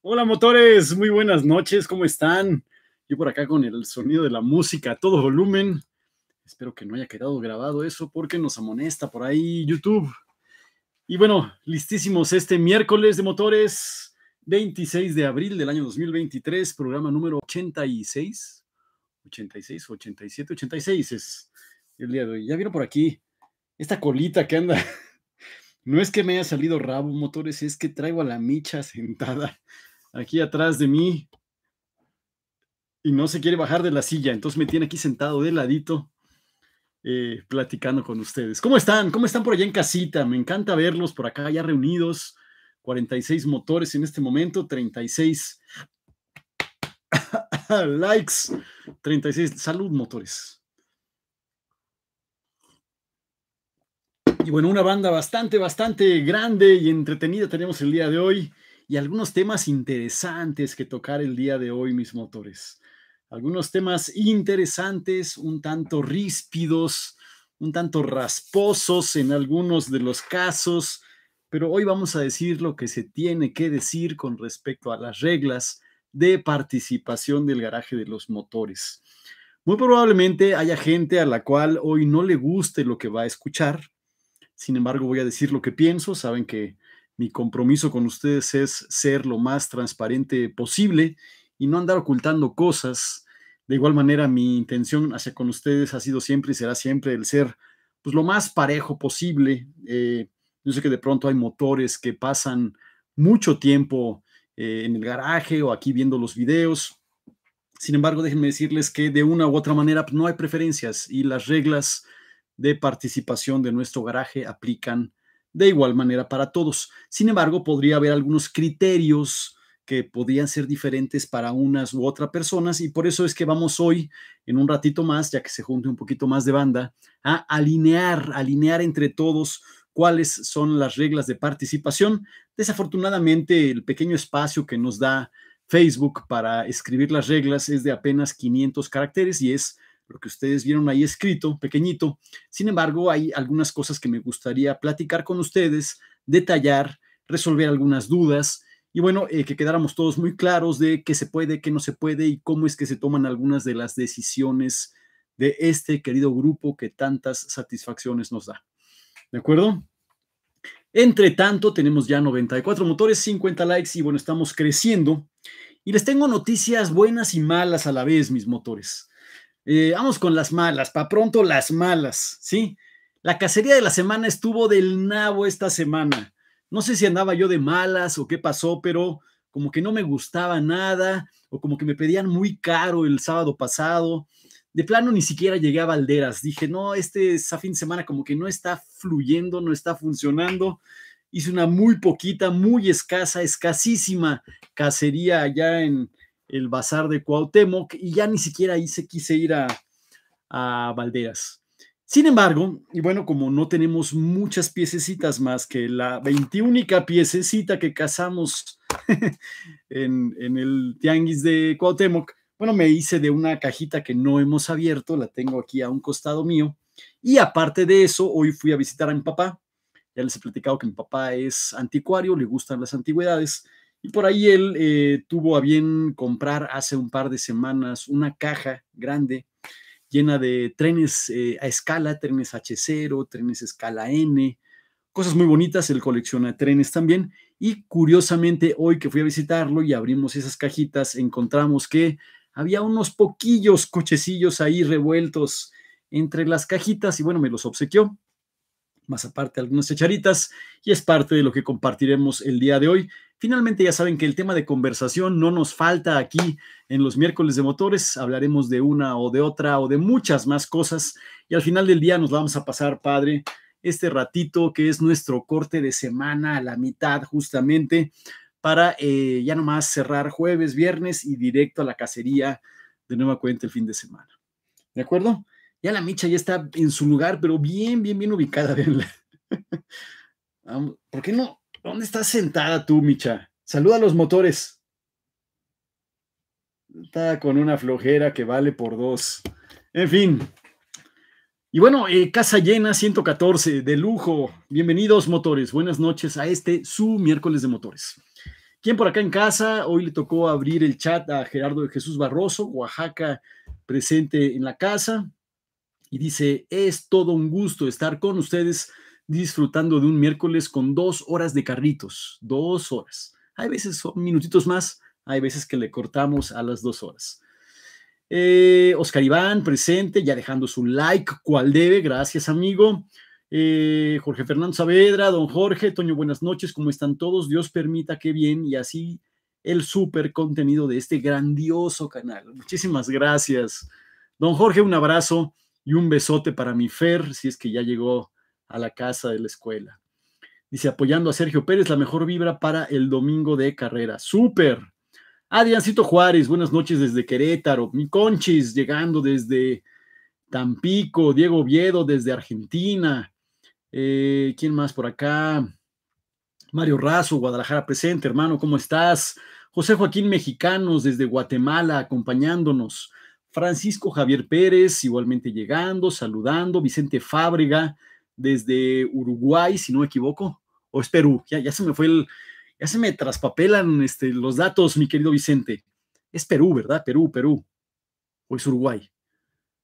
Hola motores, muy buenas noches, ¿cómo están? Yo por acá con el sonido de la música a todo volumen. Espero que no haya quedado grabado eso porque nos amonesta por ahí YouTube. Y bueno, listísimos este miércoles de motores, 26 de abril del año 2023, programa número 86. 86, 87, 86 es el día de hoy. Ya vieron por aquí esta colita que anda no es que me haya salido rabo, motores, es que traigo a la micha sentada aquí atrás de mí y no se quiere bajar de la silla, entonces me tiene aquí sentado de ladito eh, platicando con ustedes. ¿Cómo están? ¿Cómo están por allá en casita? Me encanta verlos por acá ya reunidos. 46 motores en este momento, 36 likes, 36. Salud, motores. Y bueno, una banda bastante, bastante grande y entretenida tenemos el día de hoy y algunos temas interesantes que tocar el día de hoy, mis motores. Algunos temas interesantes, un tanto ríspidos, un tanto rasposos en algunos de los casos, pero hoy vamos a decir lo que se tiene que decir con respecto a las reglas de participación del garaje de los motores. Muy probablemente haya gente a la cual hoy no le guste lo que va a escuchar, sin embargo, voy a decir lo que pienso. Saben que mi compromiso con ustedes es ser lo más transparente posible y no andar ocultando cosas. De igual manera, mi intención hacia con ustedes ha sido siempre y será siempre el ser pues, lo más parejo posible. Eh, yo sé que de pronto hay motores que pasan mucho tiempo eh, en el garaje o aquí viendo los videos. Sin embargo, déjenme decirles que de una u otra manera pues, no hay preferencias y las reglas de participación de nuestro garaje aplican de igual manera para todos. Sin embargo, podría haber algunos criterios que podrían ser diferentes para unas u otras personas y por eso es que vamos hoy, en un ratito más, ya que se junte un poquito más de banda, a alinear, alinear entre todos cuáles son las reglas de participación. Desafortunadamente, el pequeño espacio que nos da Facebook para escribir las reglas es de apenas 500 caracteres y es lo que ustedes vieron ahí escrito, pequeñito. Sin embargo, hay algunas cosas que me gustaría platicar con ustedes, detallar, resolver algunas dudas y bueno, eh, que quedáramos todos muy claros de qué se puede, qué no se puede y cómo es que se toman algunas de las decisiones de este querido grupo que tantas satisfacciones nos da. ¿De acuerdo? Entre tanto, tenemos ya 94 motores, 50 likes y bueno, estamos creciendo. Y les tengo noticias buenas y malas a la vez, mis motores. Eh, vamos con las malas, para pronto las malas, ¿sí? La cacería de la semana estuvo del nabo esta semana. No sé si andaba yo de malas o qué pasó, pero como que no me gustaba nada o como que me pedían muy caro el sábado pasado. De plano ni siquiera llegué a Valderas. Dije, no, este a fin de semana como que no está fluyendo, no está funcionando. Hice una muy poquita, muy escasa, escasísima cacería allá en, el bazar de Cuauhtémoc y ya ni siquiera ahí se quise ir a, a Sin embargo, y bueno, como no tenemos muchas piececitas más que la veintiúnica piececita que cazamos en, en, el tianguis de Cuauhtémoc, bueno, me hice de una cajita que no hemos abierto, la tengo aquí a un costado mío. Y aparte de eso, hoy fui a visitar a mi papá. Ya les he platicado que mi papá es anticuario, le gustan las antigüedades. Y por ahí él eh, tuvo a bien comprar hace un par de semanas una caja grande llena de trenes eh, a escala, trenes H0, trenes escala N, cosas muy bonitas, él colecciona trenes también. Y curiosamente, hoy que fui a visitarlo y abrimos esas cajitas, encontramos que había unos poquillos cochecillos ahí revueltos entre las cajitas y bueno, me los obsequió. Más aparte, algunas echaritas y es parte de lo que compartiremos el día de hoy. Finalmente ya saben que el tema de conversación no nos falta aquí en los miércoles de motores. Hablaremos de una o de otra o de muchas más cosas y al final del día nos vamos a pasar, padre, este ratito que es nuestro corte de semana a la mitad justamente para eh, ya nomás cerrar jueves, viernes y directo a la cacería de nueva cuenta el fin de semana. ¿De acuerdo? Ya la micha ya está en su lugar, pero bien, bien, bien ubicada. ¿Por qué no? ¿Dónde estás sentada tú, Micha? Saluda a los motores. Está con una flojera que vale por dos. En fin. Y bueno, eh, Casa Llena 114, de lujo. Bienvenidos, motores. Buenas noches a este su miércoles de motores. ¿Quién por acá en casa? Hoy le tocó abrir el chat a Gerardo de Jesús Barroso, Oaxaca, presente en la casa. Y dice, es todo un gusto estar con ustedes disfrutando de un miércoles con dos horas de carritos, dos horas. Hay veces son minutitos más, hay veces que le cortamos a las dos horas. Eh, Oscar Iván, presente, ya dejando su like, cual debe, gracias amigo. Eh, Jorge Fernando Saavedra, don Jorge, Toño, buenas noches, ¿cómo están todos? Dios permita que bien y así el súper contenido de este grandioso canal. Muchísimas gracias. Don Jorge, un abrazo y un besote para mi Fer, si es que ya llegó a la casa de la escuela. Dice, apoyando a Sergio Pérez, la mejor vibra para el domingo de carrera. ¡Súper! Adriancito Juárez, buenas noches desde Querétaro. Mi Conchis, llegando desde Tampico. Diego Oviedo, desde Argentina. Eh, ¿Quién más por acá? Mario Razo, Guadalajara presente, hermano, ¿cómo estás? José Joaquín Mexicanos, desde Guatemala, acompañándonos. Francisco Javier Pérez, igualmente llegando, saludando. Vicente Fábrega, desde Uruguay, si no me equivoco, o es Perú, ya, se me fue el, ya se me traspapelan este, los datos, mi querido Vicente. Es Perú, ¿verdad? Perú, Perú. O es Uruguay.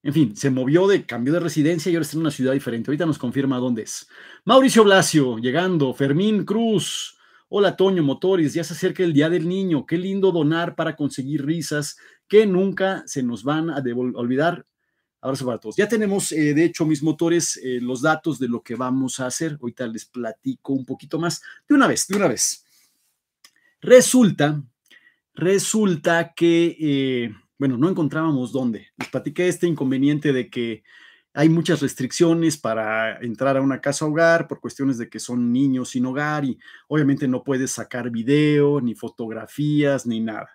En fin, se movió de cambio de residencia y ahora está en una ciudad diferente. Ahorita nos confirma dónde es. Mauricio Blasio, llegando. Fermín Cruz. Hola, Toño Motores. Ya se acerca el Día del Niño. Qué lindo donar para conseguir risas que nunca se nos van a olvidar Abrazo para todos. Ya tenemos, eh, de hecho, mis motores, eh, los datos de lo que vamos a hacer. Ahorita les platico un poquito más. De una vez, de una vez. Resulta, resulta que, eh, bueno, no encontrábamos dónde. Les platiqué este inconveniente de que hay muchas restricciones para entrar a una casa hogar por cuestiones de que son niños sin hogar y obviamente no puedes sacar video, ni fotografías, ni nada.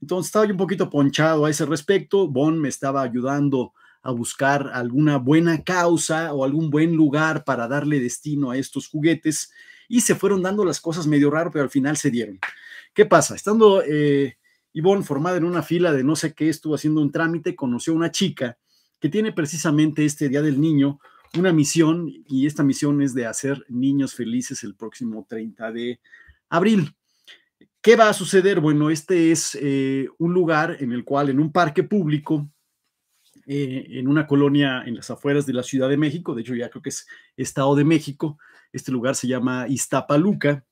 Entonces estaba yo un poquito ponchado a ese respecto. Bon me estaba ayudando a buscar alguna buena causa o algún buen lugar para darle destino a estos juguetes y se fueron dando las cosas medio raro, pero al final se dieron. ¿Qué pasa? Estando eh, formada en una fila de no sé qué, estuvo haciendo un trámite, conoció a una chica que tiene precisamente este Día del Niño una misión y esta misión es de hacer niños felices el próximo 30 de abril. ¿Qué va a suceder? Bueno, este es eh, un lugar en el cual, en un parque público, eh, en una colonia en las afueras de la Ciudad de México, de hecho ya creo que es Estado de México, este lugar se llama Iztapaluca,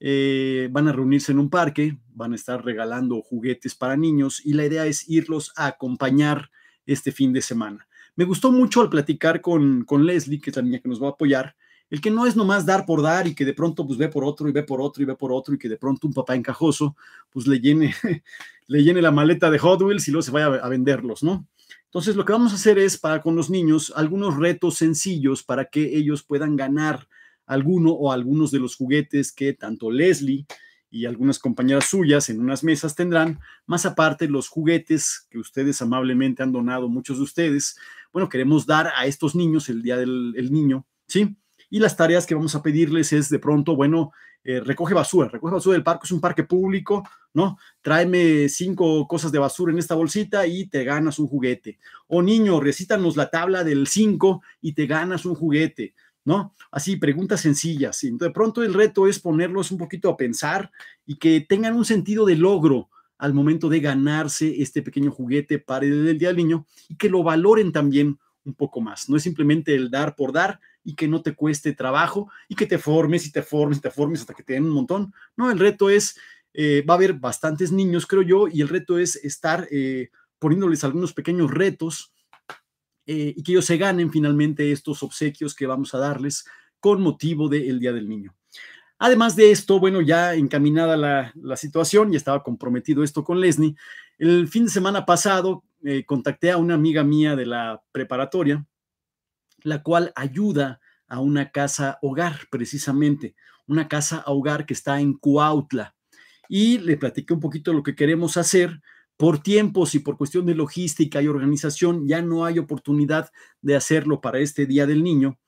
eh, van a reunirse en un parque, van a estar regalando juguetes para niños y la idea es irlos a acompañar este fin de semana. Me gustó mucho al platicar con, con Leslie, que es la niña que nos va a apoyar, el que no es nomás dar por dar y que de pronto pues ve por otro y ve por otro y ve por otro y que de pronto un papá encajoso pues le llene, le llene la maleta de Hot Wheels y luego se vaya a venderlos, ¿no? Entonces, lo que vamos a hacer es para con los niños algunos retos sencillos para que ellos puedan ganar alguno o algunos de los juguetes que tanto Leslie y algunas compañeras suyas en unas mesas tendrán, más aparte los juguetes que ustedes amablemente han donado, muchos de ustedes. Bueno, queremos dar a estos niños el Día del Niño, ¿sí? Y las tareas que vamos a pedirles es de pronto, bueno, eh, recoge basura, recoge basura del parque, es un parque público, ¿no? Tráeme cinco cosas de basura en esta bolsita y te ganas un juguete. O niño, recítanos la tabla del 5 y te ganas un juguete. ¿no? Así, preguntas sencillas. Entonces, de pronto el reto es ponerlos un poquito a pensar y que tengan un sentido de logro al momento de ganarse este pequeño juguete para el Día del Niño y que lo valoren también un poco más. No es simplemente el dar por dar, y que no te cueste trabajo y que te formes y te formes y te formes hasta que te den un montón. No, el reto es, eh, va a haber bastantes niños, creo yo, y el reto es estar eh, poniéndoles algunos pequeños retos eh, y que ellos se ganen finalmente estos obsequios que vamos a darles con motivo del Día del Niño. Además de esto, bueno, ya encaminada la, situación, y estaba comprometido esto con Leslie, el fin de semana pasado contacté a una amiga mía de la preparatoria la cual ayuda a una casa hogar, precisamente, una casa hogar que está en Cuautla. Y le platiqué un poquito lo que queremos hacer. Por tiempos y por cuestión de logística y organización, ya no hay oportunidad de hacerlo para este Día del Niño,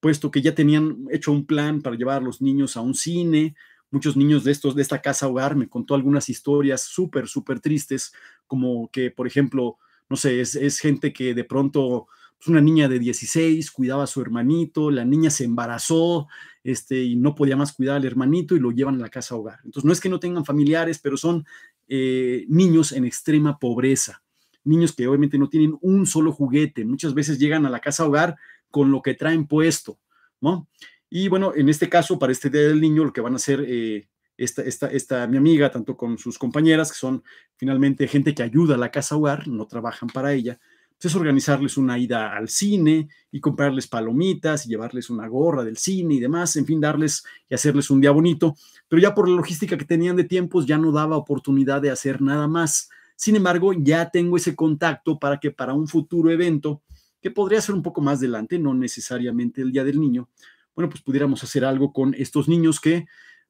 puesto que ya tenían hecho un plan para llevar los niños a un cine. Muchos niños de estos de esta casa hogar me contó algunas historias súper, súper tristes, como que, por ejemplo, no sé, es, es gente que de pronto es pues, una niña de 16 cuidaba a su hermanito, la niña se embarazó este, y no podía más cuidar al hermanito y lo llevan a la casa hogar. Entonces, no es que no tengan familiares, pero son eh, niños en extrema pobreza, niños que obviamente no tienen un solo juguete, muchas veces llegan a la casa hogar con lo que traen puesto, ¿no? Y bueno, en este caso, para este Día del Niño, lo que van a hacer... Eh, esta, esta, esta, mi amiga, tanto con sus compañeras, que son finalmente gente que ayuda a la casa hogar, no trabajan para ella, entonces, organizarles una ida al cine y comprarles palomitas y llevarles una gorra del cine y demás, en fin, darles y hacerles un día bonito, pero ya por la logística que tenían de tiempos ya no daba oportunidad de hacer nada más. Sin embargo, ya tengo ese contacto para que para un futuro evento, que podría ser un poco más adelante, no necesariamente el Día del Niño, bueno, pues pudiéramos hacer algo con estos niños que,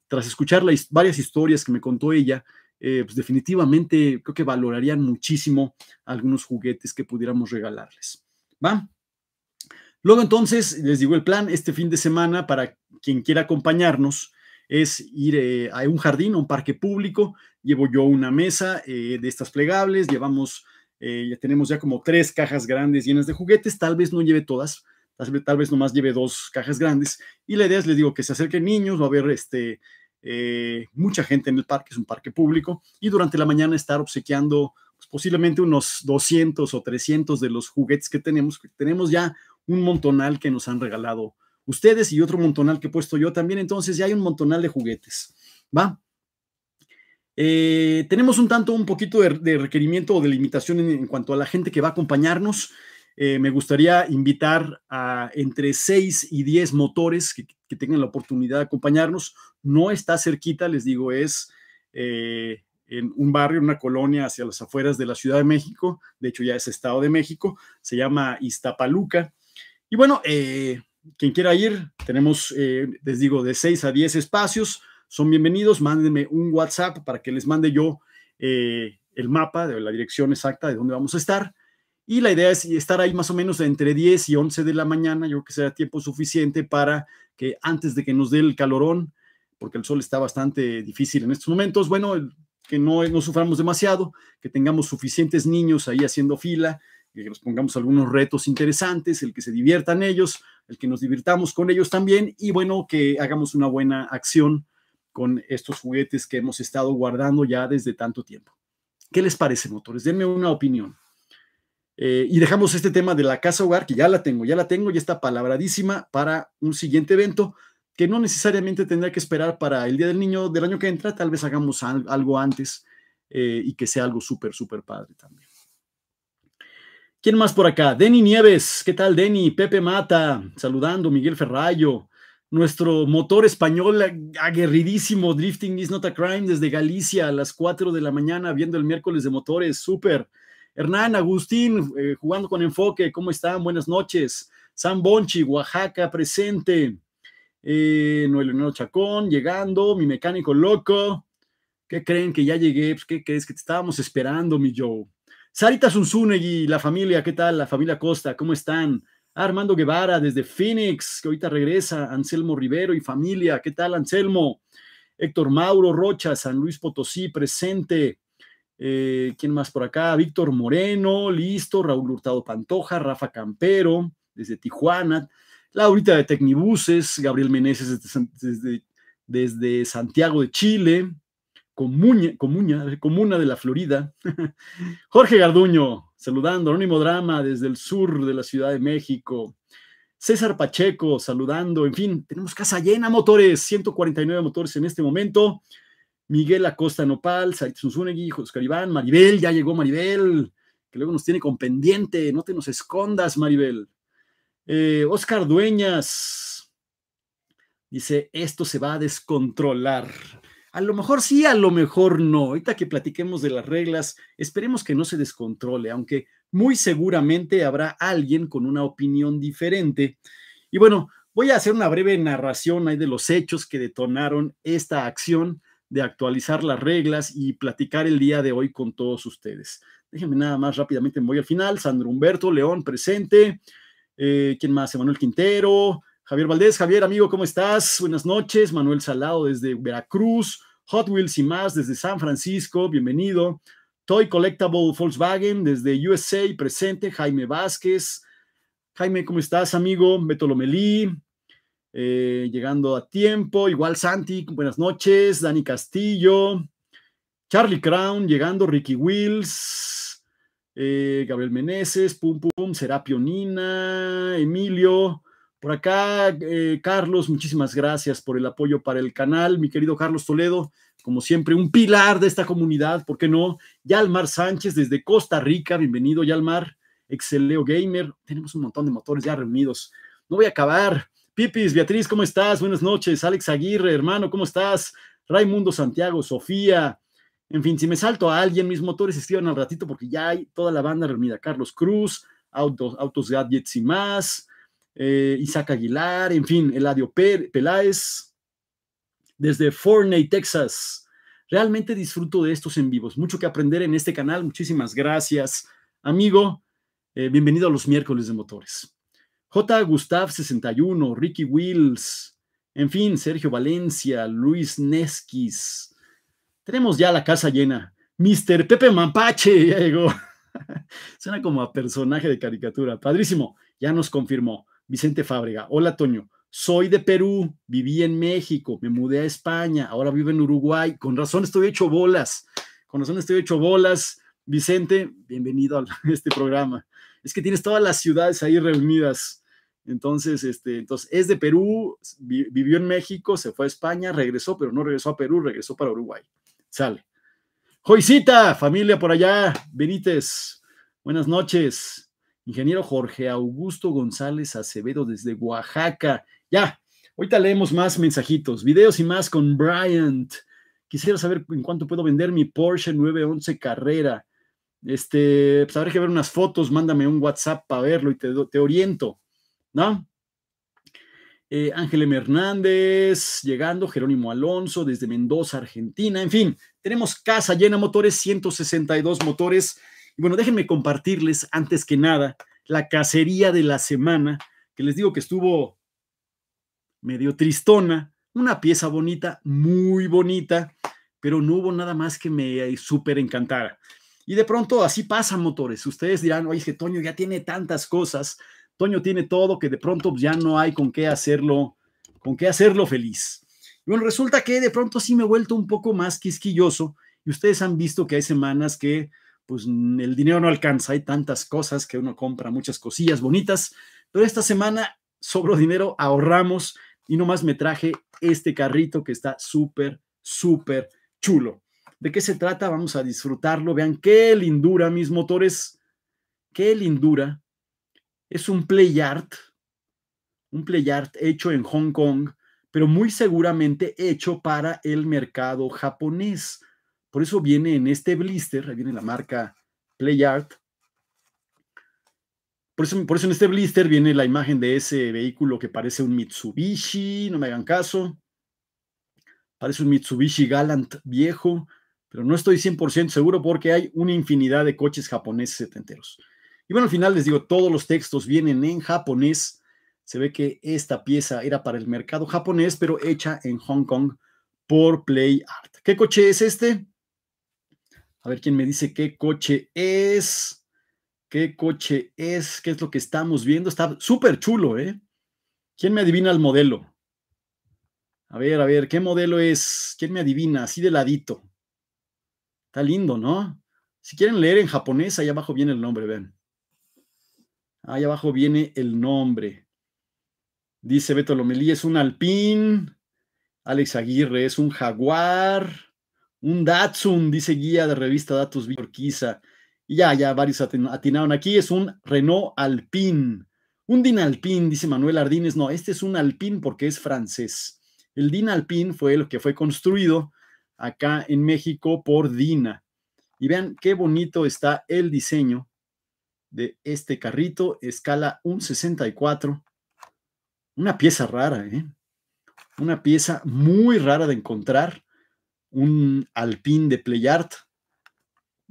tras escuchar las, varias historias que me contó ella, eh, pues definitivamente creo que valorarían muchísimo algunos juguetes que pudiéramos regalarles. ¿Va? Luego entonces, les digo el plan, este fin de semana, para quien quiera acompañarnos, es ir eh, a un jardín, o un parque público, llevo yo una mesa eh, de estas plegables, llevamos, ya tenemos ya como tres cajas grandes llenas de juguetes, tal vez no lleve todas, tal vez, nomás lleve dos cajas grandes. Y la idea es, les digo, que se acerquen niños, va a haber este, eh, mucha gente en el parque, es un parque público, y durante la mañana estar obsequiando pues, posiblemente unos 200 o 300 de los juguetes que tenemos, tenemos ya un montonal que nos han regalado ustedes y otro montonal que he puesto yo también, entonces ya hay un montonal de juguetes, ¿va? Eh, tenemos un tanto, un poquito de, requerimiento o de limitación en, cuanto a la gente que va a acompañarnos. Eh, me gustaría invitar a entre 6 y 10 motores que, que tengan la oportunidad de acompañarnos no está cerquita, les digo, es eh, en un barrio, una colonia hacia las afueras de la Ciudad de México, de hecho ya es Estado de México, se llama Iztapaluca. Y bueno, eh, quien quiera ir, tenemos, eh, les digo, de 6 a 10 espacios, son bienvenidos, mándenme un WhatsApp para que les mande yo el mapa de la dirección exacta de dónde vamos a estar. Y la idea es estar ahí más o menos entre 10 y 11 de la mañana, yo creo que será tiempo suficiente para que antes de que nos dé el calorón, porque el sol está bastante difícil en estos momentos. Bueno, que no, no suframos demasiado, que tengamos suficientes niños ahí haciendo fila, que nos pongamos algunos retos interesantes, el que se diviertan ellos, el que nos divirtamos con ellos también y bueno, que hagamos una buena acción con estos juguetes que hemos estado guardando ya desde tanto tiempo. ¿Qué les parece, motores? Denme una opinión. Eh, y dejamos este tema de la casa hogar, que ya la tengo, ya la tengo, ya está palabradísima para un siguiente evento que no necesariamente tendrá que esperar para el Día del Niño del año que entra, tal vez hagamos algo antes eh, y que sea algo súper, súper padre también. ¿Quién más por acá? Denny Nieves, ¿qué tal Denny? Pepe Mata, saludando, Miguel Ferrayo, nuestro motor español aguerridísimo, Drifting is not a crime, desde Galicia a las 4 de la mañana, viendo el miércoles de motores, súper. Hernán, Agustín, eh, jugando con enfoque, ¿cómo están? Buenas noches. San Bonchi, Oaxaca, presente eh, Noel Leonardo Chacón llegando, mi mecánico loco. ¿Qué creen que ya llegué? Pues, ¿Qué crees que te estábamos esperando, mi Joe? Sarita Zunzunegui, la familia, ¿qué tal? La familia Costa, ¿cómo están? Armando Guevara desde Phoenix, que ahorita regresa. Anselmo Rivero y familia, ¿qué tal, Anselmo? Héctor Mauro Rocha, San Luis Potosí, presente. Eh, ¿Quién más por acá? Víctor Moreno, listo. Raúl Hurtado Pantoja, Rafa Campero, desde Tijuana. Laurita de Tecnibuses, Gabriel Meneses desde, Santiago de Chile, Comuna de la Florida, Jorge Garduño, saludando, Anónimo Drama desde el sur de la Ciudad de México, César Pacheco, saludando, en fin, tenemos casa llena, motores, 149 motores en este momento. Miguel Acosta Nopal, Saizun Zunegui, Oscar Iván, Maribel, ya llegó Maribel, que luego nos tiene con pendiente, no te nos escondas, Maribel. Oscar eh, Dueñas dice, esto se va a descontrolar. A lo mejor sí, a lo mejor no. Ahorita que platiquemos de las reglas, esperemos que no se descontrole, aunque muy seguramente habrá alguien con una opinión diferente. Y bueno, voy a hacer una breve narración ahí de los hechos que detonaron esta acción de actualizar las reglas y platicar el día de hoy con todos ustedes. Déjenme nada más rápidamente, me voy al final. Sandro Humberto León presente. Eh, ¿Quién más? Emanuel Quintero, Javier Valdés. Javier, amigo, ¿cómo estás? Buenas noches. Manuel Salado desde Veracruz. Hot Wheels y más desde San Francisco. Bienvenido. Toy Collectible Volkswagen desde USA presente. Jaime Vázquez. Jaime, ¿cómo estás, amigo? Beto Lomelí. Eh, llegando a tiempo. Igual Santi, buenas noches. Dani Castillo. Charlie Crown llegando. Ricky Wills. Eh, Gabriel Meneses. Pum, pum Serapionina, Serapio Emilio, por acá, eh, Carlos, muchísimas gracias por el apoyo para el canal. Mi querido Carlos Toledo, como siempre, un pilar de esta comunidad, ¿por qué no? Yalmar Sánchez desde Costa Rica, bienvenido Yalmar, Exceleo Gamer. Tenemos un montón de motores ya reunidos. No voy a acabar. Pipis, Beatriz, ¿cómo estás? Buenas noches. Alex Aguirre, hermano, ¿cómo estás? Raimundo Santiago, Sofía. En fin, si me salto a alguien, mis motores escriban al ratito porque ya hay toda la banda reunida. Carlos Cruz, Autos, Autos Gadgets y más, eh, Isaac Aguilar, en fin, Eladio Peláez, desde Forney, Texas. Realmente disfruto de estos en vivos, mucho que aprender en este canal. Muchísimas gracias, amigo. Eh, bienvenido a los miércoles de motores. J. Gustav 61, Ricky Wills, en fin, Sergio Valencia, Luis Nesquis. Tenemos ya la casa llena. Mr. Pepe Mampache ya llegó. Suena como a personaje de caricatura. Padrísimo, ya nos confirmó. Vicente Fábrega. Hola, Toño. Soy de Perú, viví en México, me mudé a España, ahora vivo en Uruguay. Con razón estoy hecho bolas. Con razón estoy hecho bolas. Vicente, bienvenido a este programa. Es que tienes todas las ciudades ahí reunidas. Entonces, este, entonces es de Perú, vivió en México, se fue a España, regresó, pero no regresó a Perú, regresó para Uruguay. Sale. Joycita, familia por allá, Benítez, buenas noches. Ingeniero Jorge Augusto González Acevedo desde Oaxaca. Ya, ahorita leemos más mensajitos, videos y más con Bryant. Quisiera saber en cuánto puedo vender mi Porsche 911 Carrera. Este, pues habrá que ver unas fotos, mándame un WhatsApp para verlo y te, te oriento, ¿no? Eh, Ángel M. Hernández llegando, Jerónimo Alonso desde Mendoza, Argentina, en fin, tenemos casa llena motores, 162 motores. Y bueno, déjenme compartirles antes que nada la cacería de la semana, que les digo que estuvo medio tristona, una pieza bonita, muy bonita, pero no hubo nada más que me súper encantara. Y de pronto así pasan motores. Ustedes dirán, oye, que Toño ya tiene tantas cosas Toño tiene todo que de pronto ya no hay con qué hacerlo, con qué hacerlo feliz. bueno, resulta que de pronto sí me he vuelto un poco más quisquilloso y ustedes han visto que hay semanas que pues el dinero no alcanza, hay tantas cosas que uno compra, muchas cosillas bonitas, pero esta semana sobró dinero, ahorramos y nomás me traje este carrito que está súper, súper chulo. ¿De qué se trata? Vamos a disfrutarlo. Vean qué lindura mis motores, qué lindura es un play art, un play art hecho en Hong Kong, pero muy seguramente hecho para el mercado japonés. Por eso viene en este blister, viene la marca Play Art. Por eso, por eso en este blister viene la imagen de ese vehículo que parece un Mitsubishi, no me hagan caso. Parece un Mitsubishi Galant viejo, pero no estoy 100% seguro porque hay una infinidad de coches japoneses setenteros. Y bueno, al final les digo, todos los textos vienen en japonés. Se ve que esta pieza era para el mercado japonés, pero hecha en Hong Kong por Play Art. ¿Qué coche es este? A ver quién me dice qué coche es. ¿Qué coche es? ¿Qué es lo que estamos viendo? Está súper chulo, ¿eh? ¿Quién me adivina el modelo? A ver, a ver, ¿qué modelo es? ¿Quién me adivina? Así de ladito. Está lindo, ¿no? Si quieren leer en japonés, ahí abajo viene el nombre, ven. Ahí abajo viene el nombre. Dice Beto Lomelí, es un alpín. Alex Aguirre, es un jaguar. Un Datsun, dice guía de revista Datos Quiza. Y ya, ya varios atinaron aquí. Es un Renault Alpín. Un Dinalpín, dice Manuel Ardínez. No, este es un Alpín porque es francés. El Dinalpín fue lo que fue construido acá en México por Dina. Y vean qué bonito está el diseño de este carrito, escala 1.64. Una pieza rara, ¿eh? Una pieza muy rara de encontrar, un Alpine de Playart.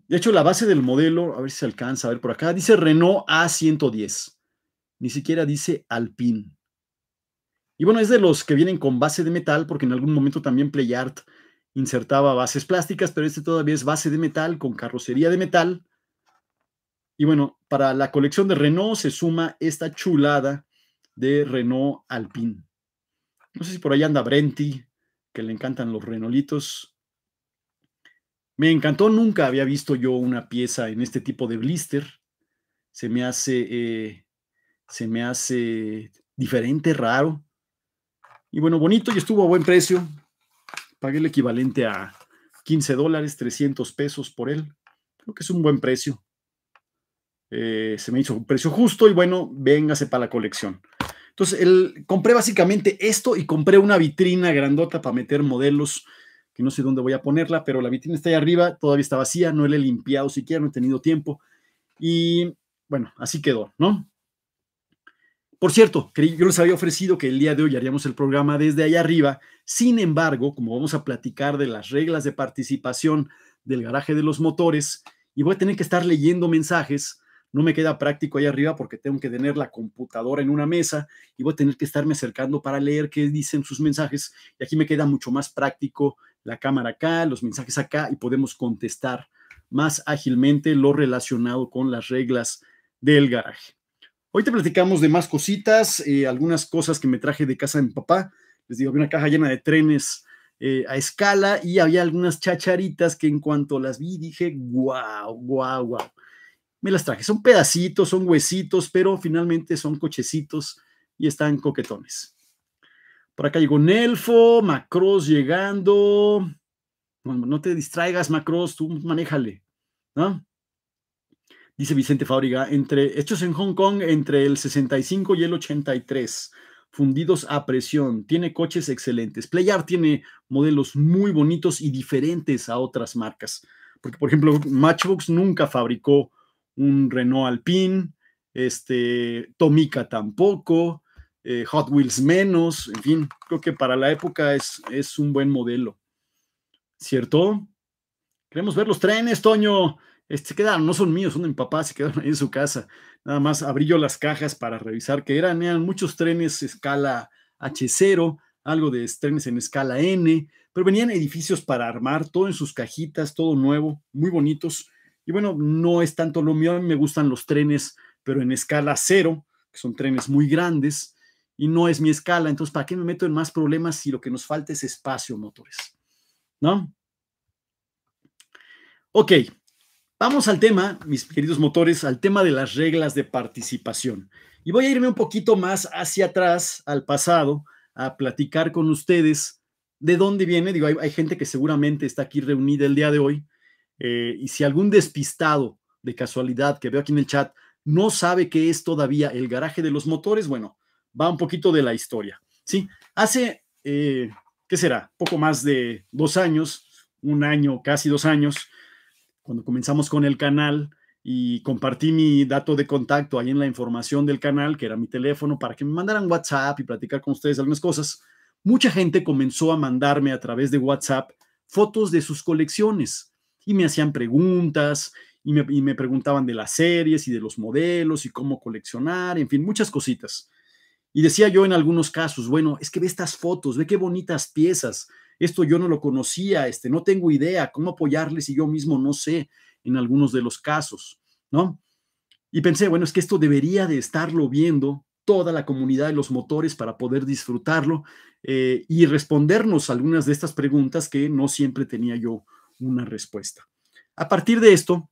De hecho, la base del modelo, a ver si se alcanza a ver por acá, dice Renault A110. Ni siquiera dice Alpine. Y bueno, es de los que vienen con base de metal, porque en algún momento también Playart insertaba bases plásticas, pero este todavía es base de metal, con carrocería de metal y bueno, para la colección de Renault se suma esta chulada de Renault Alpine. No sé si por ahí anda Brenti, que le encantan los Renolitos. Me encantó, nunca había visto yo una pieza en este tipo de blister. Se me hace, eh, se me hace diferente, raro. Y bueno, bonito y estuvo a buen precio. Pagué el equivalente a 15 dólares, 300 pesos por él. Creo que es un buen precio. Eh, se me hizo un precio justo y bueno, véngase para la colección. Entonces, compré básicamente esto y compré una vitrina grandota para meter modelos, que no sé dónde voy a ponerla, pero la vitrina está ahí arriba, todavía está vacía, no la he limpiado siquiera, no he tenido tiempo. Y bueno, así quedó, ¿no? Por cierto, yo les había ofrecido que el día de hoy haríamos el programa desde allá arriba. Sin embargo, como vamos a platicar de las reglas de participación del garaje de los motores y voy a tener que estar leyendo mensajes, no me queda práctico ahí arriba porque tengo que tener la computadora en una mesa y voy a tener que estarme acercando para leer qué dicen sus mensajes. Y aquí me queda mucho más práctico la cámara acá, los mensajes acá y podemos contestar más ágilmente lo relacionado con las reglas del garaje. Hoy te platicamos de más cositas, eh, algunas cosas que me traje de casa de mi papá. Les digo, había una caja llena de trenes eh, a escala y había algunas chacharitas que en cuanto las vi dije, guau, guau, guau me las traje. Son pedacitos, son huesitos, pero finalmente son cochecitos y están coquetones. Por acá llegó Nelfo, Macross llegando. Bueno, no te distraigas, Macross, tú manéjale. Dice Vicente Fábrica, entre, hechos en Hong Kong entre el 65 y el 83, fundidos a presión, tiene coches excelentes. Playart tiene modelos muy bonitos y diferentes a otras marcas. Porque, por ejemplo, Matchbox nunca fabricó un Renault Alpine, este, Tomica tampoco, eh, Hot Wheels menos, en fin, creo que para la época es, es un buen modelo. ¿Cierto? Queremos ver los trenes, Toño. Este, quedaron, no son míos, son de mi papá, se quedaron ahí en su casa. Nada más abrí yo las cajas para revisar que eran, eran muchos trenes escala H0, algo de trenes en escala N, pero venían edificios para armar, todo en sus cajitas, todo nuevo, muy bonitos. Y bueno, no es tanto lo mío, a mí me gustan los trenes, pero en escala cero, que son trenes muy grandes, y no es mi escala. Entonces, ¿para qué me meto en más problemas si lo que nos falta es espacio, motores? ¿No? Ok, vamos al tema, mis queridos motores, al tema de las reglas de participación. Y voy a irme un poquito más hacia atrás, al pasado, a platicar con ustedes de dónde viene. Digo, hay, hay gente que seguramente está aquí reunida el día de hoy eh, y si algún despistado de casualidad que veo aquí en el chat no sabe qué es todavía el garaje de los motores, bueno, va un poquito de la historia. ¿sí? Hace, eh, ¿qué será? Poco más de dos años, un año, casi dos años, cuando comenzamos con el canal y compartí mi dato de contacto ahí en la información del canal, que era mi teléfono, para que me mandaran WhatsApp y platicar con ustedes algunas cosas, mucha gente comenzó a mandarme a través de WhatsApp fotos de sus colecciones y me hacían preguntas y me, preguntaban de las series y de los modelos y cómo coleccionar, en fin, muchas cositas. Y decía yo en algunos casos, bueno, es que ve estas fotos, ve qué bonitas piezas, esto yo no lo conocía, este, no tengo idea, cómo apoyarles y yo mismo no sé en algunos de los casos, ¿no? Y pensé, bueno, es que esto debería de estarlo viendo toda la comunidad de los motores para poder disfrutarlo eh, y respondernos algunas de estas preguntas que no siempre tenía yo una respuesta. A partir de esto,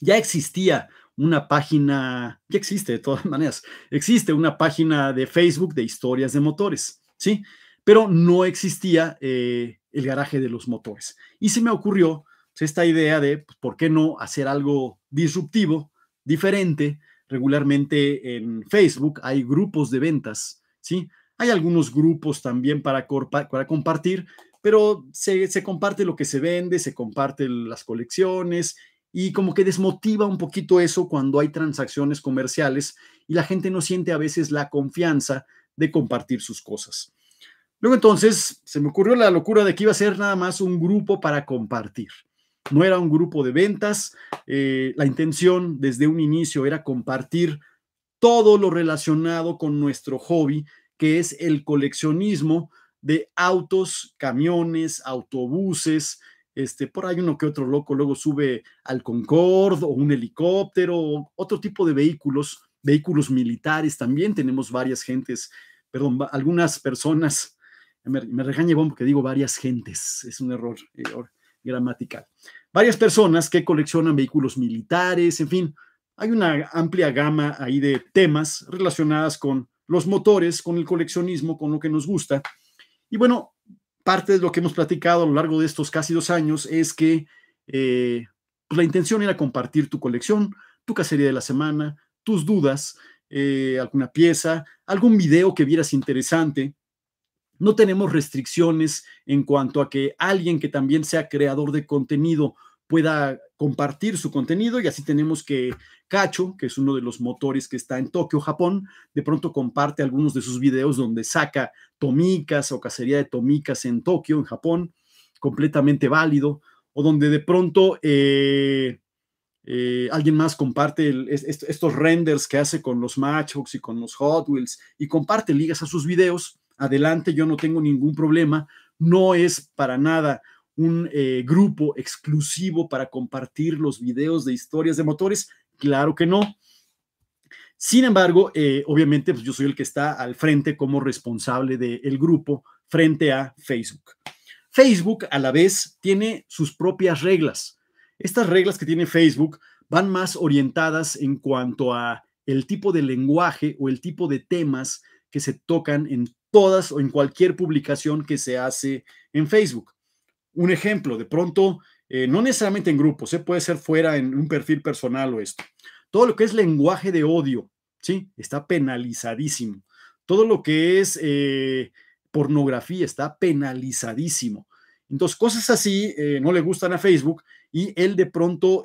ya existía una página, ya existe de todas maneras, existe una página de Facebook de historias de motores, ¿sí? Pero no existía eh, el garaje de los motores. Y se me ocurrió pues, esta idea de, pues, ¿por qué no hacer algo disruptivo, diferente? Regularmente en Facebook hay grupos de ventas, ¿sí? Hay algunos grupos también para compartir, pero se, comparte lo que se vende, se comparten las colecciones y como que desmotiva un poquito eso cuando hay transacciones comerciales y la gente no siente a veces la confianza de compartir sus cosas. Luego entonces se me ocurrió la locura de que iba a ser nada más un grupo para compartir. No era un grupo de ventas. Eh, la intención desde un inicio era compartir todo lo relacionado con nuestro hobby, que es el coleccionismo, de autos, camiones, autobuses, este, por ahí uno que otro loco luego sube al Concorde o un helicóptero, otro tipo de vehículos, vehículos militares también tenemos varias gentes, perdón, algunas personas, me, regañé, regañe que porque digo varias gentes, es un error, error gramatical, varias personas que coleccionan vehículos militares, en fin, hay una amplia gama ahí de temas relacionadas con los motores, con el coleccionismo, con lo que nos gusta. Y bueno, parte de lo que hemos platicado a lo largo de estos casi dos años es que eh, pues, la intención era compartir tu colección, tu cacería de la semana, tus dudas, eh, alguna pieza, algún video que vieras interesante. No tenemos restricciones en cuanto a que alguien que también sea creador de contenido pueda compartir su contenido y así tenemos que Cacho, que es uno de los motores que está en Tokio, Japón, de pronto comparte algunos de sus videos donde saca tomicas o cacería de tomicas en Tokio, en Japón, completamente válido, o donde de pronto eh, eh, alguien más comparte estos renders que hace con los Matchbox y con los Hot Wheels y comparte ligas a sus videos. Adelante, yo no tengo ningún problema, no es para nada un eh, grupo exclusivo para compartir los videos de historias de motores? Claro que no. Sin embargo, eh, obviamente, pues, yo soy el que está al frente como responsable del grupo frente a Facebook. Facebook, a la vez, tiene sus propias reglas. Estas reglas que tiene Facebook van más orientadas en cuanto a el tipo de lenguaje o el tipo de temas que se tocan en todas o en cualquier publicación que se hace en Facebook un ejemplo, de pronto, eh, no necesariamente en grupos, se eh, puede ser fuera en un perfil personal o esto. Todo lo que es lenguaje de odio, ¿sí? Está penalizadísimo. Todo lo que es eh, pornografía está penalizadísimo. Entonces, cosas así no le gustan a Facebook y él de pronto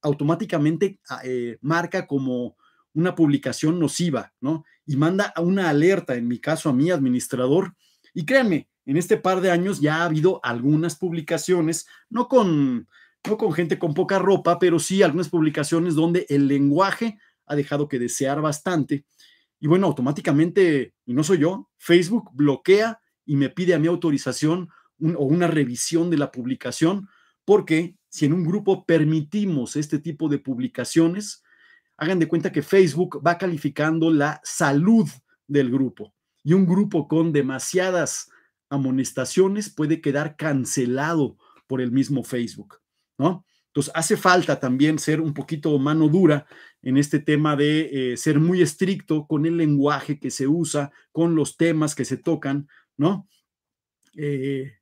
automáticamente ah, marca como una publicación nociva, ¿no? Y manda una alerta, en mi caso, a mi administrador. Y créanme, en este par de años ya ha habido algunas publicaciones, no con, no con gente con poca ropa, pero sí algunas publicaciones donde el lenguaje ha dejado que desear bastante. Y bueno, automáticamente, y no soy yo, Facebook bloquea y me pide a mi autorización o una revisión de la publicación, porque si en un grupo permitimos este tipo de publicaciones, hagan de cuenta que Facebook va calificando la salud del grupo. Y un grupo con demasiadas amonestaciones puede quedar cancelado por el mismo Facebook, ¿no? Entonces hace falta también ser un poquito mano dura en este tema de eh, ser muy estricto con el lenguaje que se usa, con los temas que se tocan, ¿no? Eh,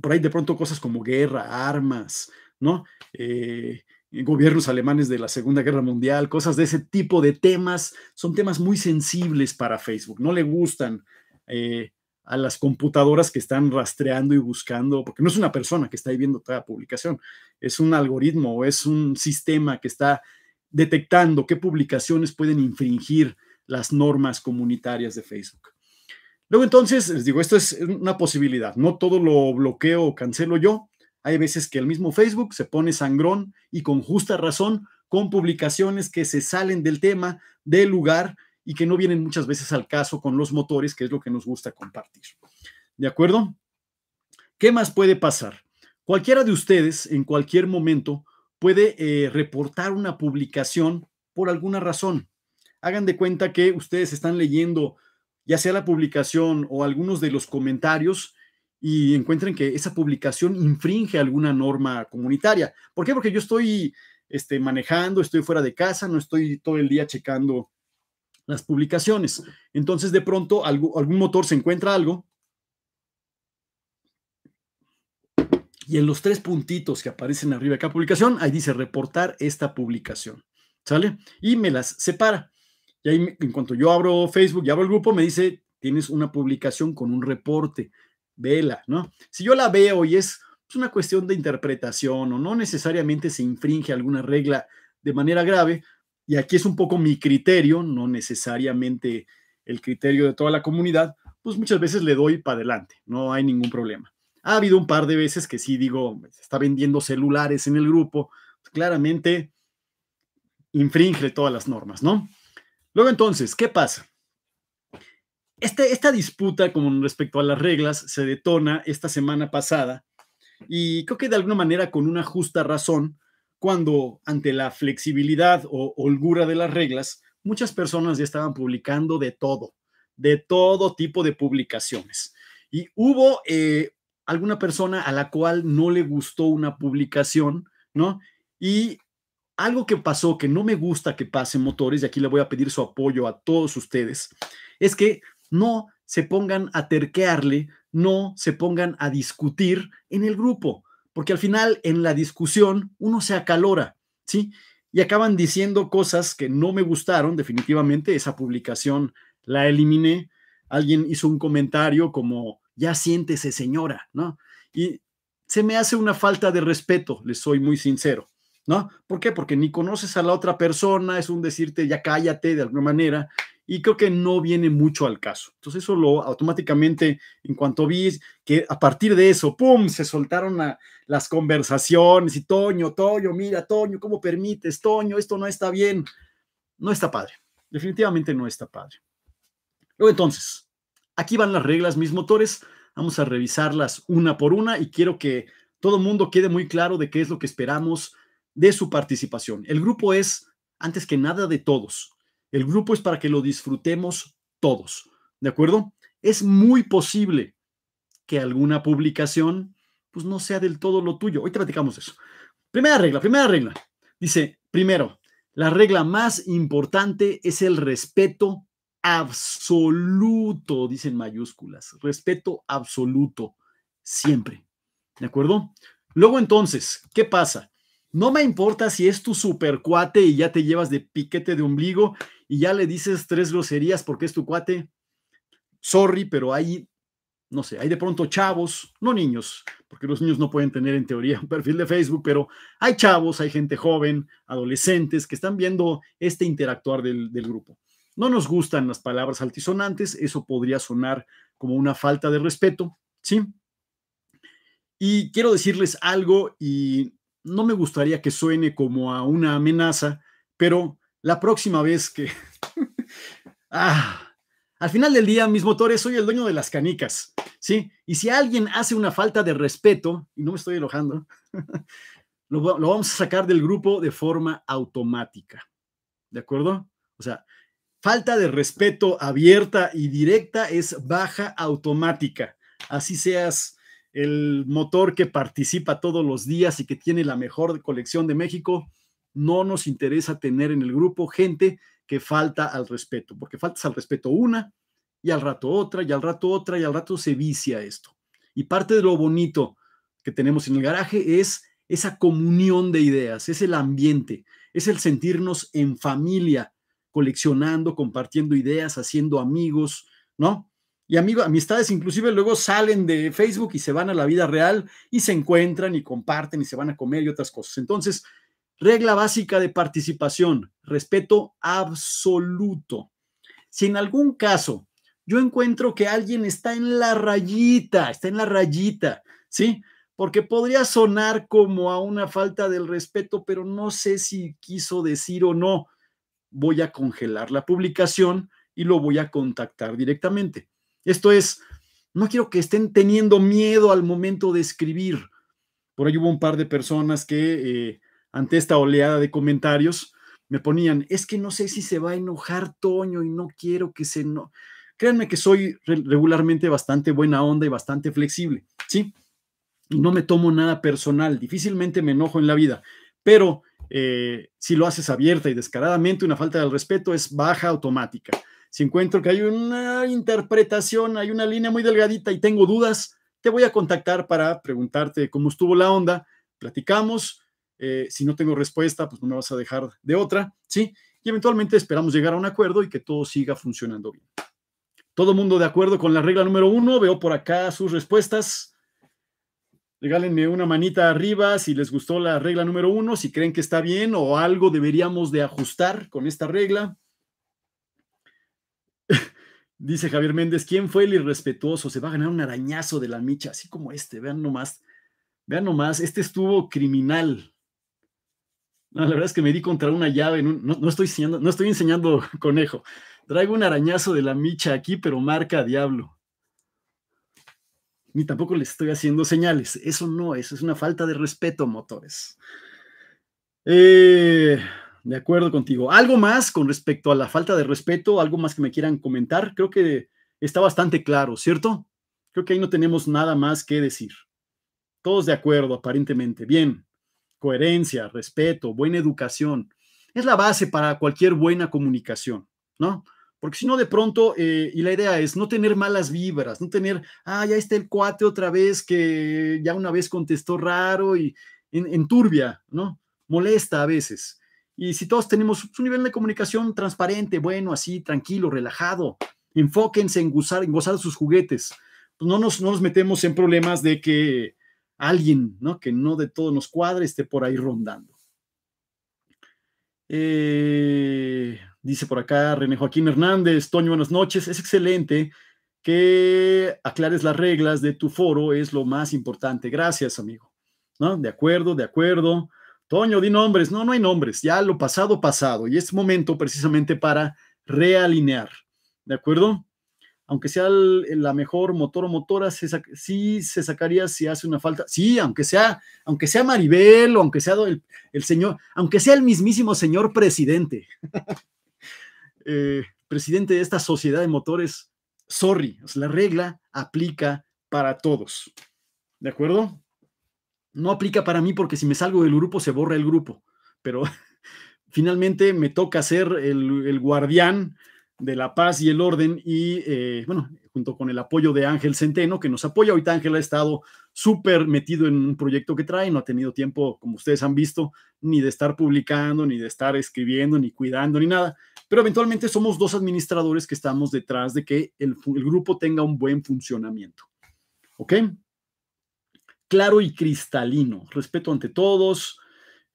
por ahí de pronto cosas como guerra, armas, ¿no? Eh, gobiernos alemanes de la Segunda Guerra Mundial, cosas de ese tipo de temas, son temas muy sensibles para Facebook, no le gustan a las computadoras que están rastreando y buscando, porque no es una persona que está ahí viendo cada publicación, es un algoritmo, o es un sistema que está detectando qué publicaciones pueden infringir las normas comunitarias de Facebook. Luego entonces, les digo, esto es una posibilidad, no todo lo bloqueo o cancelo yo, hay veces que el mismo Facebook se pone sangrón y con justa razón con publicaciones que se salen del tema, del lugar, y que no vienen muchas veces al caso con los motores, que es lo que nos gusta compartir. ¿De acuerdo? ¿Qué más puede pasar? Cualquiera de ustedes en cualquier momento puede eh, reportar una publicación por alguna razón. Hagan de cuenta que ustedes están leyendo ya sea la publicación o algunos de los comentarios y encuentren que esa publicación infringe alguna norma comunitaria. ¿Por qué? Porque yo estoy este, manejando, estoy fuera de casa, no estoy todo el día checando las publicaciones. Entonces, de pronto, algún motor se encuentra algo y en los tres puntitos que aparecen arriba de cada publicación, ahí dice reportar esta publicación, ¿sale? Y me las separa. Y ahí, en cuanto yo abro Facebook y abro el grupo, me dice, tienes una publicación con un reporte, vela, ¿no? Si yo la veo y es pues, una cuestión de interpretación o no necesariamente se infringe alguna regla de manera grave, y aquí es un poco mi criterio, no necesariamente el criterio de toda la comunidad, pues muchas veces le doy para adelante, no hay ningún problema. Ha habido un par de veces que sí digo, está vendiendo celulares en el grupo, pues claramente infringe todas las normas, ¿no? Luego entonces, ¿qué pasa? Este, esta disputa con respecto a las reglas se detona esta semana pasada y creo que de alguna manera con una justa razón, cuando ante la flexibilidad o holgura de las reglas, muchas personas ya estaban publicando de todo, de todo tipo de publicaciones. Y hubo eh, alguna persona a la cual no le gustó una publicación, ¿no? Y algo que pasó, que no me gusta que pasen motores, y aquí le voy a pedir su apoyo a todos ustedes, es que no se pongan a terquearle, no se pongan a discutir en el grupo porque al final en la discusión uno se acalora, ¿sí? Y acaban diciendo cosas que no me gustaron, definitivamente esa publicación la eliminé. Alguien hizo un comentario como, ya siéntese señora, ¿no? Y se me hace una falta de respeto, les soy muy sincero, ¿no? ¿Por qué? Porque ni conoces a la otra persona, es un decirte, ya cállate de alguna manera, y creo que no viene mucho al caso. Entonces eso lo automáticamente, en cuanto vi que a partir de eso, ¡pum!, se soltaron las conversaciones y Toño, Toño, mira, Toño, ¿cómo permites? Toño, esto no está bien. No está padre. Definitivamente no está padre. Luego entonces, aquí van las reglas, mis motores. Vamos a revisarlas una por una y quiero que todo el mundo quede muy claro de qué es lo que esperamos de su participación. El grupo es, antes que nada, de todos el grupo es para que lo disfrutemos todos, ¿de acuerdo? Es muy posible que alguna publicación pues no sea del todo lo tuyo. Hoy platicamos eso. Primera regla, primera regla. Dice, primero, la regla más importante es el respeto absoluto, dicen mayúsculas, respeto absoluto, siempre. ¿De acuerdo? Luego entonces, ¿qué pasa? No me importa si es tu super cuate y ya te llevas de piquete de ombligo y ya le dices tres groserías porque es tu cuate. Sorry, pero hay, no sé, hay de pronto chavos, no niños, porque los niños no pueden tener en teoría un perfil de Facebook, pero hay chavos, hay gente joven, adolescentes que están viendo este interactuar del, del grupo. No nos gustan las palabras altisonantes, eso podría sonar como una falta de respeto, ¿sí? Y quiero decirles algo y no me gustaría que suene como a una amenaza, pero la próxima vez que... ah, al final del día, mis motores, soy el dueño de las canicas, ¿sí? Y si alguien hace una falta de respeto, y no me estoy enojando, lo, lo, vamos a sacar del grupo de forma automática, ¿de acuerdo? O sea, falta de respeto abierta y directa es baja automática. Así seas el motor que participa todos los días y que tiene la mejor colección de México, no nos interesa tener en el grupo gente que falta al respeto, porque faltas al respeto una y al rato otra y al rato otra y al rato se vicia esto. Y parte de lo bonito que tenemos en el garaje es esa comunión de ideas, es el ambiente, es el sentirnos en familia, coleccionando, compartiendo ideas, haciendo amigos, ¿no? y amigos, amistades inclusive luego salen de Facebook y se van a la vida real y se encuentran y comparten y se van a comer y otras cosas. Entonces, regla básica de participación, respeto absoluto. Si en algún caso yo encuentro que alguien está en la rayita, está en la rayita, ¿sí? Porque podría sonar como a una falta del respeto, pero no sé si quiso decir o no. Voy a congelar la publicación y lo voy a contactar directamente esto es, no quiero que estén teniendo miedo al momento de escribir. Por ahí hubo un par de personas que eh, ante esta oleada de comentarios me ponían, es que no sé si se va a enojar Toño y no quiero que se no. Créanme que soy regularmente bastante buena onda y bastante flexible, ¿sí? no me tomo nada personal, difícilmente me enojo en la vida, pero eh, si lo haces abierta y descaradamente, una falta de respeto es baja automática si encuentro que hay una interpretación, hay una línea muy delgadita y tengo dudas, te voy a contactar para preguntarte cómo estuvo la onda, platicamos, eh, si no tengo respuesta, pues no me vas a dejar de otra, ¿sí? Y eventualmente esperamos llegar a un acuerdo y que todo siga funcionando bien. Todo mundo de acuerdo con la regla número uno, veo por acá sus respuestas. Regálenme una manita arriba si les gustó la regla número uno, si creen que está bien o algo deberíamos de ajustar con esta regla. Dice Javier Méndez, ¿quién fue el irrespetuoso? Se va a ganar un arañazo de la micha, así como este, vean nomás, vean nomás, este estuvo criminal. la verdad es que me di contra una llave, no, estoy enseñando, no estoy enseñando conejo, traigo un arañazo de la micha aquí, pero marca diablo. Ni tampoco les estoy haciendo señales, eso no, eso es una falta de respeto, motores. Eh... De acuerdo contigo. ¿Algo más con respecto a la falta de respeto? ¿Algo más que me quieran comentar? Creo que está bastante claro, ¿cierto? Creo que ahí no tenemos nada más que decir. Todos de acuerdo, aparentemente. Bien. Coherencia, respeto, buena educación. Es la base para cualquier buena comunicación, ¿no? Porque si no, de pronto, eh, y la idea es no tener malas vibras, no tener, ah, ya está el cuate otra vez que ya una vez contestó raro y en turbia, ¿no? Molesta a veces. Y si todos tenemos un nivel de comunicación transparente, bueno, así, tranquilo, relajado, enfóquense en gozar, en gozar sus juguetes. Pues no, nos, nos metemos en problemas de que alguien, Que no de todos nos cuadre, esté por ahí rondando. Eh, dice por acá René Joaquín Hernández, Toño, buenas noches. Es excelente que aclares las reglas de tu foro, es lo más importante. Gracias, amigo. ¿No? De acuerdo, de acuerdo. Toño, di nombres. No, no hay nombres. Ya lo pasado, pasado. Y es momento precisamente para realinear. ¿De acuerdo? Aunque sea la mejor motor o motora, sí se sacaría si hace una falta. Sí, aunque sea, aunque sea Maribel, o aunque sea el, señor, aunque sea el mismísimo señor presidente. Eh, presidente de esta sociedad de motores, sorry. la regla aplica para todos. ¿De acuerdo? No aplica para mí porque si me salgo del grupo se borra el grupo, pero finalmente me toca ser el, guardián de la paz y el orden y, eh, bueno, junto con el apoyo de Ángel Centeno, que nos apoya. Ahorita Ángel ha estado súper metido en un proyecto que trae, no ha tenido tiempo, como ustedes han visto, ni de estar publicando, ni de estar escribiendo, ni cuidando, ni nada. Pero eventualmente somos dos administradores que estamos detrás de que el, el grupo tenga un buen funcionamiento. ¿Ok? claro y cristalino. Respeto ante todos.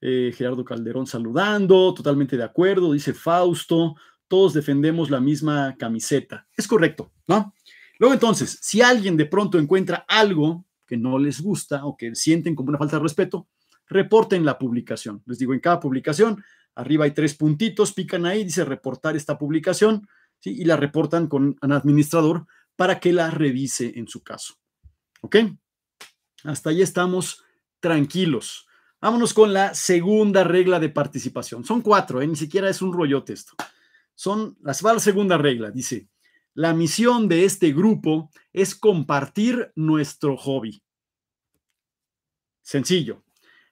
Eh, Gerardo Calderón saludando, totalmente de acuerdo, dice Fausto, todos defendemos la misma camiseta. Es correcto, ¿no? Luego entonces, si alguien de pronto encuentra algo que no les gusta o que sienten como una falta de respeto, reporten la publicación. Les digo, en cada publicación, arriba hay tres puntitos, pican ahí, dice reportar esta publicación, y la reportan con un administrador para que la revise en su caso. ¿Ok? Hasta ahí estamos tranquilos. Vámonos con la segunda regla de participación. Son cuatro, ¿eh? ni siquiera es un rollote esto. Son las va la segunda regla. Dice, la misión de este grupo es compartir nuestro hobby. Sencillo.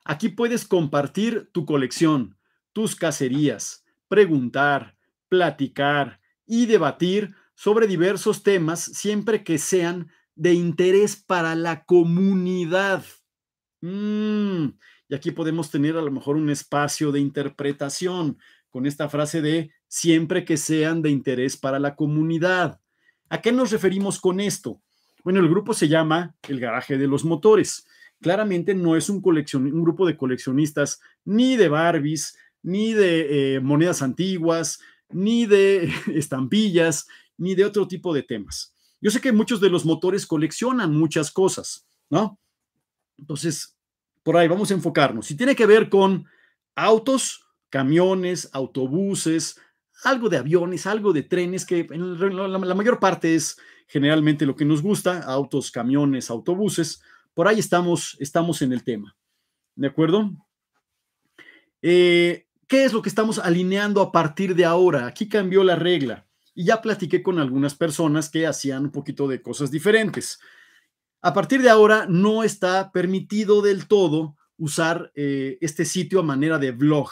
Aquí puedes compartir tu colección, tus cacerías, preguntar, platicar y debatir sobre diversos temas siempre que sean de interés para la comunidad. Mm, y aquí podemos tener a lo mejor un espacio de interpretación con esta frase de siempre que sean de interés para la comunidad. ¿A qué nos referimos con esto? Bueno, el grupo se llama El Garaje de los Motores. Claramente no es un, un grupo de coleccionistas ni de Barbies, ni de eh, monedas antiguas, ni de estampillas, ni de otro tipo de temas. Yo sé que muchos de los motores coleccionan muchas cosas, ¿no? Entonces, por ahí vamos a enfocarnos. Si tiene que ver con autos, camiones, autobuses, algo de aviones, algo de trenes, que la, mayor parte es generalmente lo que nos gusta, autos, camiones, autobuses, por ahí estamos, estamos en el tema. ¿De acuerdo? Eh, ¿Qué es lo que estamos alineando a partir de ahora? Aquí cambió la regla y ya platiqué con algunas personas que hacían un poquito de cosas diferentes. A partir de ahora no está permitido del todo usar eh, este sitio a manera de blog.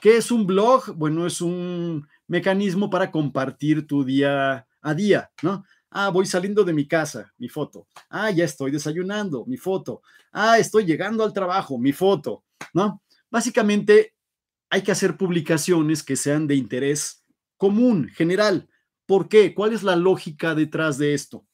¿Qué es un blog? Bueno, es un mecanismo para compartir tu día a día, ¿no? Ah, voy saliendo de mi casa, mi foto. Ah, ya estoy desayunando, mi foto. Ah, estoy llegando al trabajo, mi foto, ¿no? Básicamente hay que hacer publicaciones que sean de interés común, general. ¿Por qué? ¿Cuál es la lógica detrás de esto?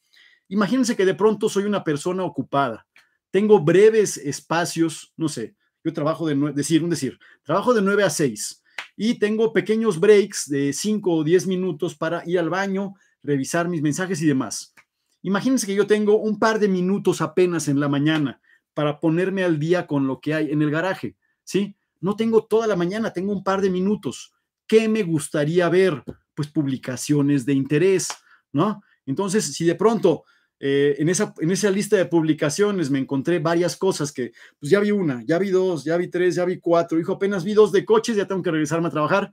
Imagínense que de pronto soy una persona ocupada, tengo breves espacios, no sé, yo trabajo de decir, un decir, trabajo de nueve a seis y tengo pequeños breaks de cinco o diez minutos para ir al baño, revisar mis mensajes y demás. Imagínense que yo tengo un par de minutos apenas en la mañana para ponerme al día con lo que hay en el garaje, ¿sí? No tengo toda la mañana, tengo un par de minutos. ¿Qué me gustaría ver? Pues publicaciones de interés, ¿no? Entonces, si de pronto eh, en, esa, en esa lista de publicaciones me encontré varias cosas que, pues ya vi una, ya vi dos, ya vi tres, ya vi cuatro, hijo, apenas vi dos de coches, ya tengo que regresarme a trabajar.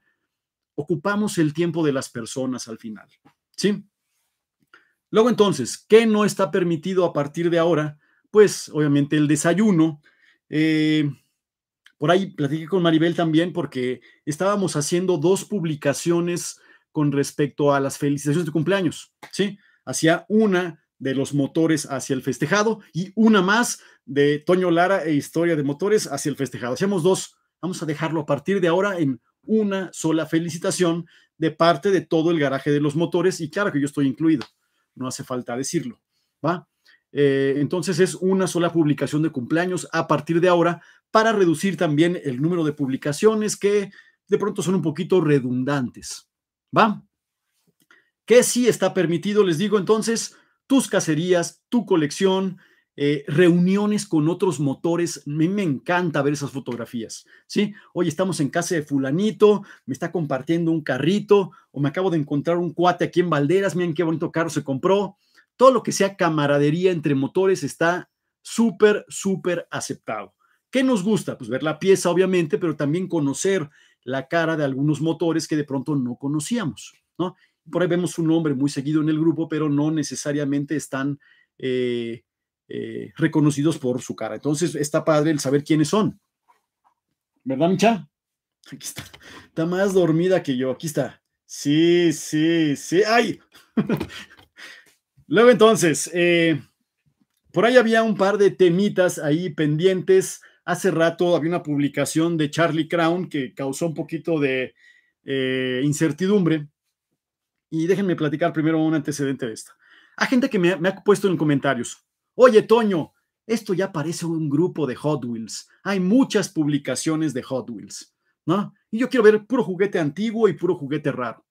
Ocupamos el tiempo de las personas al final, ¿sí? Luego entonces, ¿qué no está permitido a partir de ahora? Pues obviamente el desayuno, eh, por ahí platiqué con Maribel también porque estábamos haciendo dos publicaciones con respecto a las felicitaciones de cumpleaños, ¿sí? Hacía una de los motores hacia el festejado y una más de Toño Lara e Historia de Motores hacia el festejado. Hacíamos dos. Vamos a dejarlo a partir de ahora en una sola felicitación de parte de todo el garaje de los motores y claro que yo estoy incluido. No hace falta decirlo, ¿va? Eh, entonces es una sola publicación de cumpleaños a partir de ahora para reducir también el número de publicaciones que de pronto son un poquito redundantes. ¿Va? Que sí está permitido, les digo entonces, tus cacerías, tu colección, eh, reuniones con otros motores. A mí me encanta ver esas fotografías, ¿sí? Hoy estamos en casa de fulanito, me está compartiendo un carrito, o me acabo de encontrar un cuate aquí en Valderas, miren qué bonito carro se compró. Todo lo que sea camaradería entre motores está súper, súper aceptado. ¿Qué nos gusta? Pues ver la pieza, obviamente, pero también conocer la cara de algunos motores que de pronto no conocíamos, ¿no? Por ahí vemos un nombre muy seguido en el grupo, pero no necesariamente están eh, eh, reconocidos por su cara. Entonces está padre el saber quiénes son. ¿Verdad, Micha? Aquí está. Está más dormida que yo. Aquí está. Sí, sí, sí. ¡Ay! Luego entonces, eh, por ahí había un par de temitas ahí pendientes. Hace rato había una publicación de Charlie Crown que causó un poquito de eh, incertidumbre. Y déjenme platicar primero un antecedente de esta. Hay gente que me, me ha puesto en comentarios, oye Toño, esto ya parece un grupo de Hot Wheels. Hay muchas publicaciones de Hot Wheels, ¿no? Y yo quiero ver puro juguete antiguo y puro juguete raro.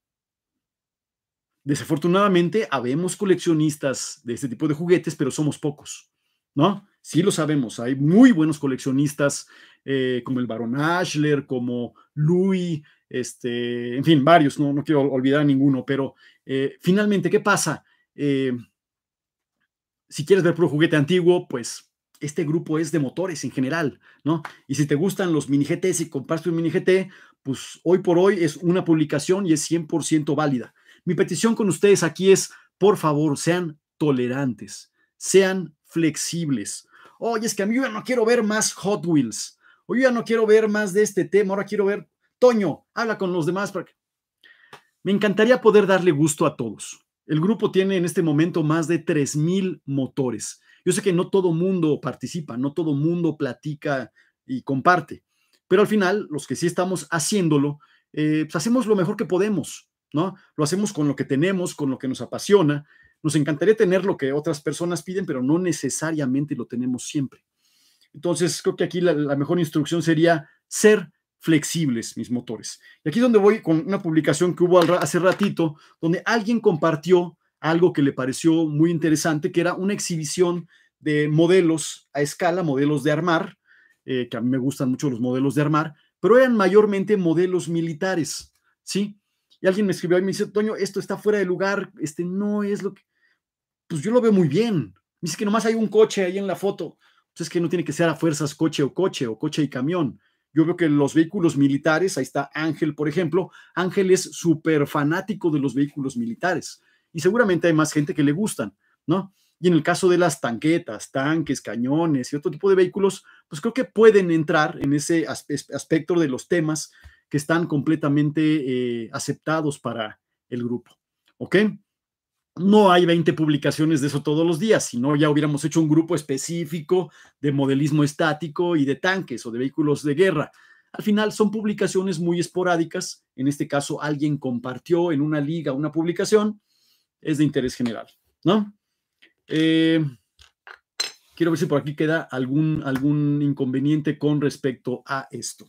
Desafortunadamente, habemos coleccionistas de este tipo de juguetes, pero somos pocos, ¿no? Sí lo sabemos, hay muy buenos coleccionistas eh, como el Barón Ashler, como Louis, este, en fin, varios, no, no quiero olvidar ninguno, pero eh, finalmente, ¿qué pasa? Eh, si quieres ver un juguete antiguo, pues este grupo es de motores en general, ¿no? Y si te gustan los mini GTs y compraste un mini GT, pues hoy por hoy es una publicación y es 100% válida. Mi petición con ustedes aquí es, por favor, sean tolerantes, sean flexibles, oye, es que a mí ya no quiero ver más Hot Wheels, o ya no quiero ver más de este tema, ahora quiero ver, Toño, habla con los demás. Para que... Me encantaría poder darle gusto a todos. El grupo tiene en este momento más de 3.000 motores. Yo sé que no todo mundo participa, no todo mundo platica y comparte, pero al final, los que sí estamos haciéndolo, eh, pues hacemos lo mejor que podemos, ¿no? Lo hacemos con lo que tenemos, con lo que nos apasiona, nos encantaría tener lo que otras personas piden, pero no necesariamente lo tenemos siempre. Entonces, creo que aquí la, mejor instrucción sería ser flexibles mis motores. Y aquí es donde voy con una publicación que hubo hace ratito, donde alguien compartió algo que le pareció muy interesante, que era una exhibición de modelos a escala, modelos de armar, eh, que a mí me gustan mucho los modelos de armar, pero eran mayormente modelos militares, ¿sí? Y alguien me escribió y me dice, Toño, esto está fuera de lugar, este no es lo que pues yo lo veo muy bien. dice que nomás hay un coche ahí en la foto. Entonces, pues, que no tiene que ser a fuerzas coche o coche o coche y camión. Yo veo que los vehículos militares, ahí está Ángel, por ejemplo, Ángel es súper fanático de los vehículos militares y seguramente hay más gente que le gustan, ¿no? Y en el caso de las tanquetas, tanques, cañones y otro tipo de vehículos, pues creo que pueden entrar en ese aspecto de los temas que están completamente eh, aceptados para el grupo. ¿Ok? no hay 20 publicaciones de eso todos los días, si no ya hubiéramos hecho un grupo específico de modelismo estático y de tanques o de vehículos de guerra. Al final son publicaciones muy esporádicas, en este caso alguien compartió en una liga una publicación, es de interés general, ¿no? Eh, quiero ver si por aquí queda algún, algún inconveniente con respecto a esto.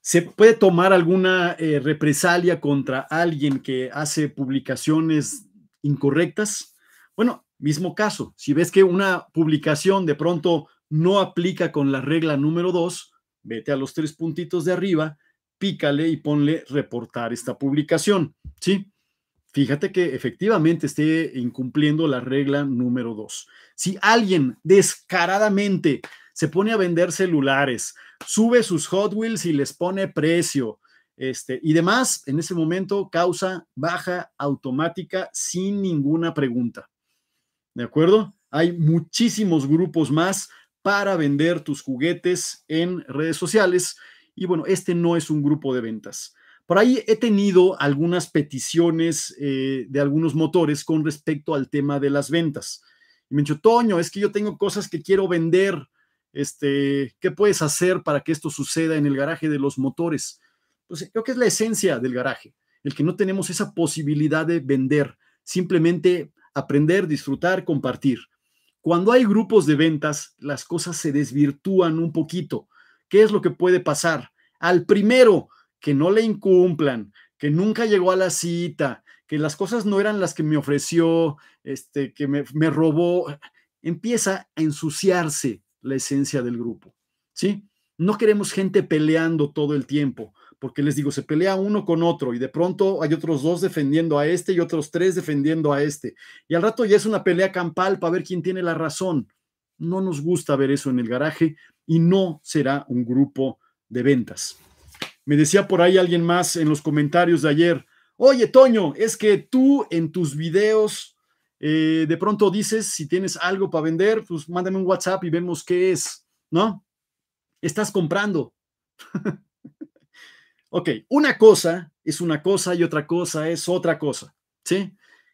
¿Se puede tomar alguna eh, represalia contra alguien que hace publicaciones incorrectas. Bueno, mismo caso, si ves que una publicación de pronto no aplica con la regla número 2, vete a los tres puntitos de arriba, pícale y ponle reportar esta publicación, ¿sí? Fíjate que efectivamente esté incumpliendo la regla número 2. Si alguien descaradamente se pone a vender celulares, sube sus Hot Wheels y les pone precio, este, y demás, en ese momento causa baja automática sin ninguna pregunta. ¿De acuerdo? Hay muchísimos grupos más para vender tus juguetes en redes sociales. Y bueno, este no es un grupo de ventas. Por ahí he tenido algunas peticiones eh, de algunos motores con respecto al tema de las ventas. Y me han dicho, Toño, es que yo tengo cosas que quiero vender. Este, ¿Qué puedes hacer para que esto suceda en el garaje de los motores? Entonces, creo que es la esencia del garaje, el que no tenemos esa posibilidad de vender, simplemente aprender, disfrutar, compartir. Cuando hay grupos de ventas, las cosas se desvirtúan un poquito. ¿Qué es lo que puede pasar? Al primero, que no le incumplan, que nunca llegó a la cita, que las cosas no eran las que me ofreció, este, que me, me robó, empieza a ensuciarse la esencia del grupo. ¿sí? No queremos gente peleando todo el tiempo porque les digo, se pelea uno con otro y de pronto hay otros dos defendiendo a este y otros tres defendiendo a este. Y al rato ya es una pelea campal para ver quién tiene la razón. No nos gusta ver eso en el garaje y no será un grupo de ventas. Me decía por ahí alguien más en los comentarios de ayer, oye Toño, es que tú en tus videos eh, de pronto dices, si tienes algo para vender, pues mándame un WhatsApp y vemos qué es, ¿no? Estás comprando. Ok, una cosa es una cosa y otra cosa es otra cosa, ¿sí?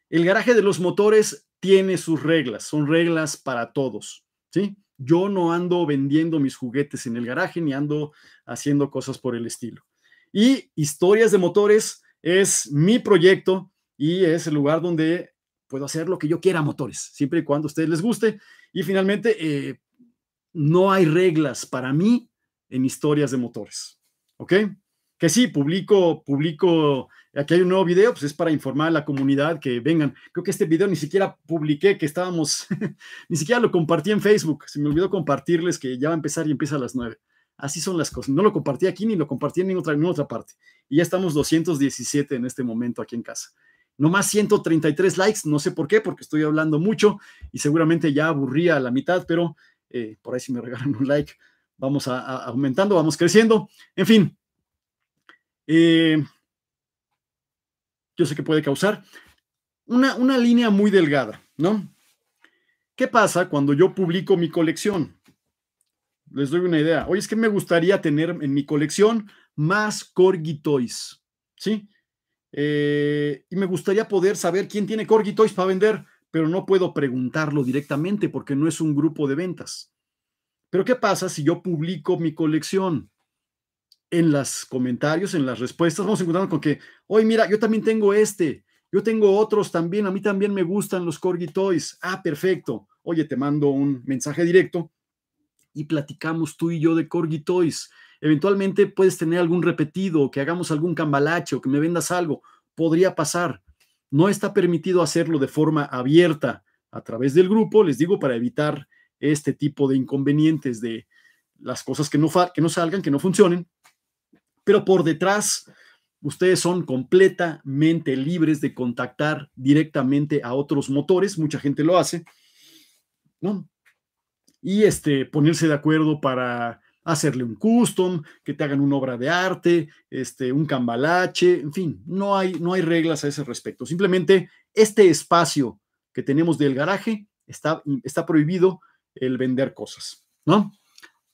El garaje de los motores tiene sus reglas, son reglas para todos, ¿sí? Yo no ando vendiendo mis juguetes en el garaje ni ando haciendo cosas por el estilo. Y historias de motores es mi proyecto y es el lugar donde puedo hacer lo que yo quiera motores, siempre y cuando a ustedes les guste. Y finalmente, eh, no hay reglas para mí en historias de motores. ¿Ok? que sí, publico, publico, aquí hay un nuevo video, pues es para informar a la comunidad que vengan. Creo que este video ni siquiera publiqué que estábamos, ni siquiera lo compartí en Facebook, se me olvidó compartirles que ya va a empezar y empieza a las 9. Así son las cosas. No lo compartí aquí ni lo compartí en ninguna, otra parte. Y ya estamos 217 en este momento aquí en casa. Nomás 133 likes, no sé por qué, porque estoy hablando mucho y seguramente ya aburría a la mitad, pero eh, por ahí si me regalan un like, vamos a, aumentando, vamos creciendo. En fin, eh, yo sé que puede causar una, línea muy delgada, ¿no? ¿Qué pasa cuando yo publico mi colección? Les doy una idea. Oye, es que me gustaría tener en mi colección más Corgi Toys, ¿sí? Eh, y me gustaría poder saber quién tiene Corgi Toys para vender, pero no puedo preguntarlo directamente porque no es un grupo de ventas. Pero ¿qué pasa si yo publico mi colección? en los comentarios, en las respuestas, vamos encontrando con que, hoy mira, yo también tengo este, yo tengo otros también, a mí también me gustan los Corgi Toys. Ah, perfecto. Oye, te mando un mensaje directo y platicamos tú y yo de Corgi Toys. Eventualmente puedes tener algún repetido, que hagamos algún cambalache que me vendas algo. Podría pasar. No está permitido hacerlo de forma abierta a través del grupo, les digo, para evitar este tipo de inconvenientes de las cosas que no, que no salgan, que no funcionen pero por detrás ustedes son completamente libres de contactar directamente a otros motores, mucha gente lo hace, ¿no? Y este, ponerse de acuerdo para hacerle un custom, que te hagan una obra de arte, este, un cambalache, en fin, no hay, no hay reglas a ese respecto. Simplemente este espacio que tenemos del garaje está, está prohibido el vender cosas, ¿no?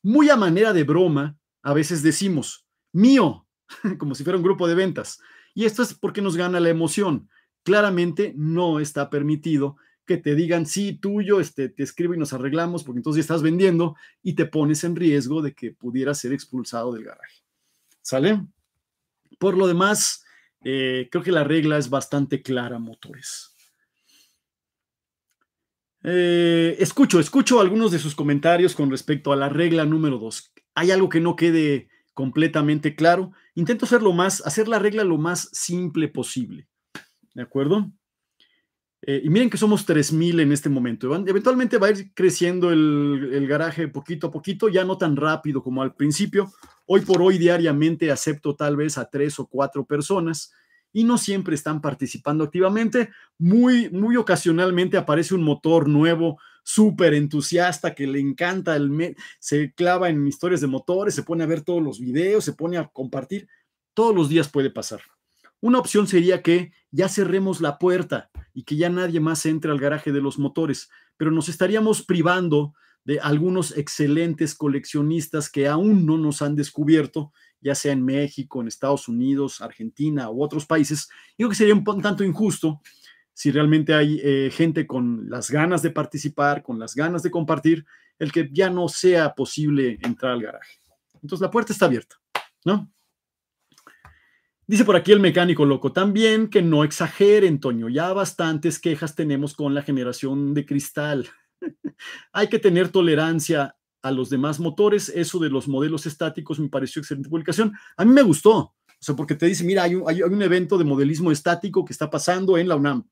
Muy a manera de broma, a veces decimos, mío, como si fuera un grupo de ventas. Y esto es porque nos gana la emoción. Claramente no está permitido que te digan, sí, tuyo, este, te escribo y nos arreglamos, porque entonces estás vendiendo y te pones en riesgo de que pudieras ser expulsado del garaje. ¿Sale? Por lo demás, eh, creo que la regla es bastante clara, motores. Eh, escucho, escucho algunos de sus comentarios con respecto a la regla número dos, Hay algo que no quede completamente claro. Intento hacer, más, hacer la regla lo más simple posible. ¿De acuerdo? Eh, y miren que somos 3.000 en este momento. Eventualmente va a ir creciendo el, el, garaje poquito a poquito, ya no tan rápido como al principio. Hoy por hoy diariamente acepto tal vez a tres o cuatro personas y no siempre están participando activamente. Muy, muy ocasionalmente aparece un motor nuevo, súper entusiasta, que le encanta, el se clava en historias de motores, se pone a ver todos los videos, se pone a compartir. Todos los días puede pasar. Una opción sería que ya cerremos la puerta y que ya nadie más entre al garaje de los motores, pero nos estaríamos privando de algunos excelentes coleccionistas que aún no nos han descubierto ya sea en México, en Estados Unidos, Argentina u otros países, creo que sería un tanto injusto si realmente hay eh, gente con las ganas de participar, con las ganas de compartir, el que ya no sea posible entrar al garaje. Entonces la puerta está abierta, ¿no? Dice por aquí el mecánico loco también que no exageren, Toño. Ya bastantes quejas tenemos con la generación de cristal. hay que tener tolerancia a los demás motores. Eso de los modelos estáticos me pareció excelente publicación. A mí me gustó, o sea, porque te dice, mira, hay un, evento de modelismo estático que está pasando en la UNAM.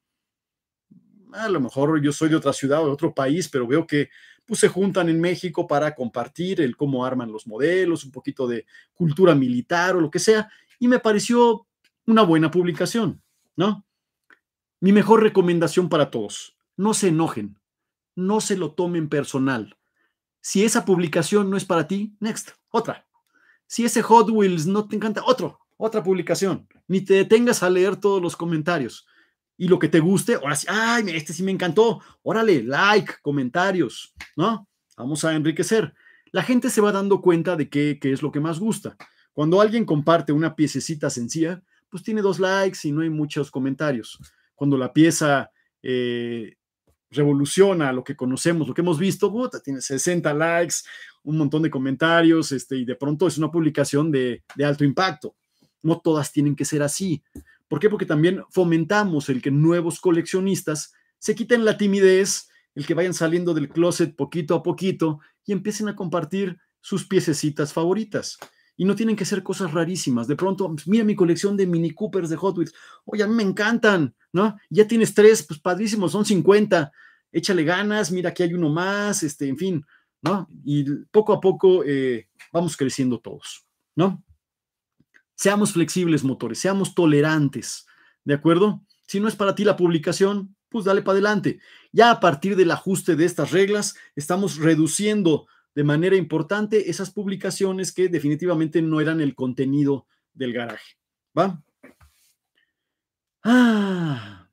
A lo mejor yo soy de otra ciudad o de otro país, pero veo que pues, se juntan en México para compartir el cómo arman los modelos, un poquito de cultura militar o lo que sea. Y me pareció una buena publicación, ¿no? Mi mejor recomendación para todos, no se enojen, no se lo tomen personal si esa publicación no es para ti, next, otra. Si ese Hot Wheels no te encanta, otro, otra publicación. Ni te detengas a leer todos los comentarios. Y lo que te guste, ahora sí, ay, este sí me encantó. Órale, like, comentarios, ¿no? Vamos a enriquecer. La gente se va dando cuenta de qué, es lo que más gusta. Cuando alguien comparte una piececita sencilla, pues tiene dos likes y no hay muchos comentarios. Cuando la pieza eh, revoluciona lo que conocemos, lo que hemos visto, puta, tiene 60 likes, un montón de comentarios, este, y de pronto es una publicación de, de alto impacto. No todas tienen que ser así. ¿Por qué? Porque también fomentamos el que nuevos coleccionistas se quiten la timidez, el que vayan saliendo del closet poquito a poquito y empiecen a compartir sus piececitas favoritas. Y no tienen que ser cosas rarísimas. De pronto, pues, mira mi colección de Mini Coopers de Hot Wheels. Oye, a mí me encantan, ¿no? Ya tienes tres, pues padrísimo, son 50. Échale ganas, mira, aquí hay uno más, este, en fin, ¿no? Y poco a poco eh, vamos creciendo todos, ¿no? Seamos flexibles, motores, seamos tolerantes, ¿de acuerdo? Si no es para ti la publicación, pues dale para adelante. Ya a partir del ajuste de estas reglas, estamos reduciendo de manera importante esas publicaciones que definitivamente no eran el contenido del garaje. ¿Va? Ah,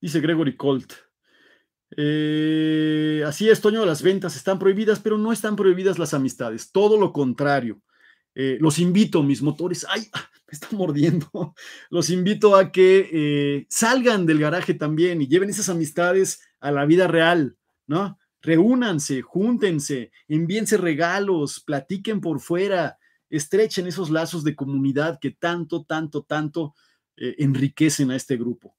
dice Gregory Colt. Eh, así es, Toño, las ventas están prohibidas, pero no están prohibidas las amistades, todo lo contrario. Eh, los invito, mis motores, ay, ah, me está mordiendo, los invito a que eh, salgan del garaje también y lleven esas amistades a la vida real, ¿no? reúnanse, júntense, envíense regalos, platiquen por fuera, estrechen esos lazos de comunidad que tanto, tanto, tanto eh, enriquecen a este grupo.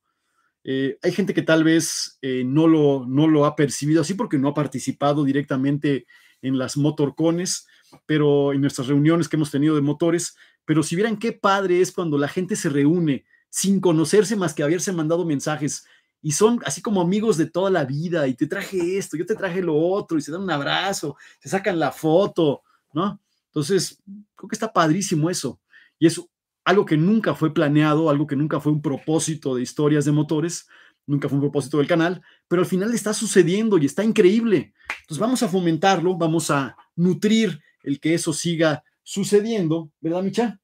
Eh, hay gente que tal vez eh, no, lo, no lo ha percibido así porque no ha participado directamente en las motorcones, pero en nuestras reuniones que hemos tenido de motores, pero si vieran qué padre es cuando la gente se reúne sin conocerse más que haberse mandado mensajes, y son así como amigos de toda la vida y te traje esto, yo te traje lo otro y se dan un abrazo, se sacan la foto, ¿no? Entonces, creo que está padrísimo eso. Y es algo que nunca fue planeado, algo que nunca fue un propósito de historias de motores, nunca fue un propósito del canal, pero al final está sucediendo y está increíble. Entonces vamos a fomentarlo, vamos a nutrir el que eso siga sucediendo, ¿verdad, Micha?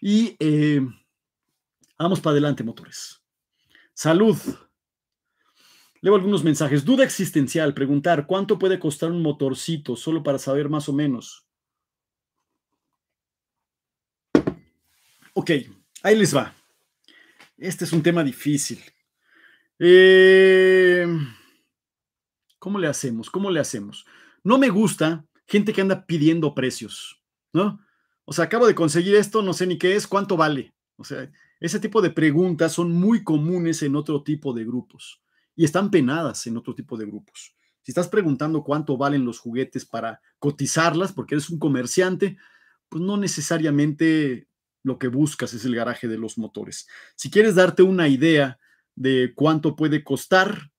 Y eh, vamos para adelante, motores. Salud. Leo algunos mensajes. Duda existencial, preguntar, ¿cuánto puede costar un motorcito solo para saber más o menos? Ok, ahí les va. Este es un tema difícil. Eh, ¿Cómo le hacemos? ¿Cómo le hacemos? No me gusta gente que anda pidiendo precios, ¿no? O sea, acabo de conseguir esto, no sé ni qué es, cuánto vale. O sea, ese tipo de preguntas son muy comunes en otro tipo de grupos y están penadas en otro tipo de grupos. Si estás preguntando cuánto valen los juguetes para cotizarlas, porque eres un comerciante, pues no necesariamente lo que buscas es el garaje de los motores. Si quieres darte una idea de cuánto puede costar,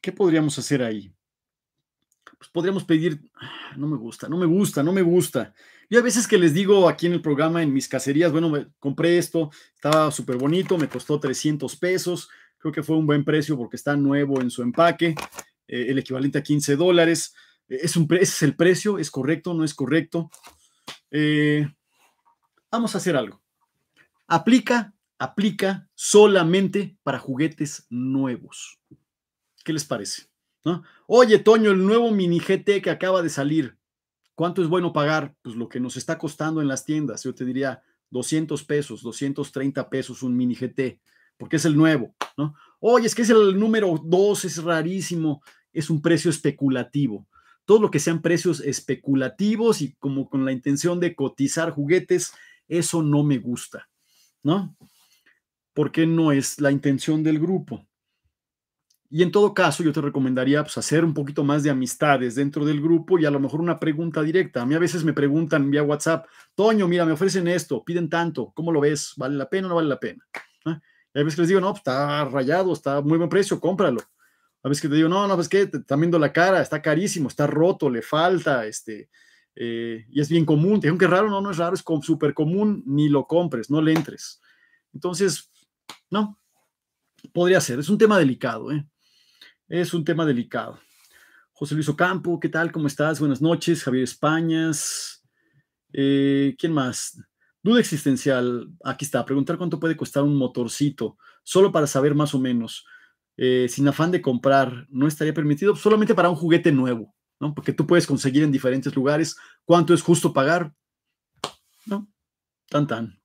¿qué podríamos hacer ahí? Pues podríamos pedir, ah, no me gusta, no me gusta, no me gusta. Yo a veces que les digo aquí en el programa, en mis cacerías, bueno, compré esto, estaba súper bonito, me costó 300 pesos, creo que fue un buen precio porque está nuevo en su empaque, eh, el equivalente a 15 dólares. Eh, es un, ese es el precio, es correcto, no es correcto. Eh, vamos a hacer algo. Aplica, aplica solamente para juguetes nuevos. ¿Qué les parece? ¿No? Oye, Toño, el nuevo mini GT que acaba de salir. ¿Cuánto es bueno pagar? Pues lo que nos está costando en las tiendas. Yo te diría 200 pesos, 230 pesos un mini GT, porque es el nuevo, ¿no? Oye, es que es el número dos, es rarísimo, es un precio especulativo. Todo lo que sean precios especulativos y como con la intención de cotizar juguetes, eso no me gusta, ¿no? Porque no es la intención del grupo. Y en todo caso, yo te recomendaría pues, hacer un poquito más de amistades dentro del grupo y a lo mejor una pregunta directa. A mí a veces me preguntan vía WhatsApp, Toño, mira, me ofrecen esto, piden tanto, ¿cómo lo ves? ¿Vale la pena o no vale la pena? Y a veces les digo, no, pues, está rayado, está muy buen precio, cómpralo. A veces que te digo, no, no, pues que te están viendo la cara, está carísimo, está roto, le falta, este, eh, y es bien común. Te digo raro, no, no es raro, es súper común, ni lo compres, no le entres. Entonces, no, podría ser, es un tema delicado, ¿eh? es un tema delicado. José Luis Ocampo, ¿qué tal? ¿Cómo estás? Buenas noches. Javier Españas. Eh, ¿Quién más? Duda existencial. Aquí está. Preguntar cuánto puede costar un motorcito, solo para saber más o menos. Eh, sin afán de comprar, no estaría permitido solamente para un juguete nuevo, ¿no? Porque tú puedes conseguir en diferentes lugares cuánto es justo pagar. No, tan tan.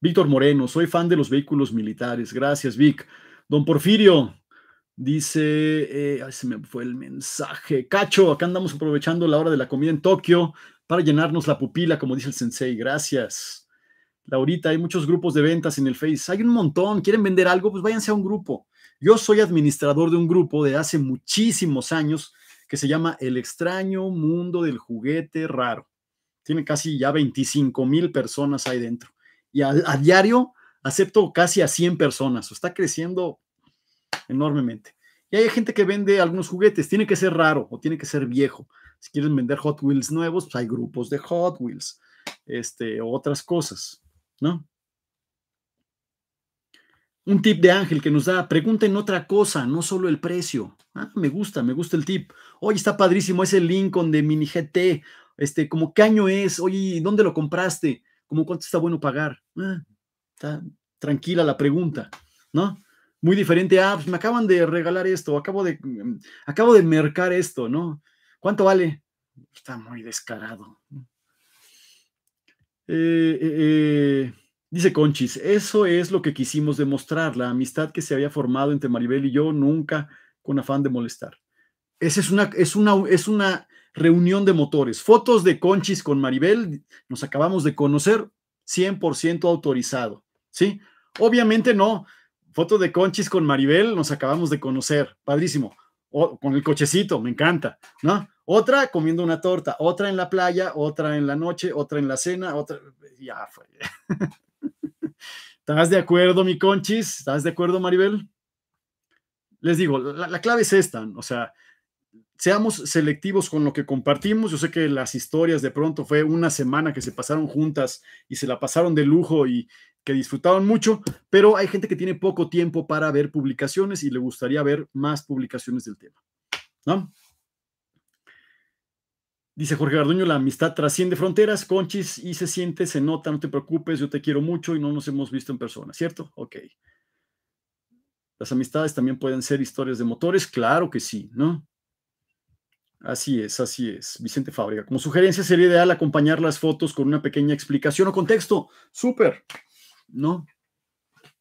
Víctor Moreno, soy fan de los vehículos militares. Gracias, Vic. Don Porfirio, Dice, eh, se me fue el mensaje. Cacho, acá andamos aprovechando la hora de la comida en Tokio para llenarnos la pupila, como dice el sensei. Gracias. Laurita, hay muchos grupos de ventas en el Face. Hay un montón. ¿Quieren vender algo? Pues váyanse a un grupo. Yo soy administrador de un grupo de hace muchísimos años que se llama El extraño mundo del juguete raro. Tiene casi ya 25 mil personas ahí dentro. Y a, a diario acepto casi a 100 personas. Está creciendo enormemente. Y hay gente que vende algunos juguetes, tiene que ser raro o tiene que ser viejo. Si quieren vender Hot Wheels nuevos, pues hay grupos de Hot Wheels, este, otras cosas, ¿no? Un tip de Ángel que nos da, pregunten otra cosa, no solo el precio. Ah, me gusta, me gusta el tip. Oye, está padrísimo ese Lincoln de Mini GT, este, como qué año es, oye, ¿dónde lo compraste? ¿Cómo cuánto está bueno pagar? Ah, está tranquila la pregunta, ¿no? muy diferente. Ah, pues, me acaban de regalar esto, acabo de, mm, acabo de mercar esto, ¿no? ¿Cuánto vale? Está muy descarado. Eh, eh, eh, dice Conchis, eso es lo que quisimos demostrar, la amistad que se había formado entre Maribel y yo, nunca con afán de molestar. Esa es una, es una, es una reunión de motores. Fotos de Conchis con Maribel, nos acabamos de conocer, 100% autorizado, ¿sí? Obviamente no, Foto de Conchis con Maribel, nos acabamos de conocer, padrísimo. O, con el cochecito, me encanta, ¿no? Otra comiendo una torta, otra en la playa, otra en la noche, otra en la cena, otra. Ya fue. ¿Estás de acuerdo, mi Conchis? ¿Estás de acuerdo, Maribel? Les digo, la, la clave es esta, o sea, seamos selectivos con lo que compartimos. Yo sé que las historias de pronto fue una semana que se pasaron juntas y se la pasaron de lujo y que disfrutaban mucho, pero hay gente que tiene poco tiempo para ver publicaciones y le gustaría ver más publicaciones del tema. ¿no? Dice Jorge Garduño, la amistad trasciende fronteras, conchis, y se siente, se nota, no te preocupes, yo te quiero mucho y no nos hemos visto en persona, ¿cierto? Ok. Las amistades también pueden ser historias de motores, claro que sí, ¿no? Así es, así es. Vicente Fábrica, como sugerencia sería ideal acompañar las fotos con una pequeña explicación o contexto. Súper. ¿no?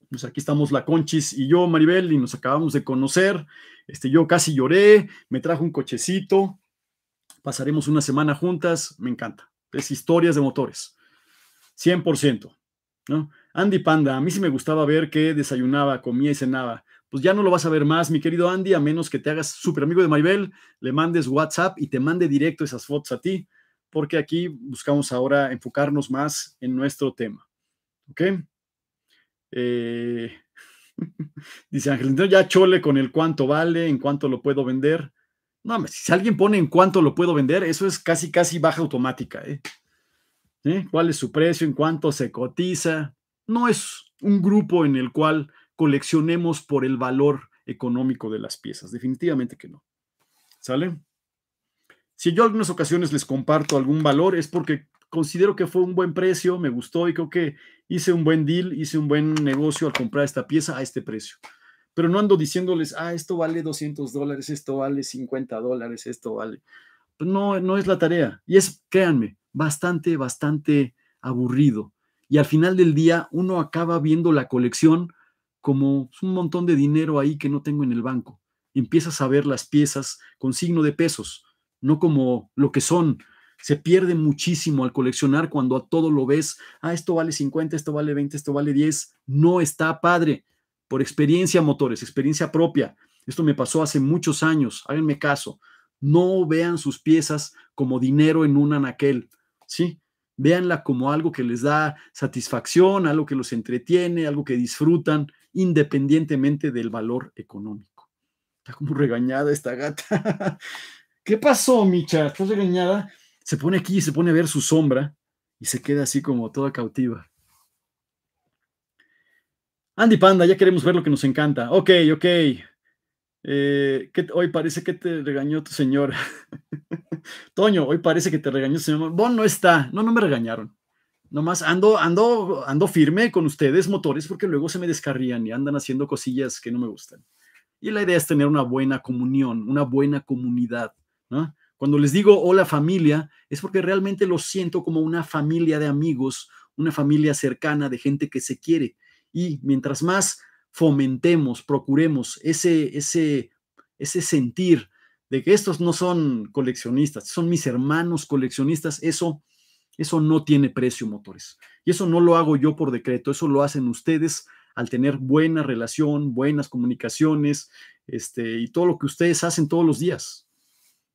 Pues aquí estamos la Conchis y yo, Maribel, y nos acabamos de conocer. Este, yo casi lloré, me trajo un cochecito, pasaremos una semana juntas, me encanta. Es historias de motores, 100%. ¿no? Andy Panda, a mí sí me gustaba ver que desayunaba, comía y cenaba. Pues ya no lo vas a ver más, mi querido Andy, a menos que te hagas súper amigo de Maribel, le mandes WhatsApp y te mande directo esas fotos a ti, porque aquí buscamos ahora enfocarnos más en nuestro tema. ¿Ok? Eh, dice Ángel, ya chole con el cuánto vale, en cuánto lo puedo vender. No, si alguien pone en cuánto lo puedo vender, eso es casi, casi baja automática. ¿eh? ¿Eh? ¿Cuál es su precio? ¿En cuánto se cotiza? No es un grupo en el cual coleccionemos por el valor económico de las piezas. Definitivamente que no. ¿Sale? Si yo algunas ocasiones les comparto algún valor es porque considero que fue un buen precio, me gustó y creo que hice un buen deal, hice un buen negocio al comprar esta pieza a este precio. Pero no ando diciéndoles, ah, esto vale 200 dólares, esto vale 50 dólares, esto vale. Pues no, no es la tarea. Y es, créanme, bastante, bastante aburrido. Y al final del día uno acaba viendo la colección como un montón de dinero ahí que no tengo en el banco. Empiezas a ver las piezas con signo de pesos, no como lo que son, se pierde muchísimo al coleccionar cuando a todo lo ves, ah, esto vale 50, esto vale 20, esto vale 10. No está padre. Por experiencia, motores, experiencia propia. Esto me pasó hace muchos años, háganme caso. No vean sus piezas como dinero en un anaquel, ¿sí? Véanla como algo que les da satisfacción, algo que los entretiene, algo que disfrutan, independientemente del valor económico. Está como regañada esta gata. ¿Qué pasó, Micha? ¿Estás regañada? se pone aquí y se pone a ver su sombra y se queda así como toda cautiva. Andy Panda, ya queremos ver lo que nos encanta. Ok, ok. Eh, hoy parece que te regañó tu señor. Toño, hoy parece que te regañó tu señor. Bon no está. No, no me regañaron. Nomás ando, ando, ando firme con ustedes, motores, porque luego se me descarrían y andan haciendo cosillas que no me gustan. Y la idea es tener una buena comunión, una buena comunidad, ¿no? Cuando les digo hola familia, es porque realmente lo siento como una familia de amigos, una familia cercana de gente que se quiere. Y mientras más fomentemos, procuremos ese, ese, ese sentir de que estos no son coleccionistas, son mis hermanos coleccionistas, eso, eso no tiene precio, motores. Y eso no lo hago yo por decreto, eso lo hacen ustedes al tener buena relación, buenas comunicaciones, este, y todo lo que ustedes hacen todos los días.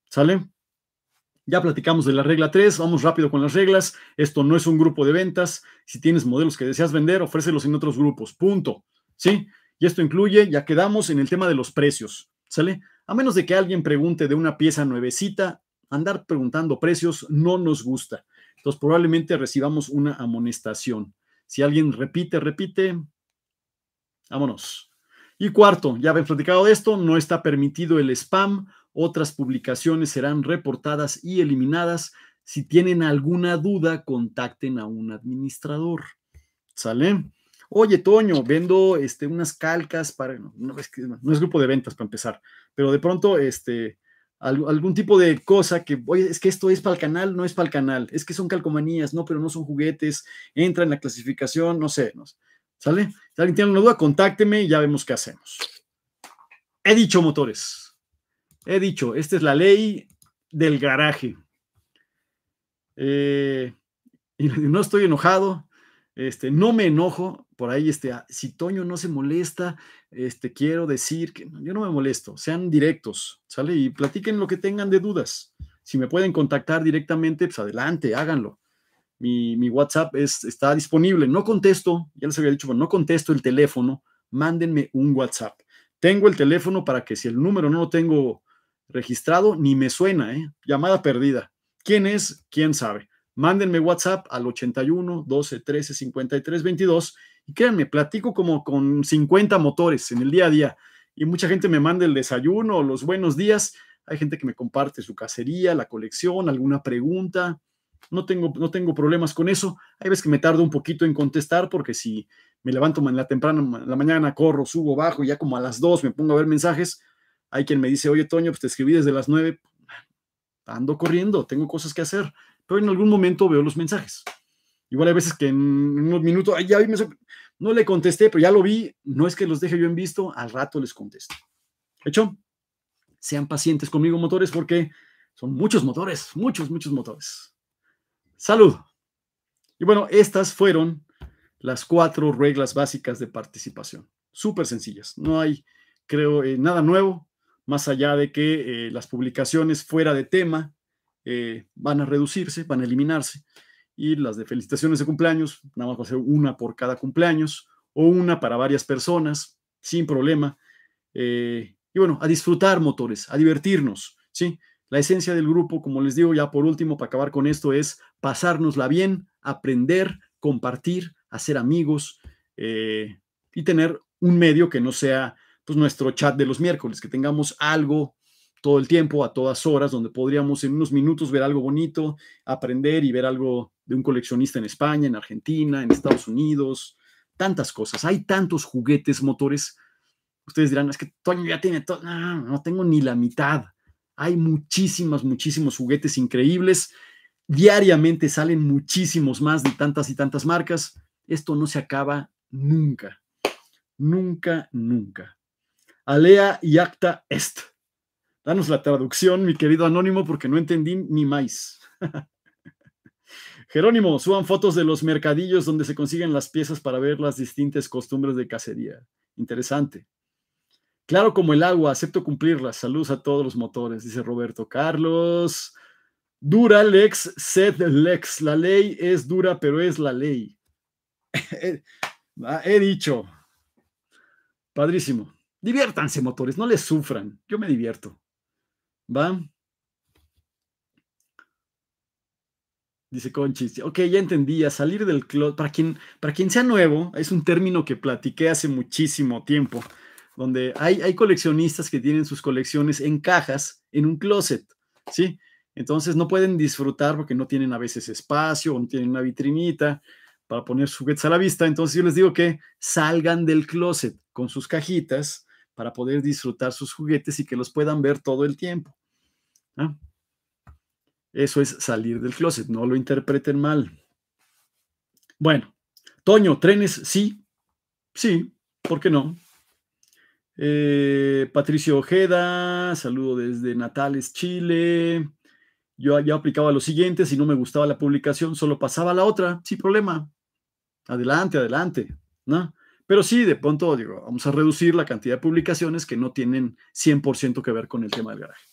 ¿Sale? Ya platicamos de la regla 3, vamos rápido con las reglas. Esto no es un grupo de ventas. Si tienes modelos que deseas vender, ofrécelos en otros grupos. Punto. ¿Sí? Y esto incluye, ya quedamos en el tema de los precios. ¿Sale? A menos de que alguien pregunte de una pieza nuevecita, andar preguntando precios no nos gusta. Entonces probablemente recibamos una amonestación. Si alguien repite, repite, vámonos. Y cuarto, ya habéis platicado de esto, no está permitido el spam otras publicaciones serán reportadas y eliminadas. Si tienen alguna duda, contacten a un administrador. ¿Sale? Oye, Toño, vendo este, unas calcas para. No es, grupo de ventas para empezar, pero de pronto, este, algún tipo de cosa que, oye, es que esto es para el canal, no es para el canal, es que son calcomanías, no, pero no son juguetes, entra en la clasificación, no sé, ¿Sale? Si alguien tiene alguna duda, contácteme y ya vemos qué hacemos. He dicho motores. He dicho, esta es la ley del garaje. Eh, y no estoy enojado, este, no me enojo, por ahí, este, ah, si Toño no se molesta, este, quiero decir que yo no me molesto, sean directos, ¿sale? Y platiquen lo que tengan de dudas. Si me pueden contactar directamente, pues adelante, háganlo. Mi, WhatsApp es, está disponible. No contesto, ya les había dicho, no contesto el teléfono. Mándenme un WhatsApp. Tengo el teléfono para que si el número no lo tengo registrado ni me suena, ¿eh? Llamada perdida. ¿Quién es? ¿Quién sabe? Mándenme WhatsApp al 81 12 13 53 22 y créanme, platico como con 50 motores en el día a día y mucha gente me manda el desayuno, los buenos días. Hay gente que me comparte su cacería, la colección, alguna pregunta. No tengo, no tengo problemas con eso. Hay veces que me tardo un poquito en contestar porque si me levanto en la temprana, la mañana, corro, subo, bajo, y ya como a las dos me pongo a ver mensajes, hay quien me dice, oye, Toño, pues te escribí desde las 9, ando corriendo, tengo cosas que hacer, pero en algún momento veo los mensajes. Igual hay veces que en unos minutos, no le contesté, pero ya lo vi, no es que los deje yo en visto, al rato les contesto. ¿Hecho? Sean pacientes conmigo, motores, porque son muchos motores, muchos, muchos motores. Salud. Y bueno, estas fueron las cuatro reglas básicas de participación. Súper sencillas. No hay, creo, eh, nada nuevo más allá de que eh, las publicaciones fuera de tema eh, van a reducirse, van a eliminarse, y las de felicitaciones de cumpleaños, nada más va a ser una por cada cumpleaños, o una para varias personas, sin problema. Eh, y bueno, a disfrutar motores, a divertirnos, ¿sí? La esencia del grupo, como les digo, ya por último, para acabar con esto, es pasárnosla bien, aprender, compartir, hacer amigos y tener un medio que no sea pues, nuestro chat de los miércoles, que tengamos algo todo el tiempo, a todas horas, donde podríamos en unos minutos ver algo bonito, aprender y ver algo de un coleccionista en España, en Argentina, en Estados Unidos, tantas cosas. Hay tantos juguetes, motores. Ustedes dirán, es que Toño ya tiene todo. No, no tengo ni la mitad. Hay muchísimas, muchísimos juguetes increíbles. Diariamente salen muchísimos más de tantas y tantas marcas. Esto no se acaba nunca. Nunca, nunca. Alea y acta est. Danos la traducción, mi querido anónimo, porque no entendí ni más. Jerónimo, suban fotos de los mercadillos donde se consiguen las piezas para ver las distintas costumbres de cacería. Interesante. Claro como el agua, acepto cumplirlas. Saludos a todos los motores, dice Roberto Carlos. Dura lex, sed lex. La ley es dura, pero es la ley. Eh, ah, he dicho. Padrísimo. Diviértanse, motores, no les sufran. Yo me divierto. ¿Va? Dice Conchis, ok, ya entendía. salir del closet, para quien, para quien sea nuevo, es un término que platiqué hace muchísimo tiempo, donde hay, hay coleccionistas que tienen sus colecciones en cajas, en un closet, ¿sí? Entonces no pueden disfrutar porque no tienen a veces espacio o no tienen una vitrinita para poner juguetes a la vista. Entonces yo les digo que salgan del closet con sus cajitas, para poder disfrutar sus juguetes y que los puedan ver todo el tiempo. Eso es salir del closet, no lo interpreten mal. Bueno, Toño, trenes, sí, sí, ¿por qué no? Eh, Patricio Ojeda, saludo desde Natales, Chile. Yo ya aplicaba lo siguientes si no me gustaba la publicación, solo pasaba la otra, sin problema. Adelante, adelante, ¿no? Pero sí, de pronto, digo, vamos a reducir la cantidad de publicaciones que no tienen 100% que ver con el tema del garaje.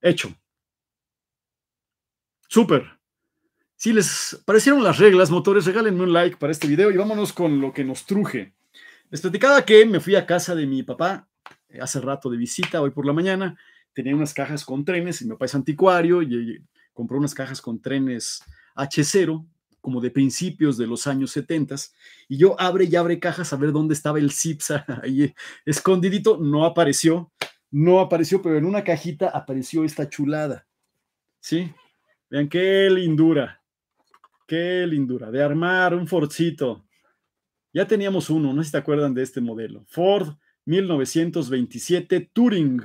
Hecho. Súper. Si les parecieron las reglas, motores, regálenme un like para este video y vámonos con lo que nos truje. Les platicaba que me fui a casa de mi papá eh, hace rato de visita, hoy por la mañana. Tenía unas cajas con trenes mi papá es anticuario y eh, compró unas cajas con trenes H0 como de principios de los años 70, y yo abre y abre cajas a ver dónde estaba el Zipsa ahí escondidito, no apareció, no apareció, pero en una cajita apareció esta chulada, ¿sí? Vean qué lindura, qué lindura, de armar un Fordcito. Ya teníamos uno, no sé si te acuerdan de este modelo, Ford 1927 Touring.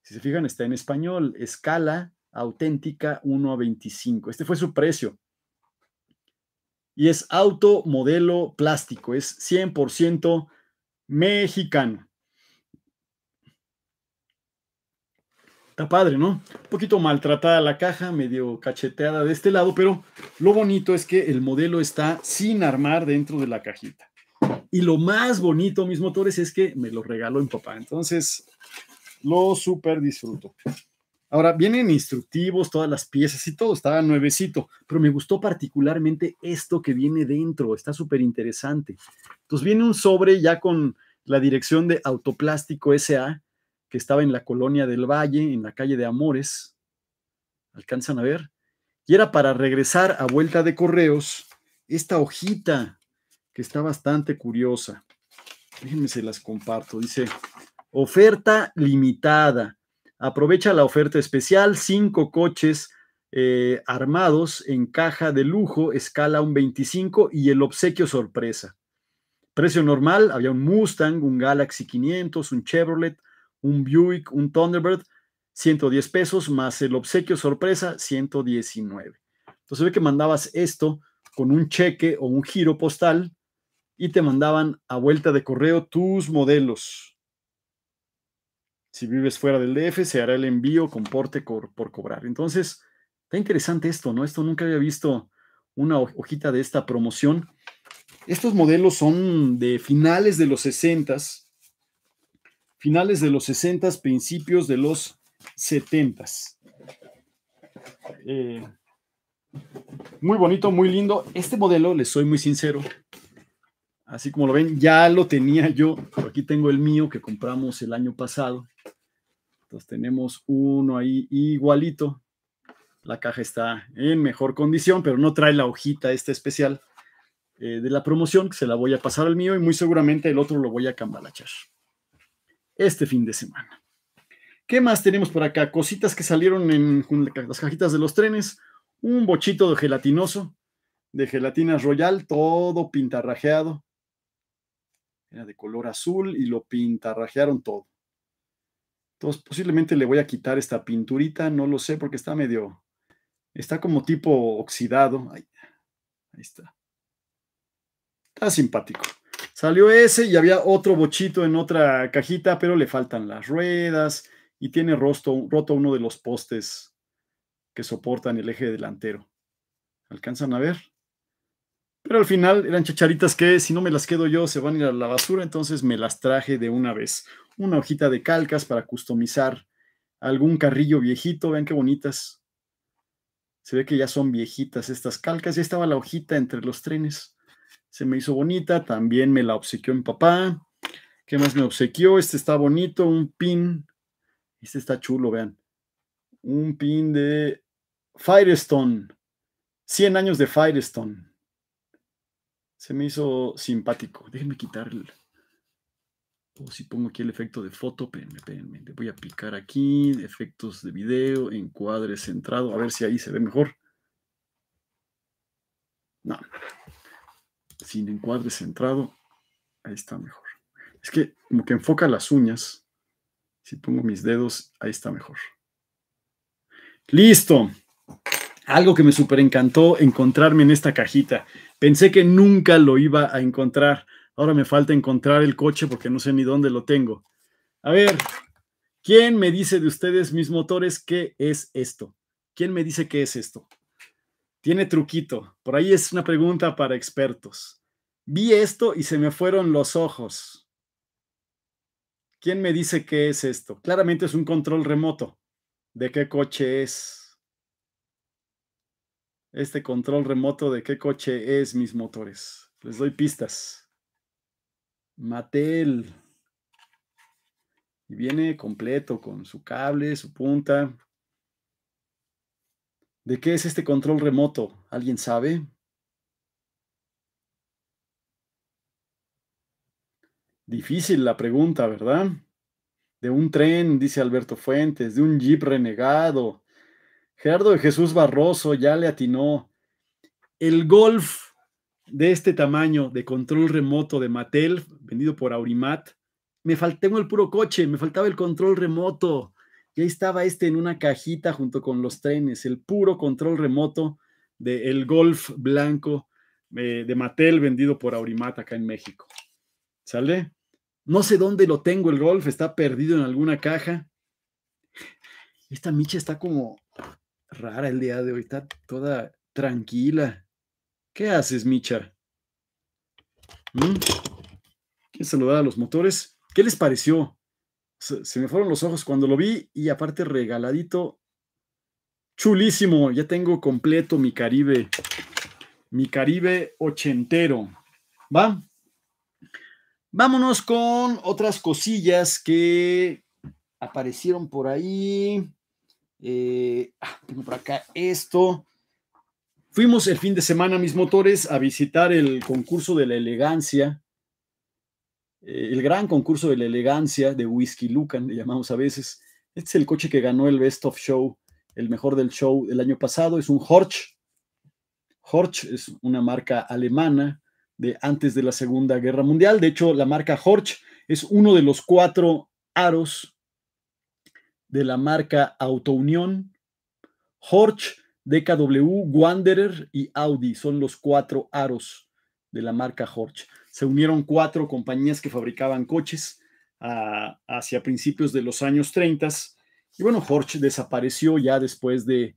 Si se fijan, está en español, escala auténtica 1 a 25. Este fue su precio, y es auto modelo plástico, es 100% mexicano. Está padre, ¿no? Un poquito maltratada la caja, medio cacheteada de este lado, pero lo bonito es que el modelo está sin armar dentro de la cajita. Y lo más bonito, mis motores, es que me lo regaló mi papá. Entonces, lo super disfruto. Ahora, vienen instructivos, todas las piezas y todo, estaba nuevecito, pero me gustó particularmente esto que viene dentro, está súper interesante. Entonces viene un sobre ya con la dirección de Autoplástico SA, que estaba en la colonia del Valle, en la calle de Amores. ¿Alcanzan a ver? Y era para regresar a vuelta de correos esta hojita que está bastante curiosa. Déjenme se las comparto. Dice, oferta limitada Aprovecha la oferta especial, cinco coches eh, armados en caja de lujo, escala un 25 y el obsequio sorpresa. Precio normal, había un Mustang, un Galaxy 500, un Chevrolet, un Buick, un Thunderbird, 110 pesos más el obsequio sorpresa, 119. Entonces ve que mandabas esto con un cheque o un giro postal y te mandaban a vuelta de correo tus modelos. Si vives fuera del DF, se hará el envío con porte por cobrar. Entonces, está interesante esto, ¿no? Esto nunca había visto una hojita de esta promoción. Estos modelos son de finales de los 60, finales de los 60, principios de los 70. Eh, muy bonito, muy lindo. Este modelo, les soy muy sincero, Así como lo ven, ya lo tenía yo. aquí tengo el mío que compramos el año pasado. Entonces tenemos uno ahí igualito. La caja está en mejor condición, pero no trae la hojita esta especial eh, de la promoción, que se la voy a pasar al mío y muy seguramente el otro lo voy a cambalachar este fin de semana. ¿Qué más tenemos por acá? Cositas que salieron en las cajitas de los trenes. Un bochito de gelatinoso, de gelatinas royal, todo pintarrajeado de color azul y lo pintarrajearon todo. Entonces, posiblemente le voy a quitar esta pinturita, no lo sé, porque está medio. Está como tipo oxidado. Ahí, está. Está simpático. Salió ese y había otro bochito en otra cajita, pero le faltan las ruedas y tiene roto, roto uno de los postes que soportan el eje delantero. ¿Alcanzan a ver? Pero al final eran chacharitas que si no me las quedo yo se van a ir a la basura, entonces me las traje de una vez. Una hojita de calcas para customizar algún carrillo viejito, vean qué bonitas. Se ve que ya son viejitas estas calcas, ya estaba la hojita entre los trenes. Se me hizo bonita, también me la obsequió mi papá. ¿Qué más me obsequió? Este está bonito, un pin. Este está chulo, vean. Un pin de Firestone. 100 años de Firestone. Se me hizo simpático. Déjenme el... O si pongo aquí el efecto de foto, espérenme, voy a aplicar aquí, efectos de video, encuadre centrado, a ver si ahí se ve mejor. No. Sin encuadre centrado, ahí está mejor. Es que como que enfoca las uñas. Si pongo mis dedos, ahí está mejor. Listo. Algo que me súper encantó encontrarme en esta cajita. Pensé que nunca lo iba a encontrar. Ahora me falta encontrar el coche porque no sé ni dónde lo tengo. A ver, ¿quién me dice de ustedes, mis motores, qué es esto? ¿Quién me dice qué es esto? Tiene truquito. Por ahí es una pregunta para expertos. Vi esto y se me fueron los ojos. ¿Quién me dice qué es esto? Claramente es un control remoto. ¿De qué coche es? este control remoto de qué coche es mis motores. Les doy pistas. Mattel. Y viene completo con su cable, su punta. ¿De qué es este control remoto? ¿Alguien sabe? Difícil la pregunta, ¿verdad? De un tren, dice Alberto Fuentes, de un jeep renegado, Gerardo de Jesús Barroso ya le atinó. El golf de este tamaño de control remoto de Mattel, vendido por Aurimat, me faltaba el puro coche, me faltaba el control remoto. Y ahí estaba este en una cajita junto con los trenes, el puro control remoto del Golf blanco eh, de Mattel vendido por Aurimat acá en México. ¿Sale? No sé dónde lo tengo el Golf, está perdido en alguna caja. Esta micha está como, rara el día de hoy, está toda tranquila. ¿Qué haces, Micha? ¿Mm? se lo saludar a los motores? ¿Qué les pareció? Se, se, me fueron los ojos cuando lo vi y aparte regaladito. Chulísimo, ya tengo completo mi Caribe. Mi Caribe ochentero. ¿Va? Vámonos con otras cosillas que aparecieron por ahí. Eh, ah, tengo por acá esto. Fuimos el fin de semana, mis motores, a visitar el concurso de la elegancia, eh, el gran concurso de la elegancia de Whisky Lucan, llamamos a veces. Este es el coche que ganó el Best of Show, el mejor del show el año pasado. Es un Horch. Horch es una marca alemana de antes de la Segunda Guerra Mundial. De hecho, la marca Horch es uno de los cuatro aros de la marca Autounión, Horch, DKW, Wanderer y Audi son los cuatro aros de la marca Horch. Se unieron cuatro compañías que fabricaban coches ah, hacia principios de los años 30. Y bueno, Horch desapareció ya después de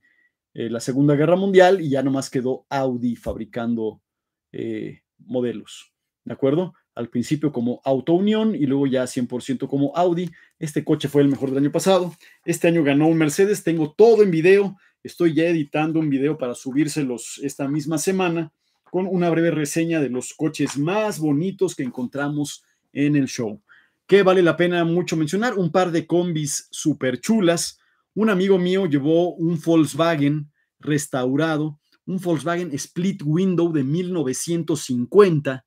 eh, la Segunda Guerra Mundial y ya nomás quedó Audi fabricando eh, modelos. ¿De acuerdo? al principio como Auto Unión y luego ya 100% como Audi. Este coche fue el mejor del año pasado. Este año ganó un Mercedes. Tengo todo en video. Estoy ya editando un video para subírselos esta misma semana con una breve reseña de los coches más bonitos que encontramos en el show. Que vale la pena mucho mencionar, un par de combis súper chulas. Un amigo mío llevó un Volkswagen restaurado, un Volkswagen Split Window de 1950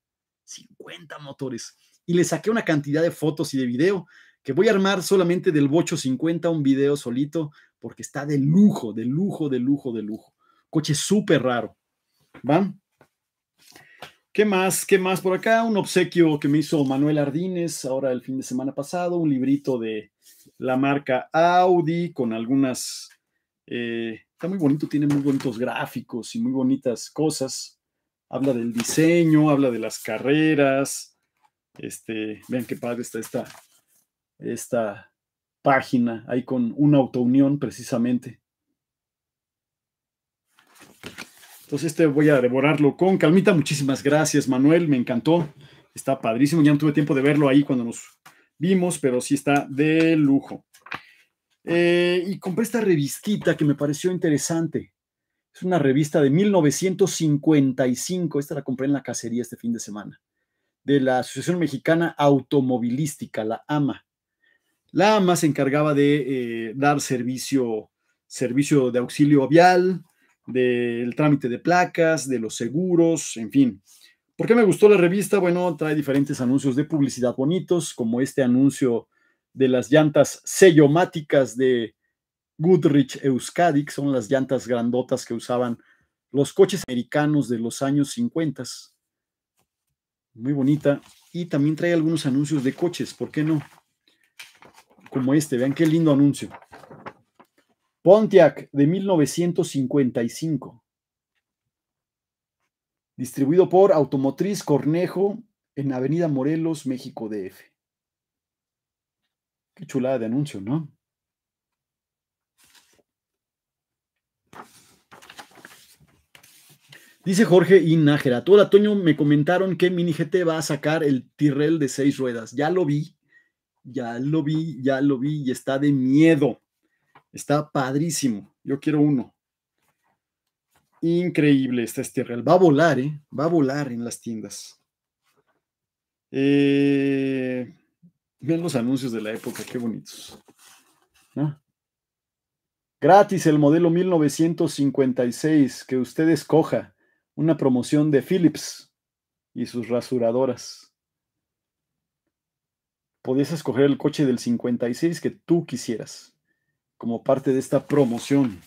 50 motores. Y le saqué una cantidad de fotos y de video que voy a armar solamente del Bocho 50 un video solito porque está de lujo, de lujo, de lujo, de lujo. Coche súper raro. van ¿Qué más? ¿Qué más por acá? Un obsequio que me hizo Manuel Ardínez ahora el fin de semana pasado, un librito de la marca Audi con algunas... Eh, está muy bonito, tiene muy bonitos gráficos y muy bonitas cosas habla del diseño, habla de las carreras. Este, vean qué padre está esta, esta página ahí con una autounión precisamente. Entonces este voy a devorarlo con calmita. Muchísimas gracias, Manuel. Me encantó. Está padrísimo. Ya no tuve tiempo de verlo ahí cuando nos vimos, pero sí está de lujo. Eh, y compré esta revistita que me pareció interesante. Es una revista de 1955, esta la compré en la cacería este fin de semana, de la Asociación Mexicana Automovilística, la AMA. La AMA se encargaba de eh, dar servicio, servicio de auxilio vial, del trámite de placas, de los seguros, en fin. ¿Por qué me gustó la revista? Bueno, trae diferentes anuncios de publicidad bonitos, como este anuncio de las llantas sellomáticas de Goodrich Euskadi, son las llantas grandotas que usaban los coches americanos de los años 50. Muy bonita. Y también trae algunos anuncios de coches, ¿por qué no? Como este, vean qué lindo anuncio. Pontiac de 1955. Distribuido por Automotriz Cornejo en Avenida Morelos, México DF. Qué chulada de anuncio, ¿no? Dice Jorge y Nájera, todo el otoño me comentaron que Mini GT va a sacar el Tirrell de seis ruedas. Ya lo vi, ya lo vi, ya lo vi y está de miedo. Está padrísimo. Yo quiero uno. Increíble este Tirrell. Va a volar, ¿eh? Va a volar en las tiendas. Eh, los anuncios de la época, qué bonitos. Gratis el modelo 1956, que usted escoja una promoción de Philips y sus rasuradoras. Podías escoger el coche del 56 que tú quisieras como parte de esta promoción.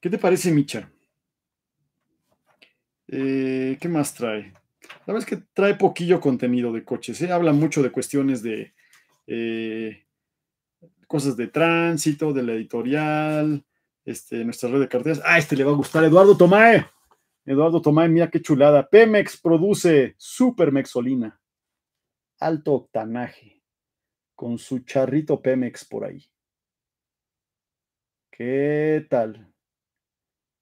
¿Qué te parece, Micha? Eh, ¿Qué más trae? La verdad es que trae poquillo contenido de coches. ¿eh? Habla mucho de cuestiones de eh, cosas de tránsito, de la editorial, este, nuestra red de carteras. Ah, este le va a gustar, Eduardo Tomae. Eduardo y mira qué chulada. Pemex produce supermexolina. Alto octanaje. Con su charrito Pemex por ahí. ¿Qué tal?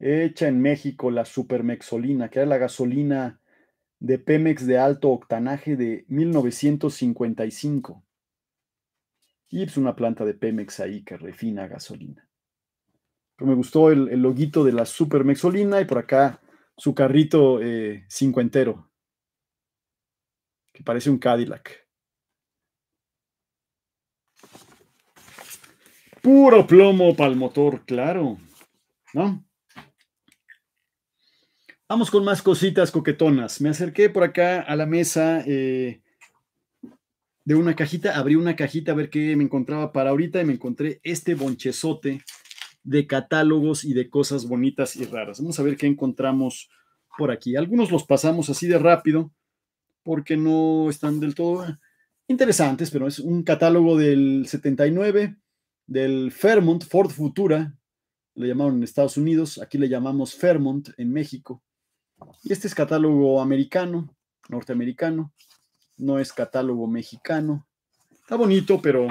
Hecha en México la supermexolina, que era la gasolina de Pemex de alto octanaje de 1955. Y es pues, una planta de Pemex ahí que refina gasolina. Pero me gustó el, el loguito de la supermexolina y por acá su carrito eh, cincuentero, que parece un Cadillac. Puro plomo para el motor, claro. ¿No? Vamos con más cositas coquetonas. Me acerqué por acá a la mesa eh, de una cajita, abrí una cajita a ver qué me encontraba para ahorita y me encontré este bonchezote de catálogos y de cosas bonitas y raras. Vamos a ver qué encontramos por aquí. Algunos los pasamos así de rápido porque no están del todo interesantes, pero es un catálogo del 79 del Fairmont, Ford Futura, le llamaron en Estados Unidos, aquí le llamamos Fairmont en México. Y este es catálogo americano, norteamericano, no es catálogo mexicano. Está bonito, pero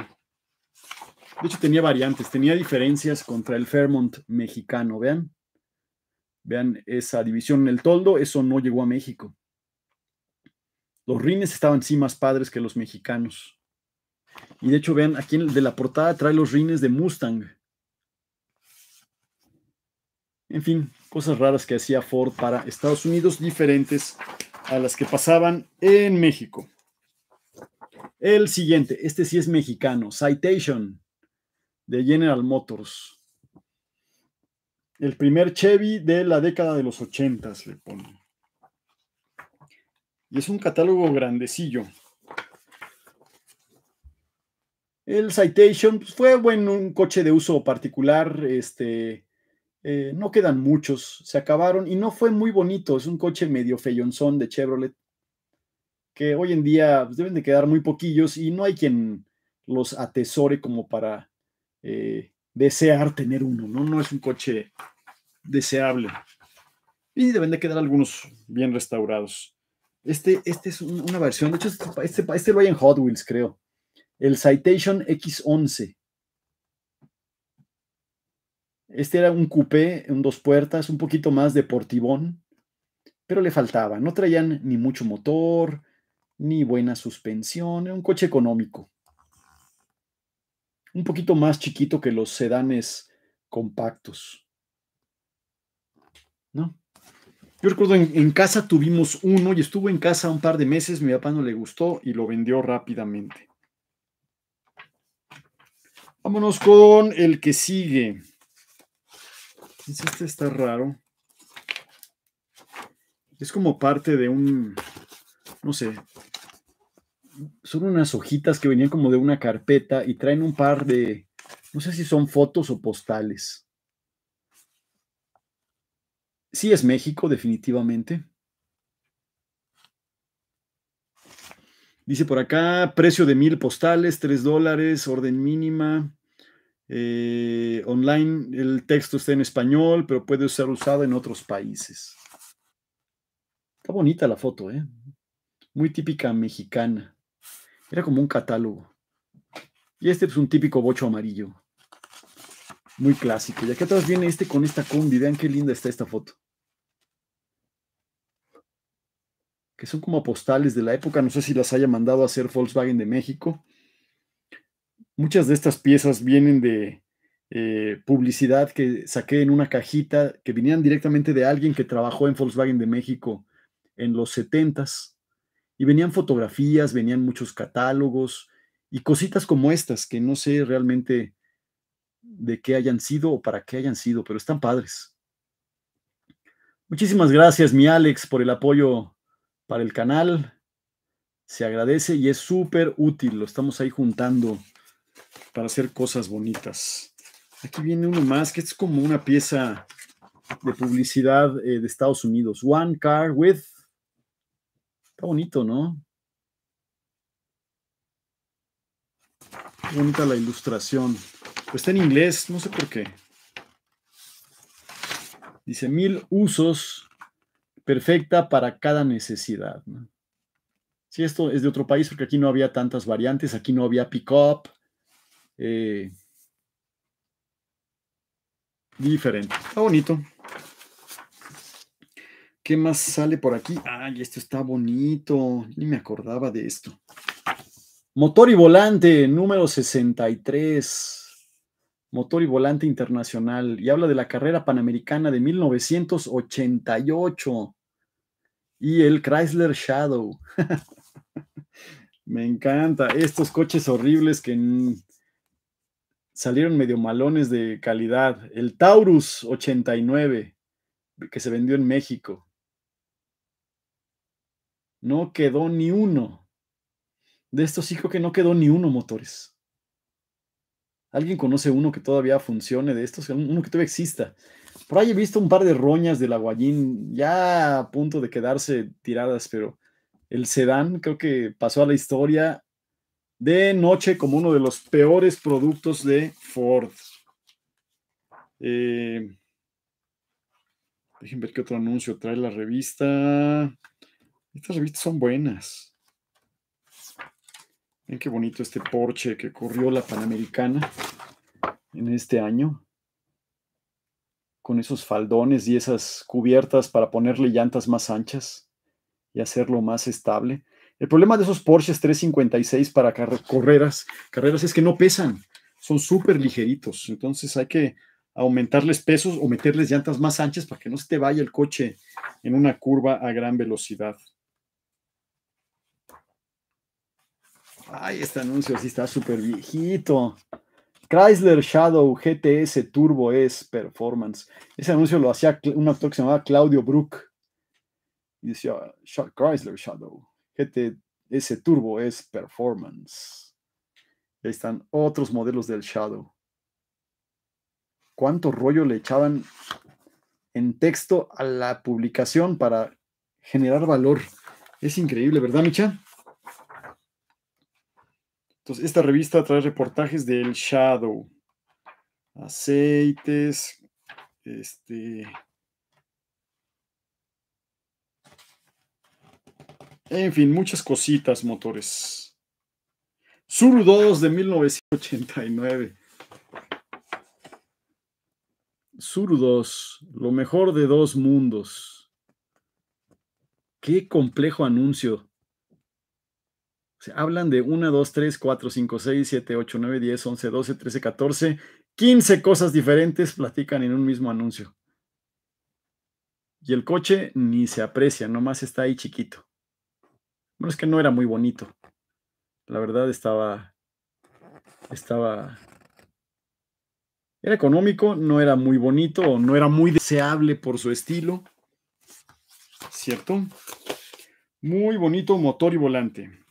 de hecho, tenía variantes, tenía diferencias contra el Fairmont mexicano. Vean, vean esa división en el toldo, eso no llegó a México. Los rines estaban sí más padres que los mexicanos. Y de hecho, vean, aquí en de la portada trae los rines de Mustang. En fin, cosas raras que hacía Ford para Estados Unidos diferentes a las que pasaban en México. El siguiente, este sí es mexicano, Citation de General Motors. El primer Chevy de la década de los 80 le pone. Y es un catálogo grandecillo. El Citation pues, fue bueno, un coche de uso particular. Este, eh, no quedan muchos, se acabaron y no fue muy bonito. Es un coche medio feyonzón de Chevrolet que hoy en día pues, deben de quedar muy poquillos y no hay quien los atesore como para eh, desear tener uno, ¿no? es un coche deseable. Y deben de quedar algunos bien restaurados. Este, este es una versión, de hecho, este, este, este, lo hay en Hot Wheels, creo. El Citation X11. Este era un coupé, en dos puertas, un poquito más deportivón, pero le faltaba. No traían ni mucho motor, ni buena suspensión, era un coche económico un poquito más chiquito que los sedanes compactos. ¿No? Yo recuerdo en, en, casa tuvimos uno y estuvo en casa un par de meses, mi papá no le gustó y lo vendió rápidamente. Vámonos con el que sigue. Este, este está raro. Es como parte de un, no sé, son unas hojitas que venían como de una carpeta y traen un par de, no sé si son fotos o postales. Sí es México, definitivamente. Dice por acá, precio de mil postales, tres dólares, orden mínima. Eh, online, el texto está en español, pero puede ser usado en otros países. Está bonita la foto, ¿eh? Muy típica mexicana. Era como un catálogo. Y este es un típico bocho amarillo. Muy clásico. Y aquí atrás viene este con esta combi. Vean qué linda está esta foto. Que son como postales de la época. No sé si las haya mandado a hacer Volkswagen de México. Muchas de estas piezas vienen de eh, publicidad que saqué en una cajita que venían directamente de alguien que trabajó en Volkswagen de México en los 70s y venían fotografías, venían muchos catálogos y cositas como estas que no sé realmente de qué hayan sido o para qué hayan sido, pero están padres. Muchísimas gracias, mi Alex, por el apoyo para el canal. Se agradece y es súper útil. Lo estamos ahí juntando para hacer cosas bonitas. Aquí viene uno más, que es como una pieza de publicidad eh, de Estados Unidos. One Car with Está bonito, ¿no? Qué bonita la ilustración. Pues está en inglés, no sé por qué. Dice mil usos, perfecta para cada necesidad. Si esto es de otro país, porque aquí no había tantas variantes, aquí no había pick-up. Eh, diferente. Está bonito. ¿Qué más sale por aquí? Ay, esto está bonito. Ni me acordaba de esto. Motor y volante, número 63. Motor y volante internacional. Y habla de la carrera panamericana de 1988. Y el Chrysler Shadow. me encanta. Estos coches horribles que salieron medio malones de calidad. El Taurus 89, que se vendió en México no quedó ni uno. De estos hijos que no quedó ni uno motores. ¿Alguien conoce uno que todavía funcione de estos? Uno que todavía exista. Por ahí he visto un par de roñas del Aguayín ya a punto de quedarse tiradas, pero el sedán creo que pasó a la historia de noche como uno de los peores productos de Ford. Eh, ver qué otro anuncio trae la revista. Estas revistas son buenas. Miren qué bonito este Porsche que corrió la Panamericana en este año. Con esos faldones y esas cubiertas para ponerle llantas más anchas y hacerlo más estable. El problema de esos Porsches 356 para carreras, carreras es que no pesan, son súper ligeritos. Entonces hay que aumentarles pesos o meterles llantas más anchas para que no se te vaya el coche en una curva a gran velocidad. Ay, este anuncio sí está súper viejito. Chrysler Shadow GTS Turbo S Performance. Ese anuncio lo hacía un actor que se llamaba Claudio Brook. Y decía, Chrysler Shadow GTS Turbo S Performance. Ahí están otros modelos del Shadow. ¿Cuánto rollo le echaban en texto a la publicación para generar valor? Es increíble, ¿verdad, Micha? Entonces, esta revista trae reportajes del Shadow, aceites, este... En fin, muchas cositas, motores. Sur 2 de 1989. Sur 2, lo mejor de dos mundos. Qué complejo anuncio hablan de 1, 2, 3, 4, 5, 6, 7, 8, 9, 10, 11, 12, 13, 14, 15 cosas diferentes platican en un mismo anuncio. Y el coche ni se aprecia, nomás está ahí chiquito. Bueno, es que no era muy bonito. La verdad estaba, estaba, era económico, no era muy bonito, o no era muy deseable por su estilo. ¿Cierto? Muy bonito motor y volante.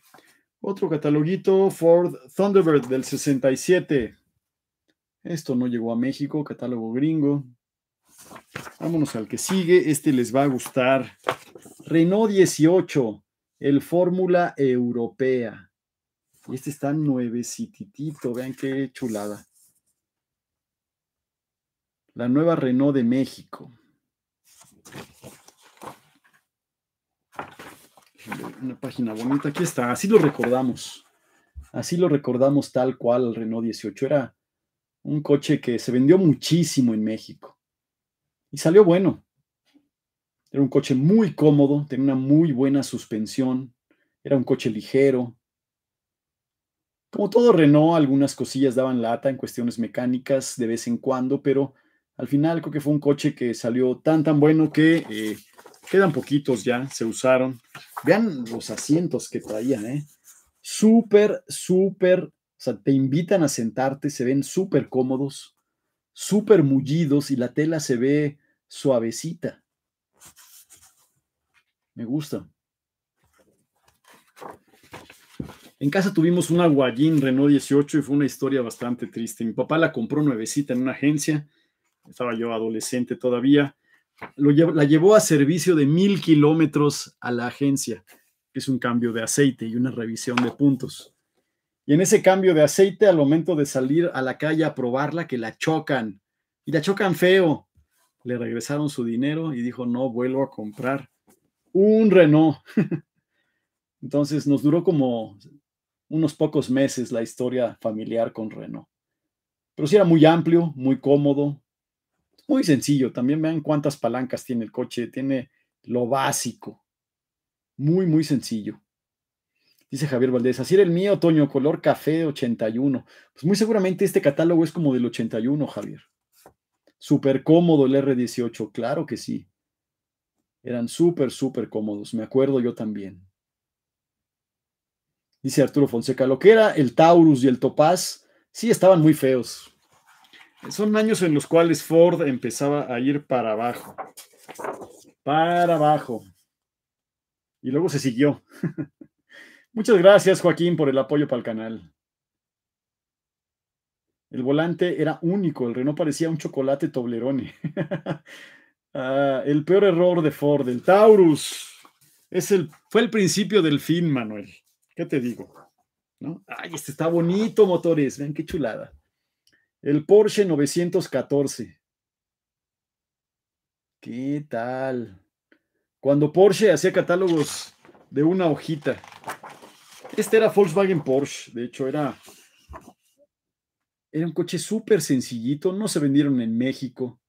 Otro cataloguito, Ford Thunderbird del 67. Esto no llegó a México, catálogo gringo. Vámonos al que sigue, este les va a gustar. Renault 18, el Fórmula Europea. Y este está nuevecitito. vean qué chulada. La nueva Renault de México una página bonita. Aquí está, así lo recordamos. Así lo recordamos tal cual el Renault 18. Era un coche que se vendió muchísimo en México. Y salió bueno. Era un coche muy cómodo, tenía una muy buena suspensión, era un coche ligero. Como todo Renault, algunas cosillas daban lata en cuestiones mecánicas de vez en cuando, pero al final creo que fue un coche que salió tan tan bueno que eh, Quedan poquitos ya, se usaron. Vean los asientos que traían, ¿eh? Súper, súper, o sea, te invitan a sentarte, se ven súper cómodos, súper mullidos y la tela se ve suavecita. Me gusta. En casa tuvimos una Guayín Renault 18 y fue una historia bastante triste. Mi papá la compró nuevecita en una agencia. Estaba yo adolescente todavía la llevó a servicio de mil kilómetros a la agencia, que es un cambio de aceite y una revisión de puntos. Y en ese cambio de aceite, al momento de salir a la calle a probarla, que la chocan. Y la chocan feo. Le regresaron su dinero y dijo, no, vuelvo a comprar un Renault. Entonces nos duró como unos pocos meses la historia familiar con Renault. Pero sí era muy amplio, muy cómodo, muy sencillo. También vean cuántas palancas tiene el coche. Tiene lo básico. Muy, muy sencillo. Dice Javier Valdés, así era el mío, Toño, color café 81. Pues muy seguramente este catálogo es como del 81, Javier. Súper cómodo el R18, claro que sí. Eran súper, súper cómodos, me acuerdo yo también. Dice Arturo Fonseca, lo que era el Taurus y el Topaz, sí estaban muy feos. Son años en los cuales Ford empezaba a ir para abajo. Para abajo. Y luego se siguió. Muchas gracias, Joaquín, por el apoyo para el canal. El volante era único, el Renault parecía un chocolate Toblerone. Ah, el peor error de Ford, el Taurus. Es el, fue el principio del fin, Manuel. ¿Qué te digo? Ay, este está bonito, motores. Vean qué chulada. El Porsche 914. ¿Qué tal? Cuando Porsche hacía catálogos de una hojita. Este era Volkswagen Porsche, de hecho era era un coche súper sencillito, no se vendieron en México.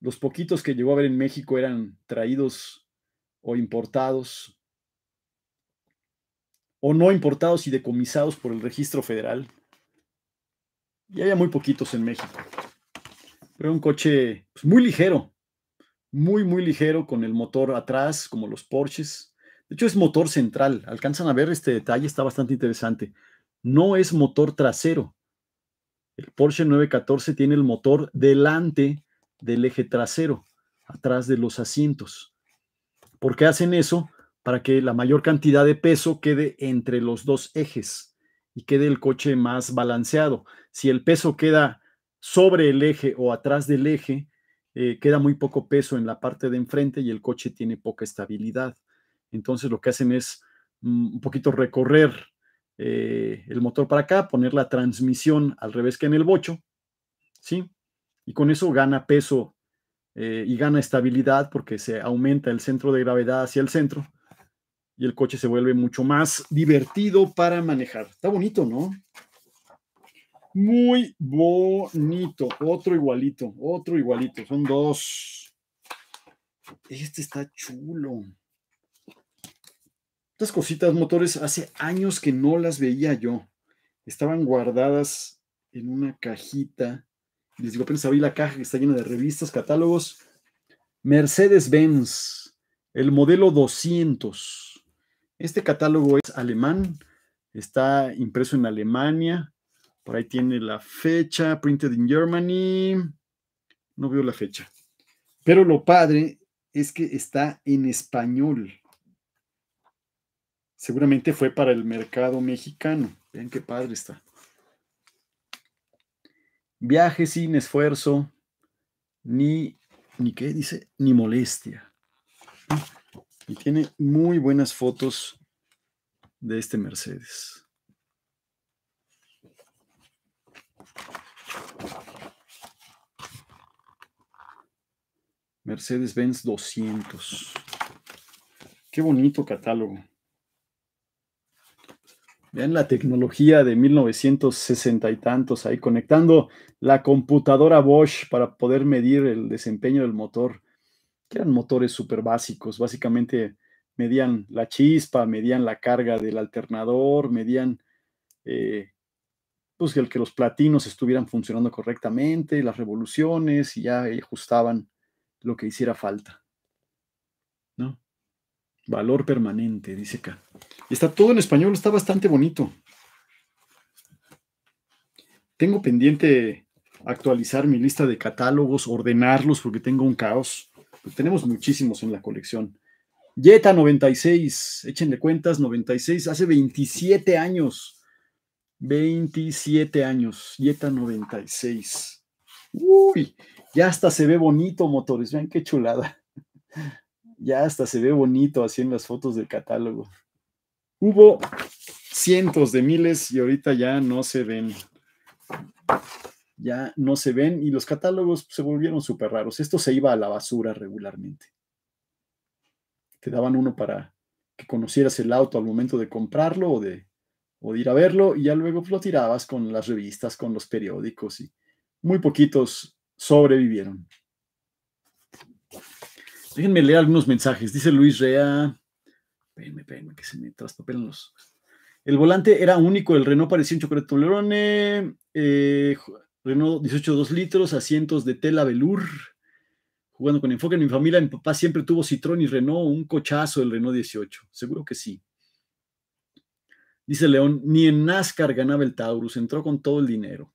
Los poquitos que llegó a ver en México eran traídos o importados, o no importados y decomisados por el registro federal y había muy poquitos en México. Era un coche pues, muy ligero, muy, muy ligero, con el motor atrás, como los Porsches. De hecho, es motor central. Alcanzan a ver este detalle, está bastante interesante. No es motor trasero. El Porsche 914 tiene el motor delante del eje trasero, atrás de los asientos. ¿Por qué hacen eso? Para que la mayor cantidad de peso quede entre los dos ejes y quede el coche más balanceado. Si el peso queda sobre el eje o atrás del eje, eh, queda muy poco peso en la parte de enfrente y el coche tiene poca estabilidad. Entonces lo que hacen es mm, un poquito recorrer eh, el motor para acá, poner la transmisión al revés que en el bocho, ¿sí? Y con eso gana peso eh, y gana estabilidad porque se aumenta el centro de gravedad hacia el centro y el coche se vuelve mucho más divertido para manejar. Está bonito, ¿no? Muy bonito. Otro igualito, otro igualito. Son dos. Este está chulo. Estas cositas, motores, hace años que no las veía yo. Estaban guardadas en una cajita. Les digo, apenas abrí la caja que está llena de revistas, catálogos. Mercedes-Benz, el modelo 200. Este catálogo es alemán, está impreso en Alemania, por ahí tiene la fecha, printed in Germany, no veo la fecha. Pero lo padre es que está en español. Seguramente fue para el mercado mexicano. Vean qué padre está. Viaje sin esfuerzo, ni, ni qué dice, ni molestia. Y tiene muy buenas fotos de este Mercedes. Mercedes-Benz 200. Qué bonito catálogo. Vean la tecnología de 1960 y tantos ahí, conectando la computadora Bosch para poder medir el desempeño del motor que eran motores súper básicos, básicamente medían la chispa, medían la carga del alternador, medían eh, pues, el que los platinos estuvieran funcionando correctamente, las revoluciones, y ya ajustaban lo que hiciera falta. ¿No? Valor permanente, dice acá. está todo en español, está bastante bonito. Tengo pendiente actualizar mi lista de catálogos, ordenarlos, porque tengo un caos. Pues, tenemos muchísimos en la colección. Jetta 96, échenle cuentas, 96, hace 27 años. 27 años, Jetta 96. Uy, ya hasta se ve bonito, motores, vean qué chulada. Ya hasta se ve bonito así en las fotos del catálogo. Hubo cientos de miles y ahorita ya no se ven ya no se ven y los catálogos pues, se volvieron súper raros. Esto se iba a la basura regularmente. Te daban uno para que conocieras el auto al momento de comprarlo o de, o ir a verlo y ya luego pues, lo tirabas con las revistas, con los periódicos y muy poquitos sobrevivieron. Déjenme leer algunos mensajes. Dice Luis Rea. Espérenme, que se me traspapelan los. El volante era único, el Renault parecía un chocolate Renault 18 2 litros, asientos de tela velour, jugando con enfoque. En mi familia, mi papá siempre tuvo Citrón y Renault, un cochazo el Renault 18, seguro que sí. Dice León, ni en NASCAR ganaba el Taurus, entró con todo el dinero.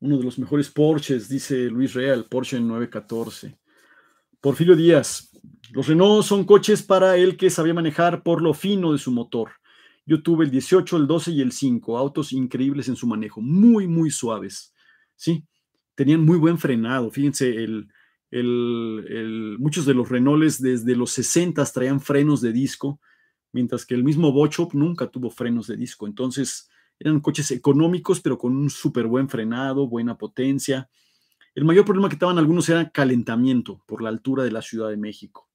Uno de los mejores Porsches, dice Luis Real, Porsche 914. Porfirio Díaz, los Renault son coches para el que sabía manejar por lo fino de su motor. Yo tuve el 18, el 12 y el 5, autos increíbles en su manejo, muy, muy suaves, ¿sí? Tenían muy buen frenado, fíjense, el, muchos de los Renoles desde los 60 traían frenos de disco, mientras que el mismo Bochop nunca tuvo frenos de disco, entonces eran coches económicos, pero con un súper buen frenado, buena potencia. El mayor problema que estaban algunos era calentamiento por la altura de la Ciudad de México.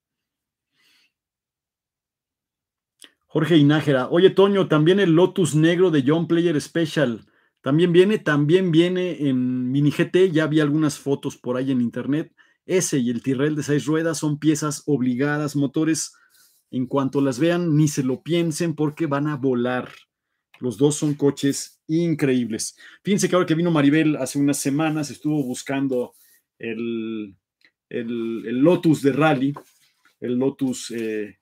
Jorge Inájera. Oye, Toño, también el Lotus Negro de John Player Special. También viene, también viene en Mini GT. Ya vi algunas fotos por ahí en internet. Ese y el Tirrell de seis ruedas son piezas obligadas, motores. En cuanto las vean, ni se lo piensen porque van a volar. Los dos son coches increíbles. Fíjense que ahora que vino Maribel hace unas semanas, estuvo buscando el, el, Lotus de rally, el Lotus eh,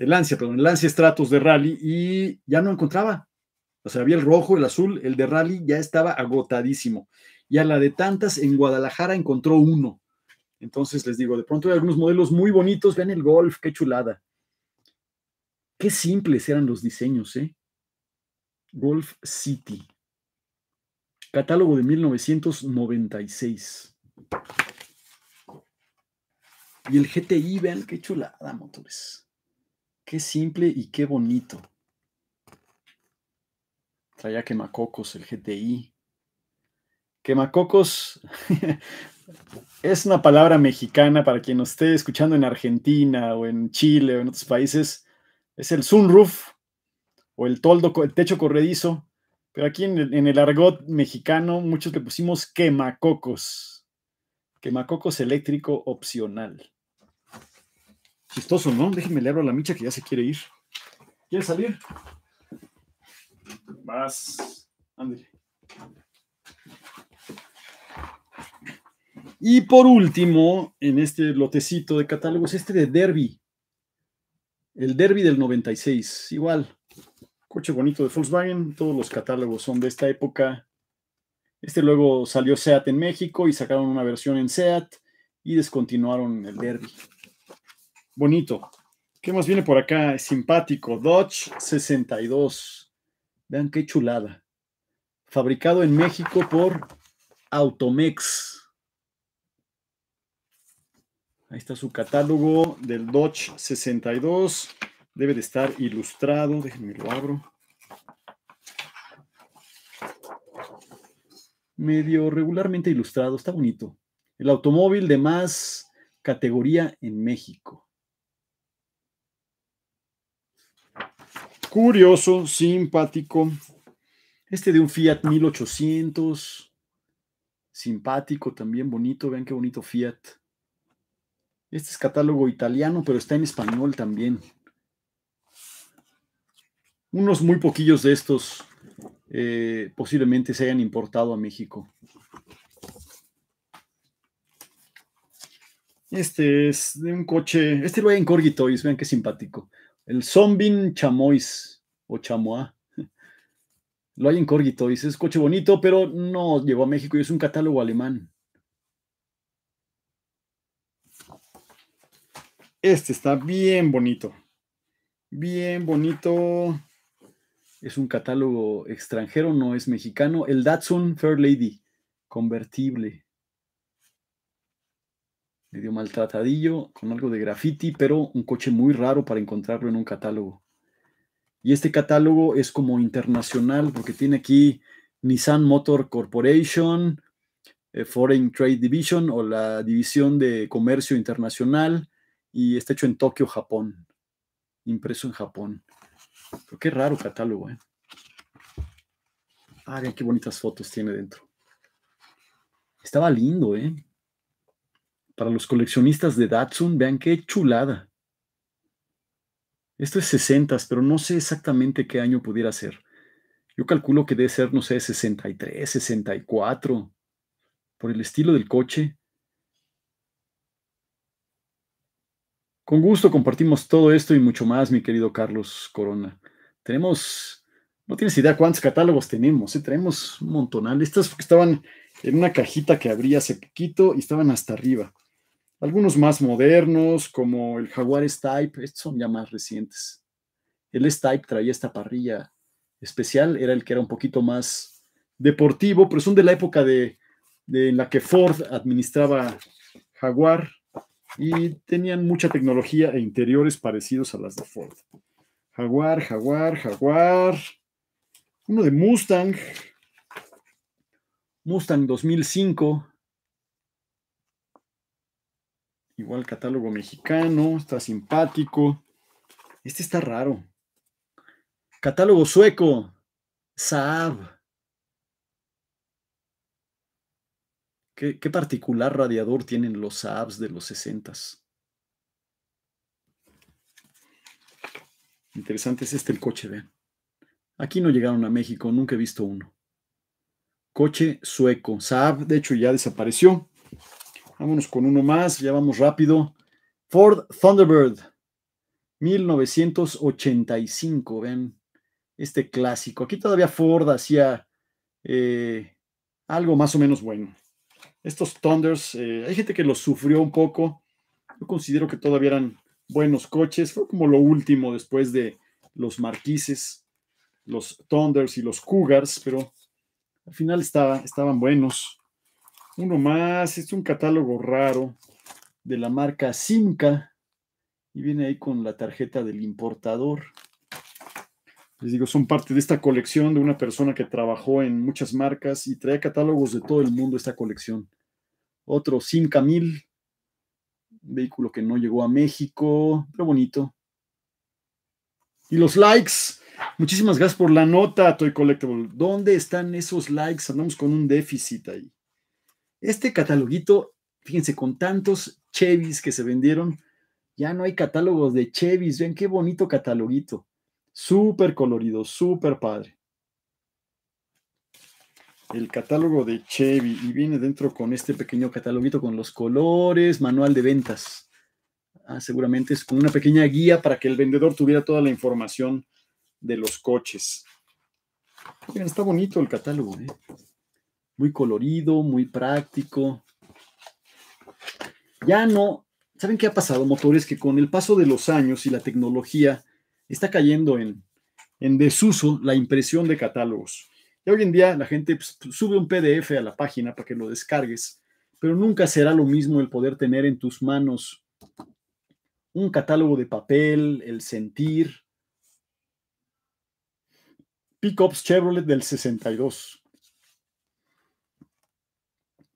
el Lancia, perdón, el Lancia Stratos de rally y ya no encontraba. O sea, había el rojo, el azul, el de rally ya estaba agotadísimo. Y a la de tantas, en Guadalajara encontró uno. Entonces les digo, de pronto hay algunos modelos muy bonitos, vean el Golf, qué chulada. Qué simples eran los diseños, ¿eh? Golf City. Catálogo de 1996. Y el GTI, vean qué chulada, motores. Qué simple y qué bonito. Traía quemacocos, el GTI. Quemacocos es una palabra mexicana para quien nos esté escuchando en Argentina o en Chile o en otros países. Es el sunroof o el toldo, el techo corredizo. Pero aquí en el argot mexicano muchos le pusimos quemacocos. Quemacocos eléctrico opcional. Chistoso, ¿no? Déjenme le a la micha que ya se quiere ir. ¿Quiere salir? Vas. Ándale. Y por último, en este lotecito de catálogos, este de Derby. El Derby del 96. Igual. Coche bonito de Volkswagen. Todos los catálogos son de esta época. Este luego salió SEAT en México y sacaron una versión en SEAT y descontinuaron el Derby bonito. ¿Qué más viene por acá? Simpático. Dodge 62. Vean qué chulada. Fabricado en México por Automex. Ahí está su catálogo del Dodge 62. Debe de estar ilustrado. Déjenme lo abro. Medio regularmente ilustrado. Está bonito. El automóvil de más categoría en México. curioso, simpático. Este de un Fiat 1800. Simpático también, bonito. Vean qué bonito Fiat. Este es catálogo italiano, pero está en español también. Unos muy poquillos de estos eh, posiblemente se hayan importado a México. Este es de un coche. Este lo hay en Corgi Toys, vean qué simpático. El Zombin Chamois o Chamoa. Lo hay en Corguito. dice, es coche bonito, pero no llegó a México y es un catálogo alemán. Este está bien bonito. Bien bonito. Es un catálogo extranjero, no es mexicano. El Datsun Fair Lady, convertible medio maltratadillo, con algo de graffiti, pero un coche muy raro para encontrarlo en un catálogo. Y este catálogo es como internacional porque tiene aquí Nissan Motor Corporation, eh, Foreign Trade Division o la División de Comercio Internacional y está hecho en Tokio, Japón, impreso en Japón. Pero qué raro catálogo, ¿eh? Ah, qué bonitas fotos tiene dentro. Estaba lindo, ¿eh? Para los coleccionistas de Datsun, vean qué chulada. Esto es 60, pero no sé exactamente qué año pudiera ser. Yo calculo que debe ser, no sé, 63, 64, por el estilo del coche. Con gusto compartimos todo esto y mucho más, mi querido Carlos Corona. Tenemos, no tienes idea cuántos catálogos tenemos, ¿eh? tenemos un montonal. Estas estaban en una cajita que abrí hace poquito y estaban hasta arriba. Algunos más modernos, como el Jaguar Stype estos son ya más recientes. El S-Type traía esta parrilla especial, era el que era un poquito más deportivo, pero son de la época de, en la que Ford administraba Jaguar y tenían mucha tecnología e interiores parecidos a las de Ford. Jaguar, Jaguar, Jaguar. Uno de Mustang. Mustang 2005. Igual catálogo mexicano, está simpático. Este está raro. Catálogo sueco, Saab. ¿Qué, particular radiador tienen los Saabs de los 60 Interesante es este el coche, vean. Aquí no llegaron a México, nunca he visto uno. Coche sueco. Saab, de hecho, ya desapareció. Vámonos con uno más, ya vamos rápido. Ford Thunderbird, 1985. ven este clásico. Aquí todavía Ford hacía eh, algo más o menos bueno. Estos Thunders, eh, hay gente que los sufrió un poco. Yo considero que todavía eran buenos coches. Fue como lo último después de los Marquises, los Thunders y los Cougars, pero al final estaban buenos. Uno más, es un catálogo raro de la marca Simca y viene ahí con la tarjeta del importador. Les digo, son parte de esta colección de una persona que trabajó en muchas marcas y trae catálogos de todo el mundo esta colección. Otro Simca 1000, vehículo que no llegó a México, pero bonito. Y los likes, muchísimas gracias por la nota, Toy Collectible. ¿Dónde están esos likes? Andamos con un déficit ahí. Este cataloguito, fíjense, con tantos Chevys que se vendieron, ya no hay catálogos de Chevys. Ven qué bonito cataloguito. Súper colorido, súper padre. El catálogo de Chevy y viene dentro con este pequeño cataloguito con los colores, manual de ventas. Ah, seguramente es con una pequeña guía para que el vendedor tuviera toda la información de los coches. Miren, está bonito el catálogo. ¿eh? muy colorido, muy práctico. Ya no, ¿saben qué ha pasado, motores? Que con el paso de los años y la tecnología está cayendo en, desuso la impresión de catálogos. Y hoy en día la gente pues, sube un PDF a la página para que lo descargues, pero nunca será lo mismo el poder tener en tus manos un catálogo de papel, el sentir. Pickups Chevrolet del 62.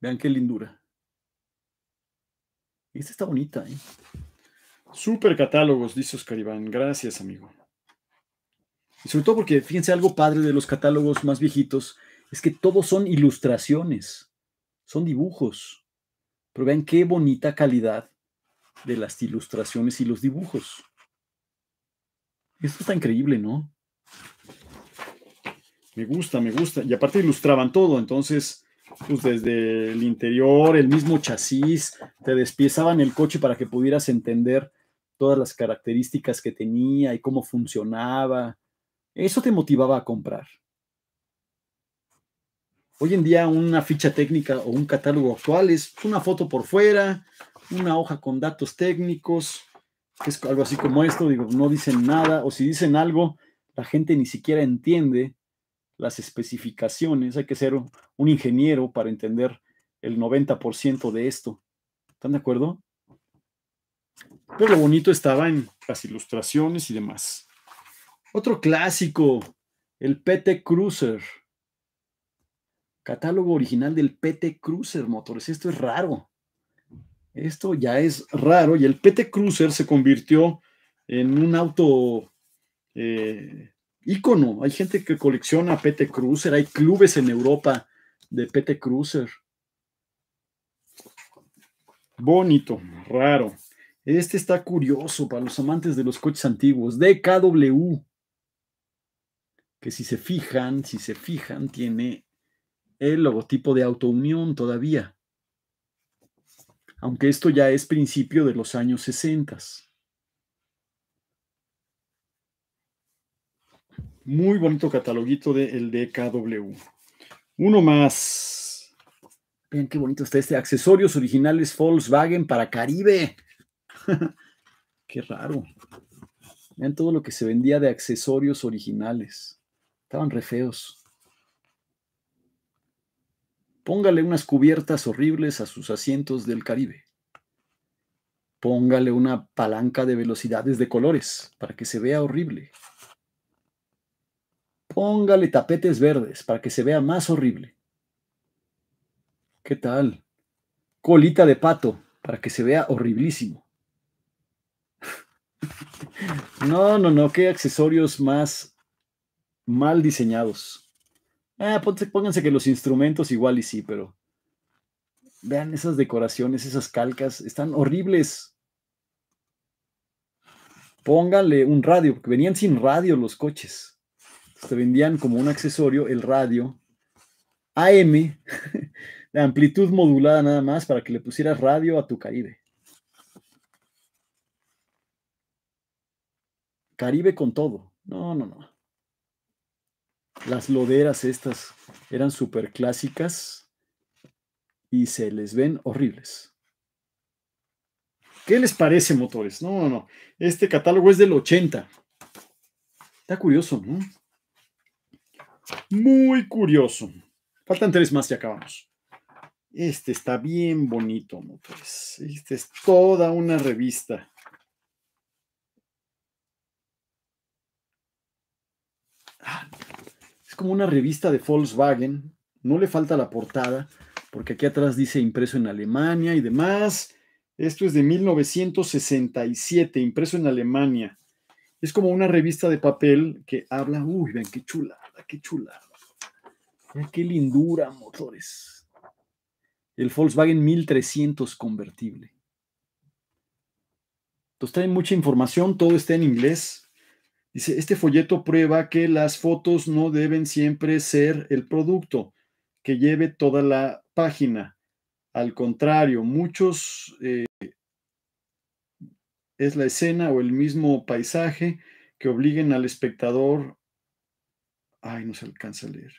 Vean qué lindura. Esta está bonita, ¿eh? Super catálogos, dice Oscar Iván. Gracias, amigo. Y sobre todo porque, fíjense, algo padre de los catálogos más viejitos es que todos son ilustraciones, son dibujos. Pero vean qué bonita calidad de las ilustraciones y los dibujos. Esto está increíble, ¿no? Me gusta, me gusta. Y aparte ilustraban todo, entonces pues, desde el interior, el mismo chasis, te despiezaban el coche para que pudieras entender todas las características que tenía y cómo funcionaba. Eso te motivaba a comprar. Hoy en día una ficha técnica o un catálogo actual es una foto por fuera, una hoja con datos técnicos, es algo así como esto, digo, no dicen nada o si dicen algo, la gente ni siquiera entiende las especificaciones, hay que ser un ingeniero para entender el 90% de esto. ¿Están de acuerdo? Pero pues lo bonito estaba en las ilustraciones y demás. Otro clásico, el PT Cruiser. Catálogo original del PT Cruiser Motores. Esto es raro. Esto ya es raro y el PT Cruiser se convirtió en un auto eh, ícono. Hay gente que colecciona PT Cruiser, hay clubes en Europa de PT Cruiser. Bonito, raro. Este está curioso para los amantes de los coches antiguos. DKW. Que si se fijan, si se fijan, tiene el logotipo de autounión todavía. Aunque esto ya es principio de los años 60. Muy bonito cataloguito del de, DKW. Uno más. Vean qué bonito está este. Accesorios originales Volkswagen para Caribe. qué raro. Vean todo lo que se vendía de accesorios originales. Estaban re feos. Póngale unas cubiertas horribles a sus asientos del Caribe. Póngale una palanca de velocidades de colores para que se vea horrible. Póngale tapetes verdes para que se vea más horrible. ¿Qué tal? Colita de pato para que se vea horriblísimo. No, no, no, qué accesorios más mal diseñados. Ah, pónganse que los instrumentos igual y sí, pero vean esas decoraciones, esas calcas, están horribles. Póngale un radio, porque venían sin radio los coches te vendían como un accesorio el radio AM, de amplitud modulada nada más, para que le pusieras radio a tu Caribe. Caribe con todo. No, no, no. Las loderas estas eran súper clásicas y se les ven horribles. ¿Qué les parece, motores? No, no, no. Este catálogo es del 80. Está curioso, ¿no? muy curioso. Faltan tres más y acabamos. Este está bien bonito, motores. Pues, este es toda una revista. Ah, es como una revista de Volkswagen. No le falta la portada, porque aquí atrás dice impreso en Alemania y demás. Esto es de 1967, impreso en Alemania. Es como una revista de papel que habla, uy, ven qué chula qué chula. qué lindura, motores. El Volkswagen 1300 convertible. Entonces trae mucha información, todo está en inglés. Dice, este folleto prueba que las fotos no deben siempre ser el producto que lleve toda la página. Al contrario, muchos eh, es la escena o el mismo paisaje que obliguen al espectador Ay, no se alcanza a leer.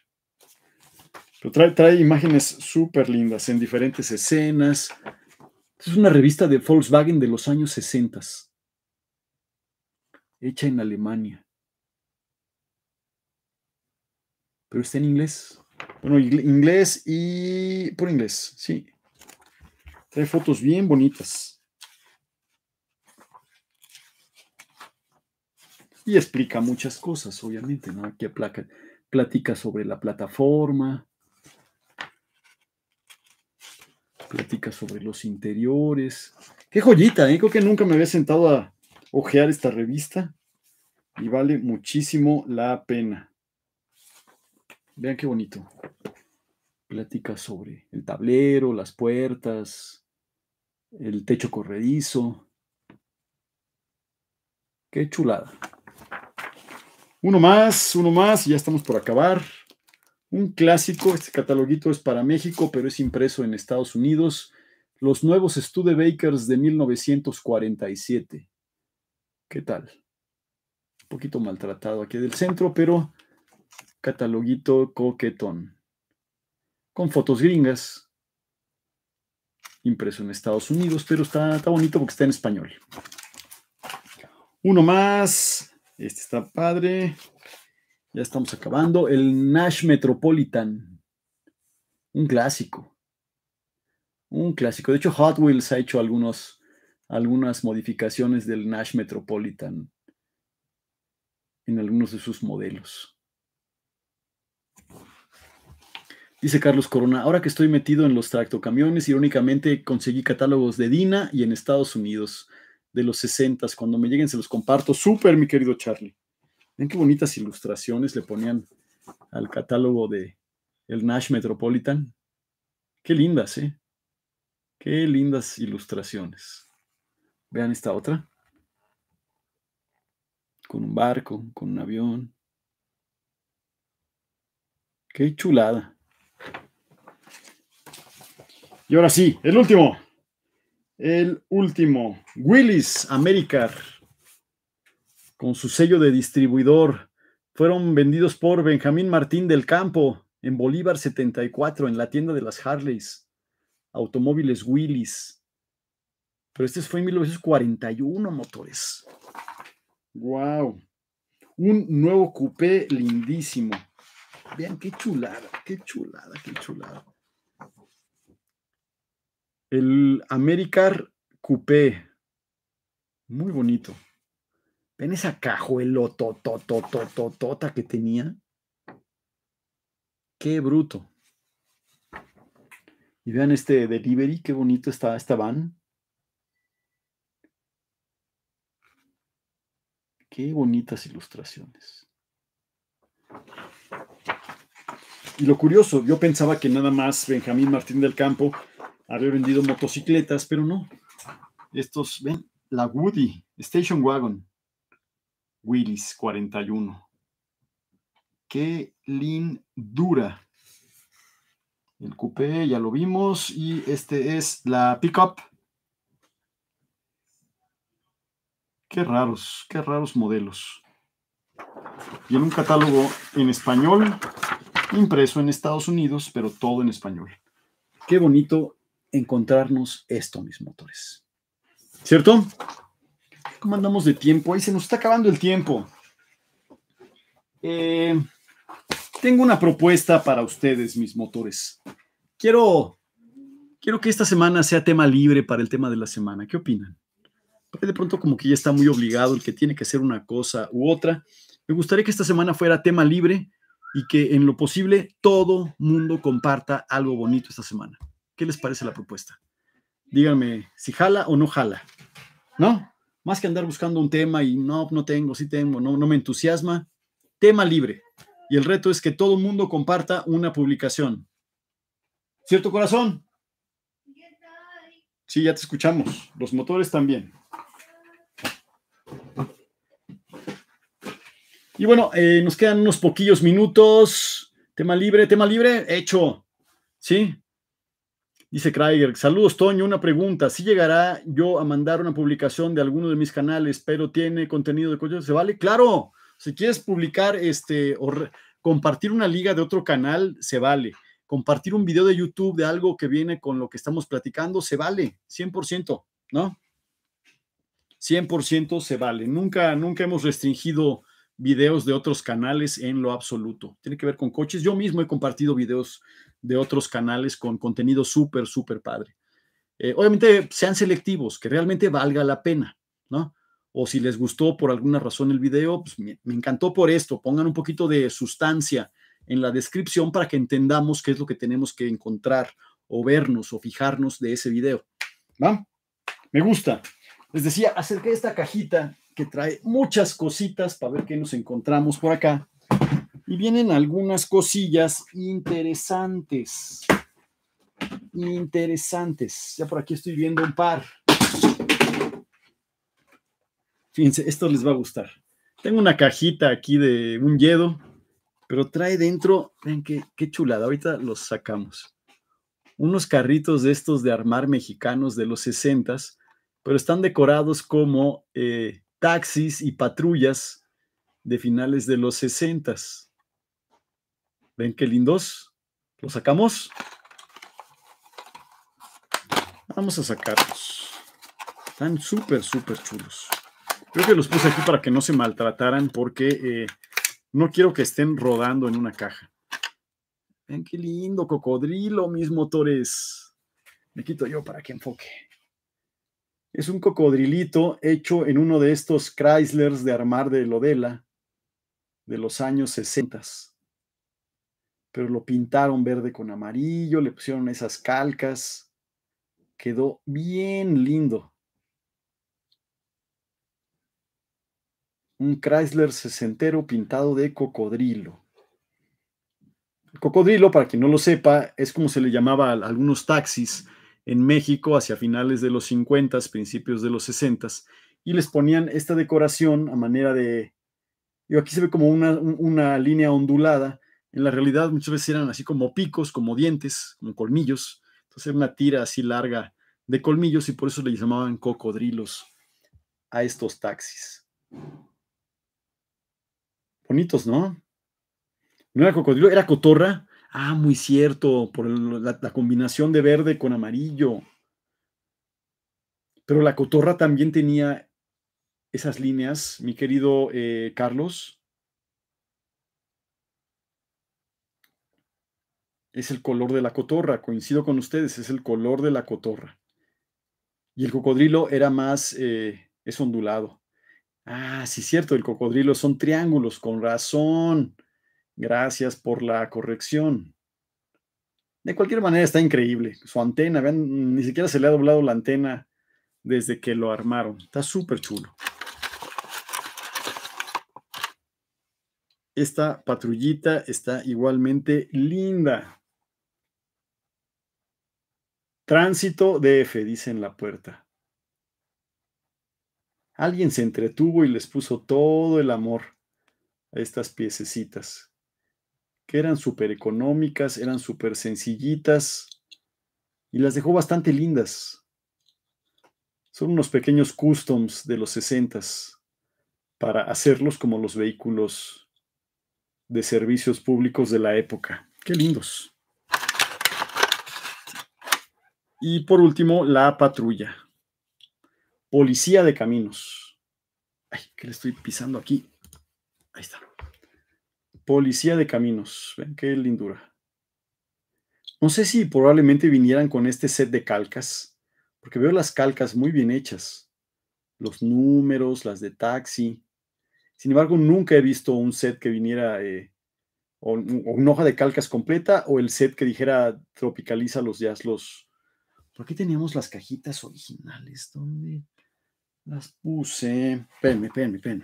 Pero trae, imágenes súper lindas en diferentes escenas. Es una revista de Volkswagen de los años 60, hecha en Alemania. Pero está en inglés. Bueno, inglés y por inglés, sí. Trae fotos bien bonitas. y explica muchas cosas, obviamente, ¿no? Aquí platica sobre la plataforma, platica sobre los interiores. Qué joyita, ¿eh? creo que nunca me había sentado a ojear esta revista y vale muchísimo la pena. Vean qué bonito. Platica sobre el tablero, las puertas, el techo corredizo. Qué chulada. Uno más, uno más, y ya estamos por acabar. Un clásico, este cataloguito es para México, pero es impreso en Estados Unidos. Los nuevos Studebakers de 1947. ¿Qué tal? Un poquito maltratado aquí del centro, pero cataloguito coquetón. Con fotos gringas. Impreso en Estados Unidos, pero está, está bonito porque está en español. Uno más. Este está padre. Ya estamos acabando. El Nash Metropolitan. Un clásico. Un clásico. De hecho, Hot Wheels ha hecho algunos, algunas modificaciones del Nash Metropolitan en algunos de sus modelos. Dice Carlos Corona, ahora que estoy metido en los tractocamiones, irónicamente conseguí catálogos de Dina y en Estados Unidos de los sesentas, Cuando me lleguen se los comparto. Súper, mi querido Charlie. Ven qué bonitas ilustraciones le ponían al catálogo de el Nash Metropolitan. Qué lindas, ¿eh? Qué lindas ilustraciones. Vean esta otra. Con un barco, con un avión. Qué chulada. Y ahora sí, el último. El último, Willis american con su sello de distribuidor, fueron vendidos por Benjamín Martín del Campo en Bolívar 74, en la tienda de las Harleys, automóviles Willis. Pero este fue en 1941, motores. ¡Wow! Un nuevo coupé lindísimo. Vean qué chulada, qué chulada, qué chulada. El Americar Coupé. Muy bonito. ¿Ven esa cajuelo tota que tenía? Qué bruto. Y vean este delivery, qué bonito está esta van. Qué bonitas ilustraciones. Y lo curioso, yo pensaba que nada más Benjamín Martín del Campo había vendido motocicletas, pero no. Estos, ven, la Woody Station Wagon Willis 41. Qué lindura. El coupé ya lo vimos y este es la pickup. Qué raros, qué raros modelos. Y en un catálogo en español, impreso en Estados Unidos, pero todo en español. Qué bonito encontrarnos esto, mis motores. ¿Cierto? ¿Cómo andamos de tiempo? Ahí se nos está acabando el tiempo. Eh, tengo una propuesta para ustedes, mis motores. Quiero, quiero que esta semana sea tema libre para el tema de la semana. ¿Qué opinan? Porque de pronto como que ya está muy obligado el que tiene que hacer una cosa u otra. Me gustaría que esta semana fuera tema libre y que en lo posible todo mundo comparta algo bonito esta semana. ¿Qué les parece la propuesta? Díganme si jala o no jala, ¿no? Más que andar buscando un tema y no, no tengo, sí tengo, no, no me entusiasma. Tema libre. Y el reto es que todo el mundo comparta una publicación. ¿Cierto corazón? Sí, ya te escuchamos. Los motores también. Y bueno, eh, nos quedan unos poquillos minutos. Tema libre, tema libre, hecho. ¿Sí? Dice Kraiger, saludos Toño, una pregunta. Si ¿Sí llegará yo a mandar una publicación de alguno de mis canales, pero tiene contenido de coches, ¿se vale? Claro, si quieres publicar este o compartir una liga de otro canal, se vale. Compartir un video de YouTube de algo que viene con lo que estamos platicando, se vale, 100%, ¿no? 100% se vale. Nunca, nunca hemos restringido videos de otros canales en lo absoluto. Tiene que ver con coches. Yo mismo he compartido videos de otros canales con contenido súper, súper padre. Eh, obviamente sean selectivos, que realmente valga la pena, ¿no? O si les gustó por alguna razón el video, pues me, me encantó por esto, pongan un poquito de sustancia en la descripción para que entendamos qué es lo que tenemos que encontrar o vernos o fijarnos de ese video. ¿Va? Me gusta. Les decía, acerqué esta cajita que trae muchas cositas para ver qué nos encontramos por acá. Y vienen algunas cosillas interesantes. Interesantes. Ya por aquí estoy viendo un par. Fíjense, esto les va a gustar. Tengo una cajita aquí de un yedo, pero trae dentro, vean qué, chulada, ahorita los sacamos. Unos carritos de estos de armar mexicanos de los 60 pero están decorados como eh, taxis y patrullas de finales de los 60 Ven qué lindos. ¿Los sacamos? Vamos a sacarlos. Están súper, súper chulos. Creo que los puse aquí para que no se maltrataran porque eh, no quiero que estén rodando en una caja. Ven qué lindo cocodrilo, mis motores. Me quito yo para que enfoque. Es un cocodrilito hecho en uno de estos Chryslers de armar de Lodela de los años 60 pero lo pintaron verde con amarillo, le pusieron esas calcas, quedó bien lindo. Un Chrysler sesentero pintado de cocodrilo. El cocodrilo, para quien no lo sepa, es como se le llamaba a algunos taxis en México hacia finales de los 50, principios de los 60, y les ponían esta decoración a manera de, yo aquí se ve como una línea ondulada, en la realidad muchas veces eran así como picos, como dientes, como colmillos. Entonces era una tira así larga de colmillos y por eso le llamaban cocodrilos a estos taxis. Bonitos, ¿no? No era cocodrilo, era cotorra. Ah, muy cierto, por la, combinación de verde con amarillo. Pero la cotorra también tenía esas líneas, mi querido eh, Carlos, es el color de la cotorra, coincido con ustedes, es el color de la cotorra. Y el cocodrilo era más, eh, es ondulado. Ah, sí, cierto, el cocodrilo son triángulos, con razón. Gracias por la corrección. De cualquier manera está increíble. Su antena, vean, ni siquiera se le ha doblado la antena desde que lo armaron. Está súper chulo. Esta patrullita está igualmente linda. Tránsito DF, dice en la puerta. Alguien se entretuvo y les puso todo el amor a estas piececitas, que eran súper económicas, eran súper sencillitas y las dejó bastante lindas. Son unos pequeños customs de los 60 para hacerlos como los vehículos de servicios públicos de la época. Qué lindos. Y por último, la patrulla. Policía de caminos. Ay, que le estoy pisando aquí. Ahí está. Policía de caminos. Ven qué lindura. No sé si probablemente vinieran con este set de calcas, porque veo las calcas muy bien hechas. Los números, las de taxi. Sin embargo, nunca he visto un set que viniera eh, o, una hoja de calcas completa o el set que dijera tropicaliza los jazz los ¿Por qué teníamos las cajitas originales? donde las puse? Espérenme, espérenme, espérenme.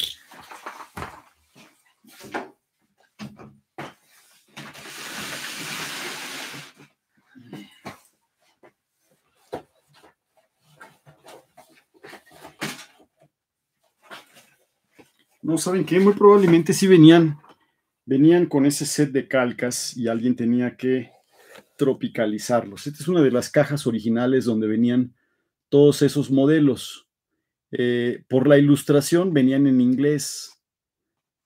No, ¿saben qué? Muy probablemente sí venían, venían con ese set de calcas y alguien tenía que tropicalizarlos. Esta es una de las cajas originales donde venían todos esos modelos. Eh, por la ilustración venían en inglés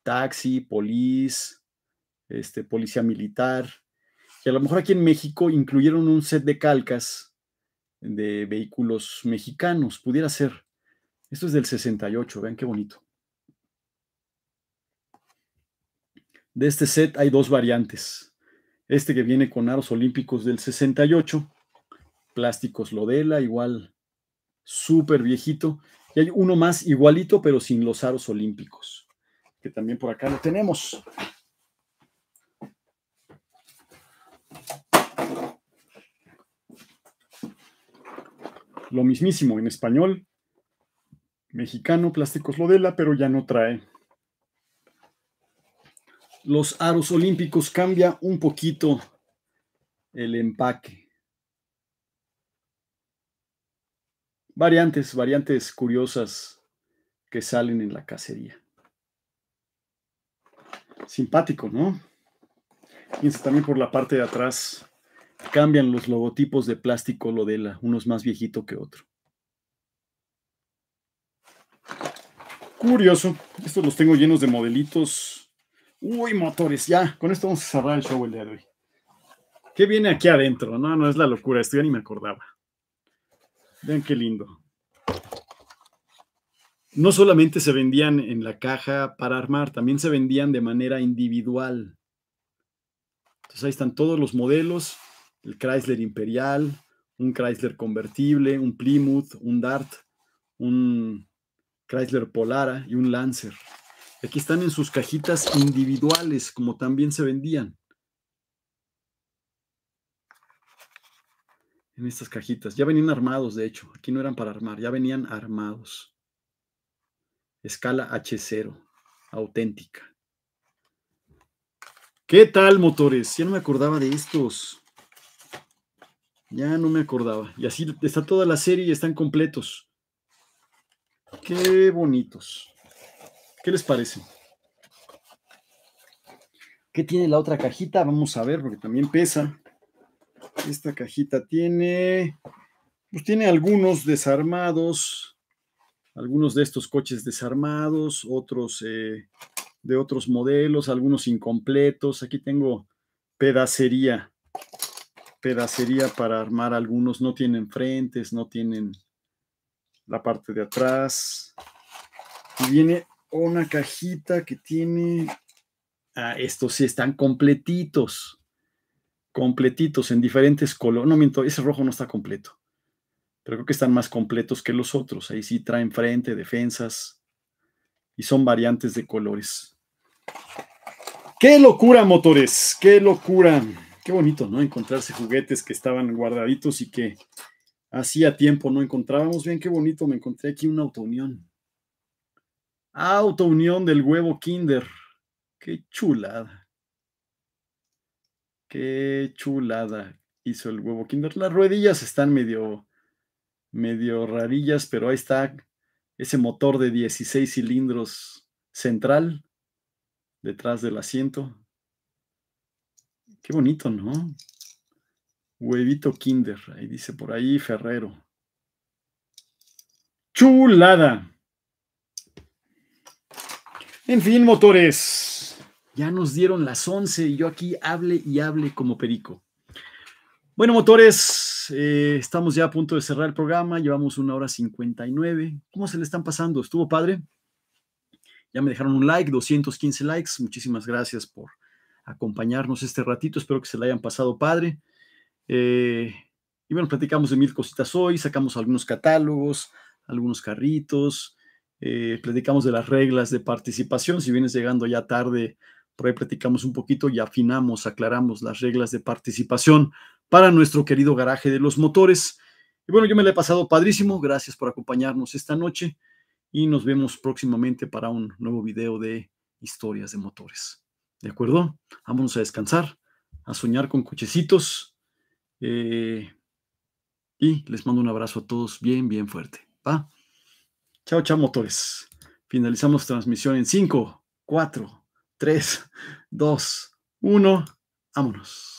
taxi, police, este, policía militar. Y a lo mejor aquí en México incluyeron un set de calcas de vehículos mexicanos, pudiera ser. Esto es del 68, vean qué bonito. De este set hay dos variantes. Este que viene con aros olímpicos del 68, plásticos Lodela, igual súper viejito. Y hay uno más igualito, pero sin los aros olímpicos, que también por acá lo tenemos. Lo mismísimo en español, mexicano, plásticos Lodela, pero ya no trae los aros olímpicos cambia un poquito el empaque. Variantes, variantes curiosas que salen en la cacería. Simpático, ¿no? Fíjense también por la parte de atrás. Cambian los logotipos de plástico Lodela, uno es más viejito que otro. Curioso, estos los tengo llenos de modelitos Uy, motores, ya, con esto vamos a cerrar el show el día de hoy. ¿Qué viene aquí adentro? No, no es la locura, esto ya ni me acordaba. Vean qué lindo. No solamente se vendían en la caja para armar, también se vendían de manera individual. Entonces ahí están todos los modelos, el Chrysler Imperial, un Chrysler convertible, un Plymouth, un Dart, un Chrysler Polara y un Lancer. Aquí están en sus cajitas individuales, como también se vendían. En estas cajitas. Ya venían armados, de hecho. Aquí no eran para armar, ya venían armados. Escala H0, auténtica. ¿Qué tal, motores? Ya no me acordaba de estos. Ya no me acordaba. Y así está toda la serie y están completos. Qué bonitos. ¿Qué les parece? ¿Qué tiene la otra cajita? Vamos a ver, porque también pesa. Esta cajita tiene, pues tiene algunos desarmados, algunos de estos coches desarmados, otros eh, de otros modelos, algunos incompletos. Aquí tengo pedacería, pedacería para armar algunos. No tienen frentes, no tienen la parte de atrás. Y viene una cajita que tiene, ah, estos sí están completitos, completitos en diferentes colores. No miento, ese rojo no está completo, pero creo que están más completos que los otros. Ahí sí traen frente, defensas y son variantes de colores. ¡Qué locura, motores! ¡Qué locura! Qué bonito, ¿no? Encontrarse juguetes que estaban guardaditos y que hacía tiempo no encontrábamos. Bien, qué bonito, me encontré aquí una autounión. Auto unión del huevo Kinder. Qué chulada. Qué chulada hizo el huevo Kinder. Las ruedillas están medio, medio rarillas, pero ahí está ese motor de 16 cilindros central detrás del asiento. Qué bonito, ¿no? Huevito Kinder, ahí dice por ahí Ferrero. Chulada. En fin, motores, ya nos dieron las 11 y yo aquí hable y hable como perico. Bueno, motores, eh, estamos ya a punto de cerrar el programa, llevamos una hora 59. ¿Cómo se le están pasando? ¿Estuvo padre? Ya me dejaron un like, 215 likes. Muchísimas gracias por acompañarnos este ratito. Espero que se le hayan pasado padre. Eh, y bueno, platicamos de mil cositas hoy, sacamos algunos catálogos, algunos carritos, predicamos eh, platicamos de las reglas de participación, si vienes llegando ya tarde, por ahí platicamos un poquito y afinamos, aclaramos las reglas de participación para nuestro querido garaje de los motores. Y bueno, yo me la he pasado padrísimo, gracias por acompañarnos esta noche y nos vemos próximamente para un nuevo video de historias de motores. ¿De acuerdo? Vámonos a descansar, a soñar con cochecitos. Eh, y les mando un abrazo a todos bien, bien fuerte. pa. Chao, chao, motores. Finalizamos transmisión en 5, 4, 3, 2, 1. Vámonos.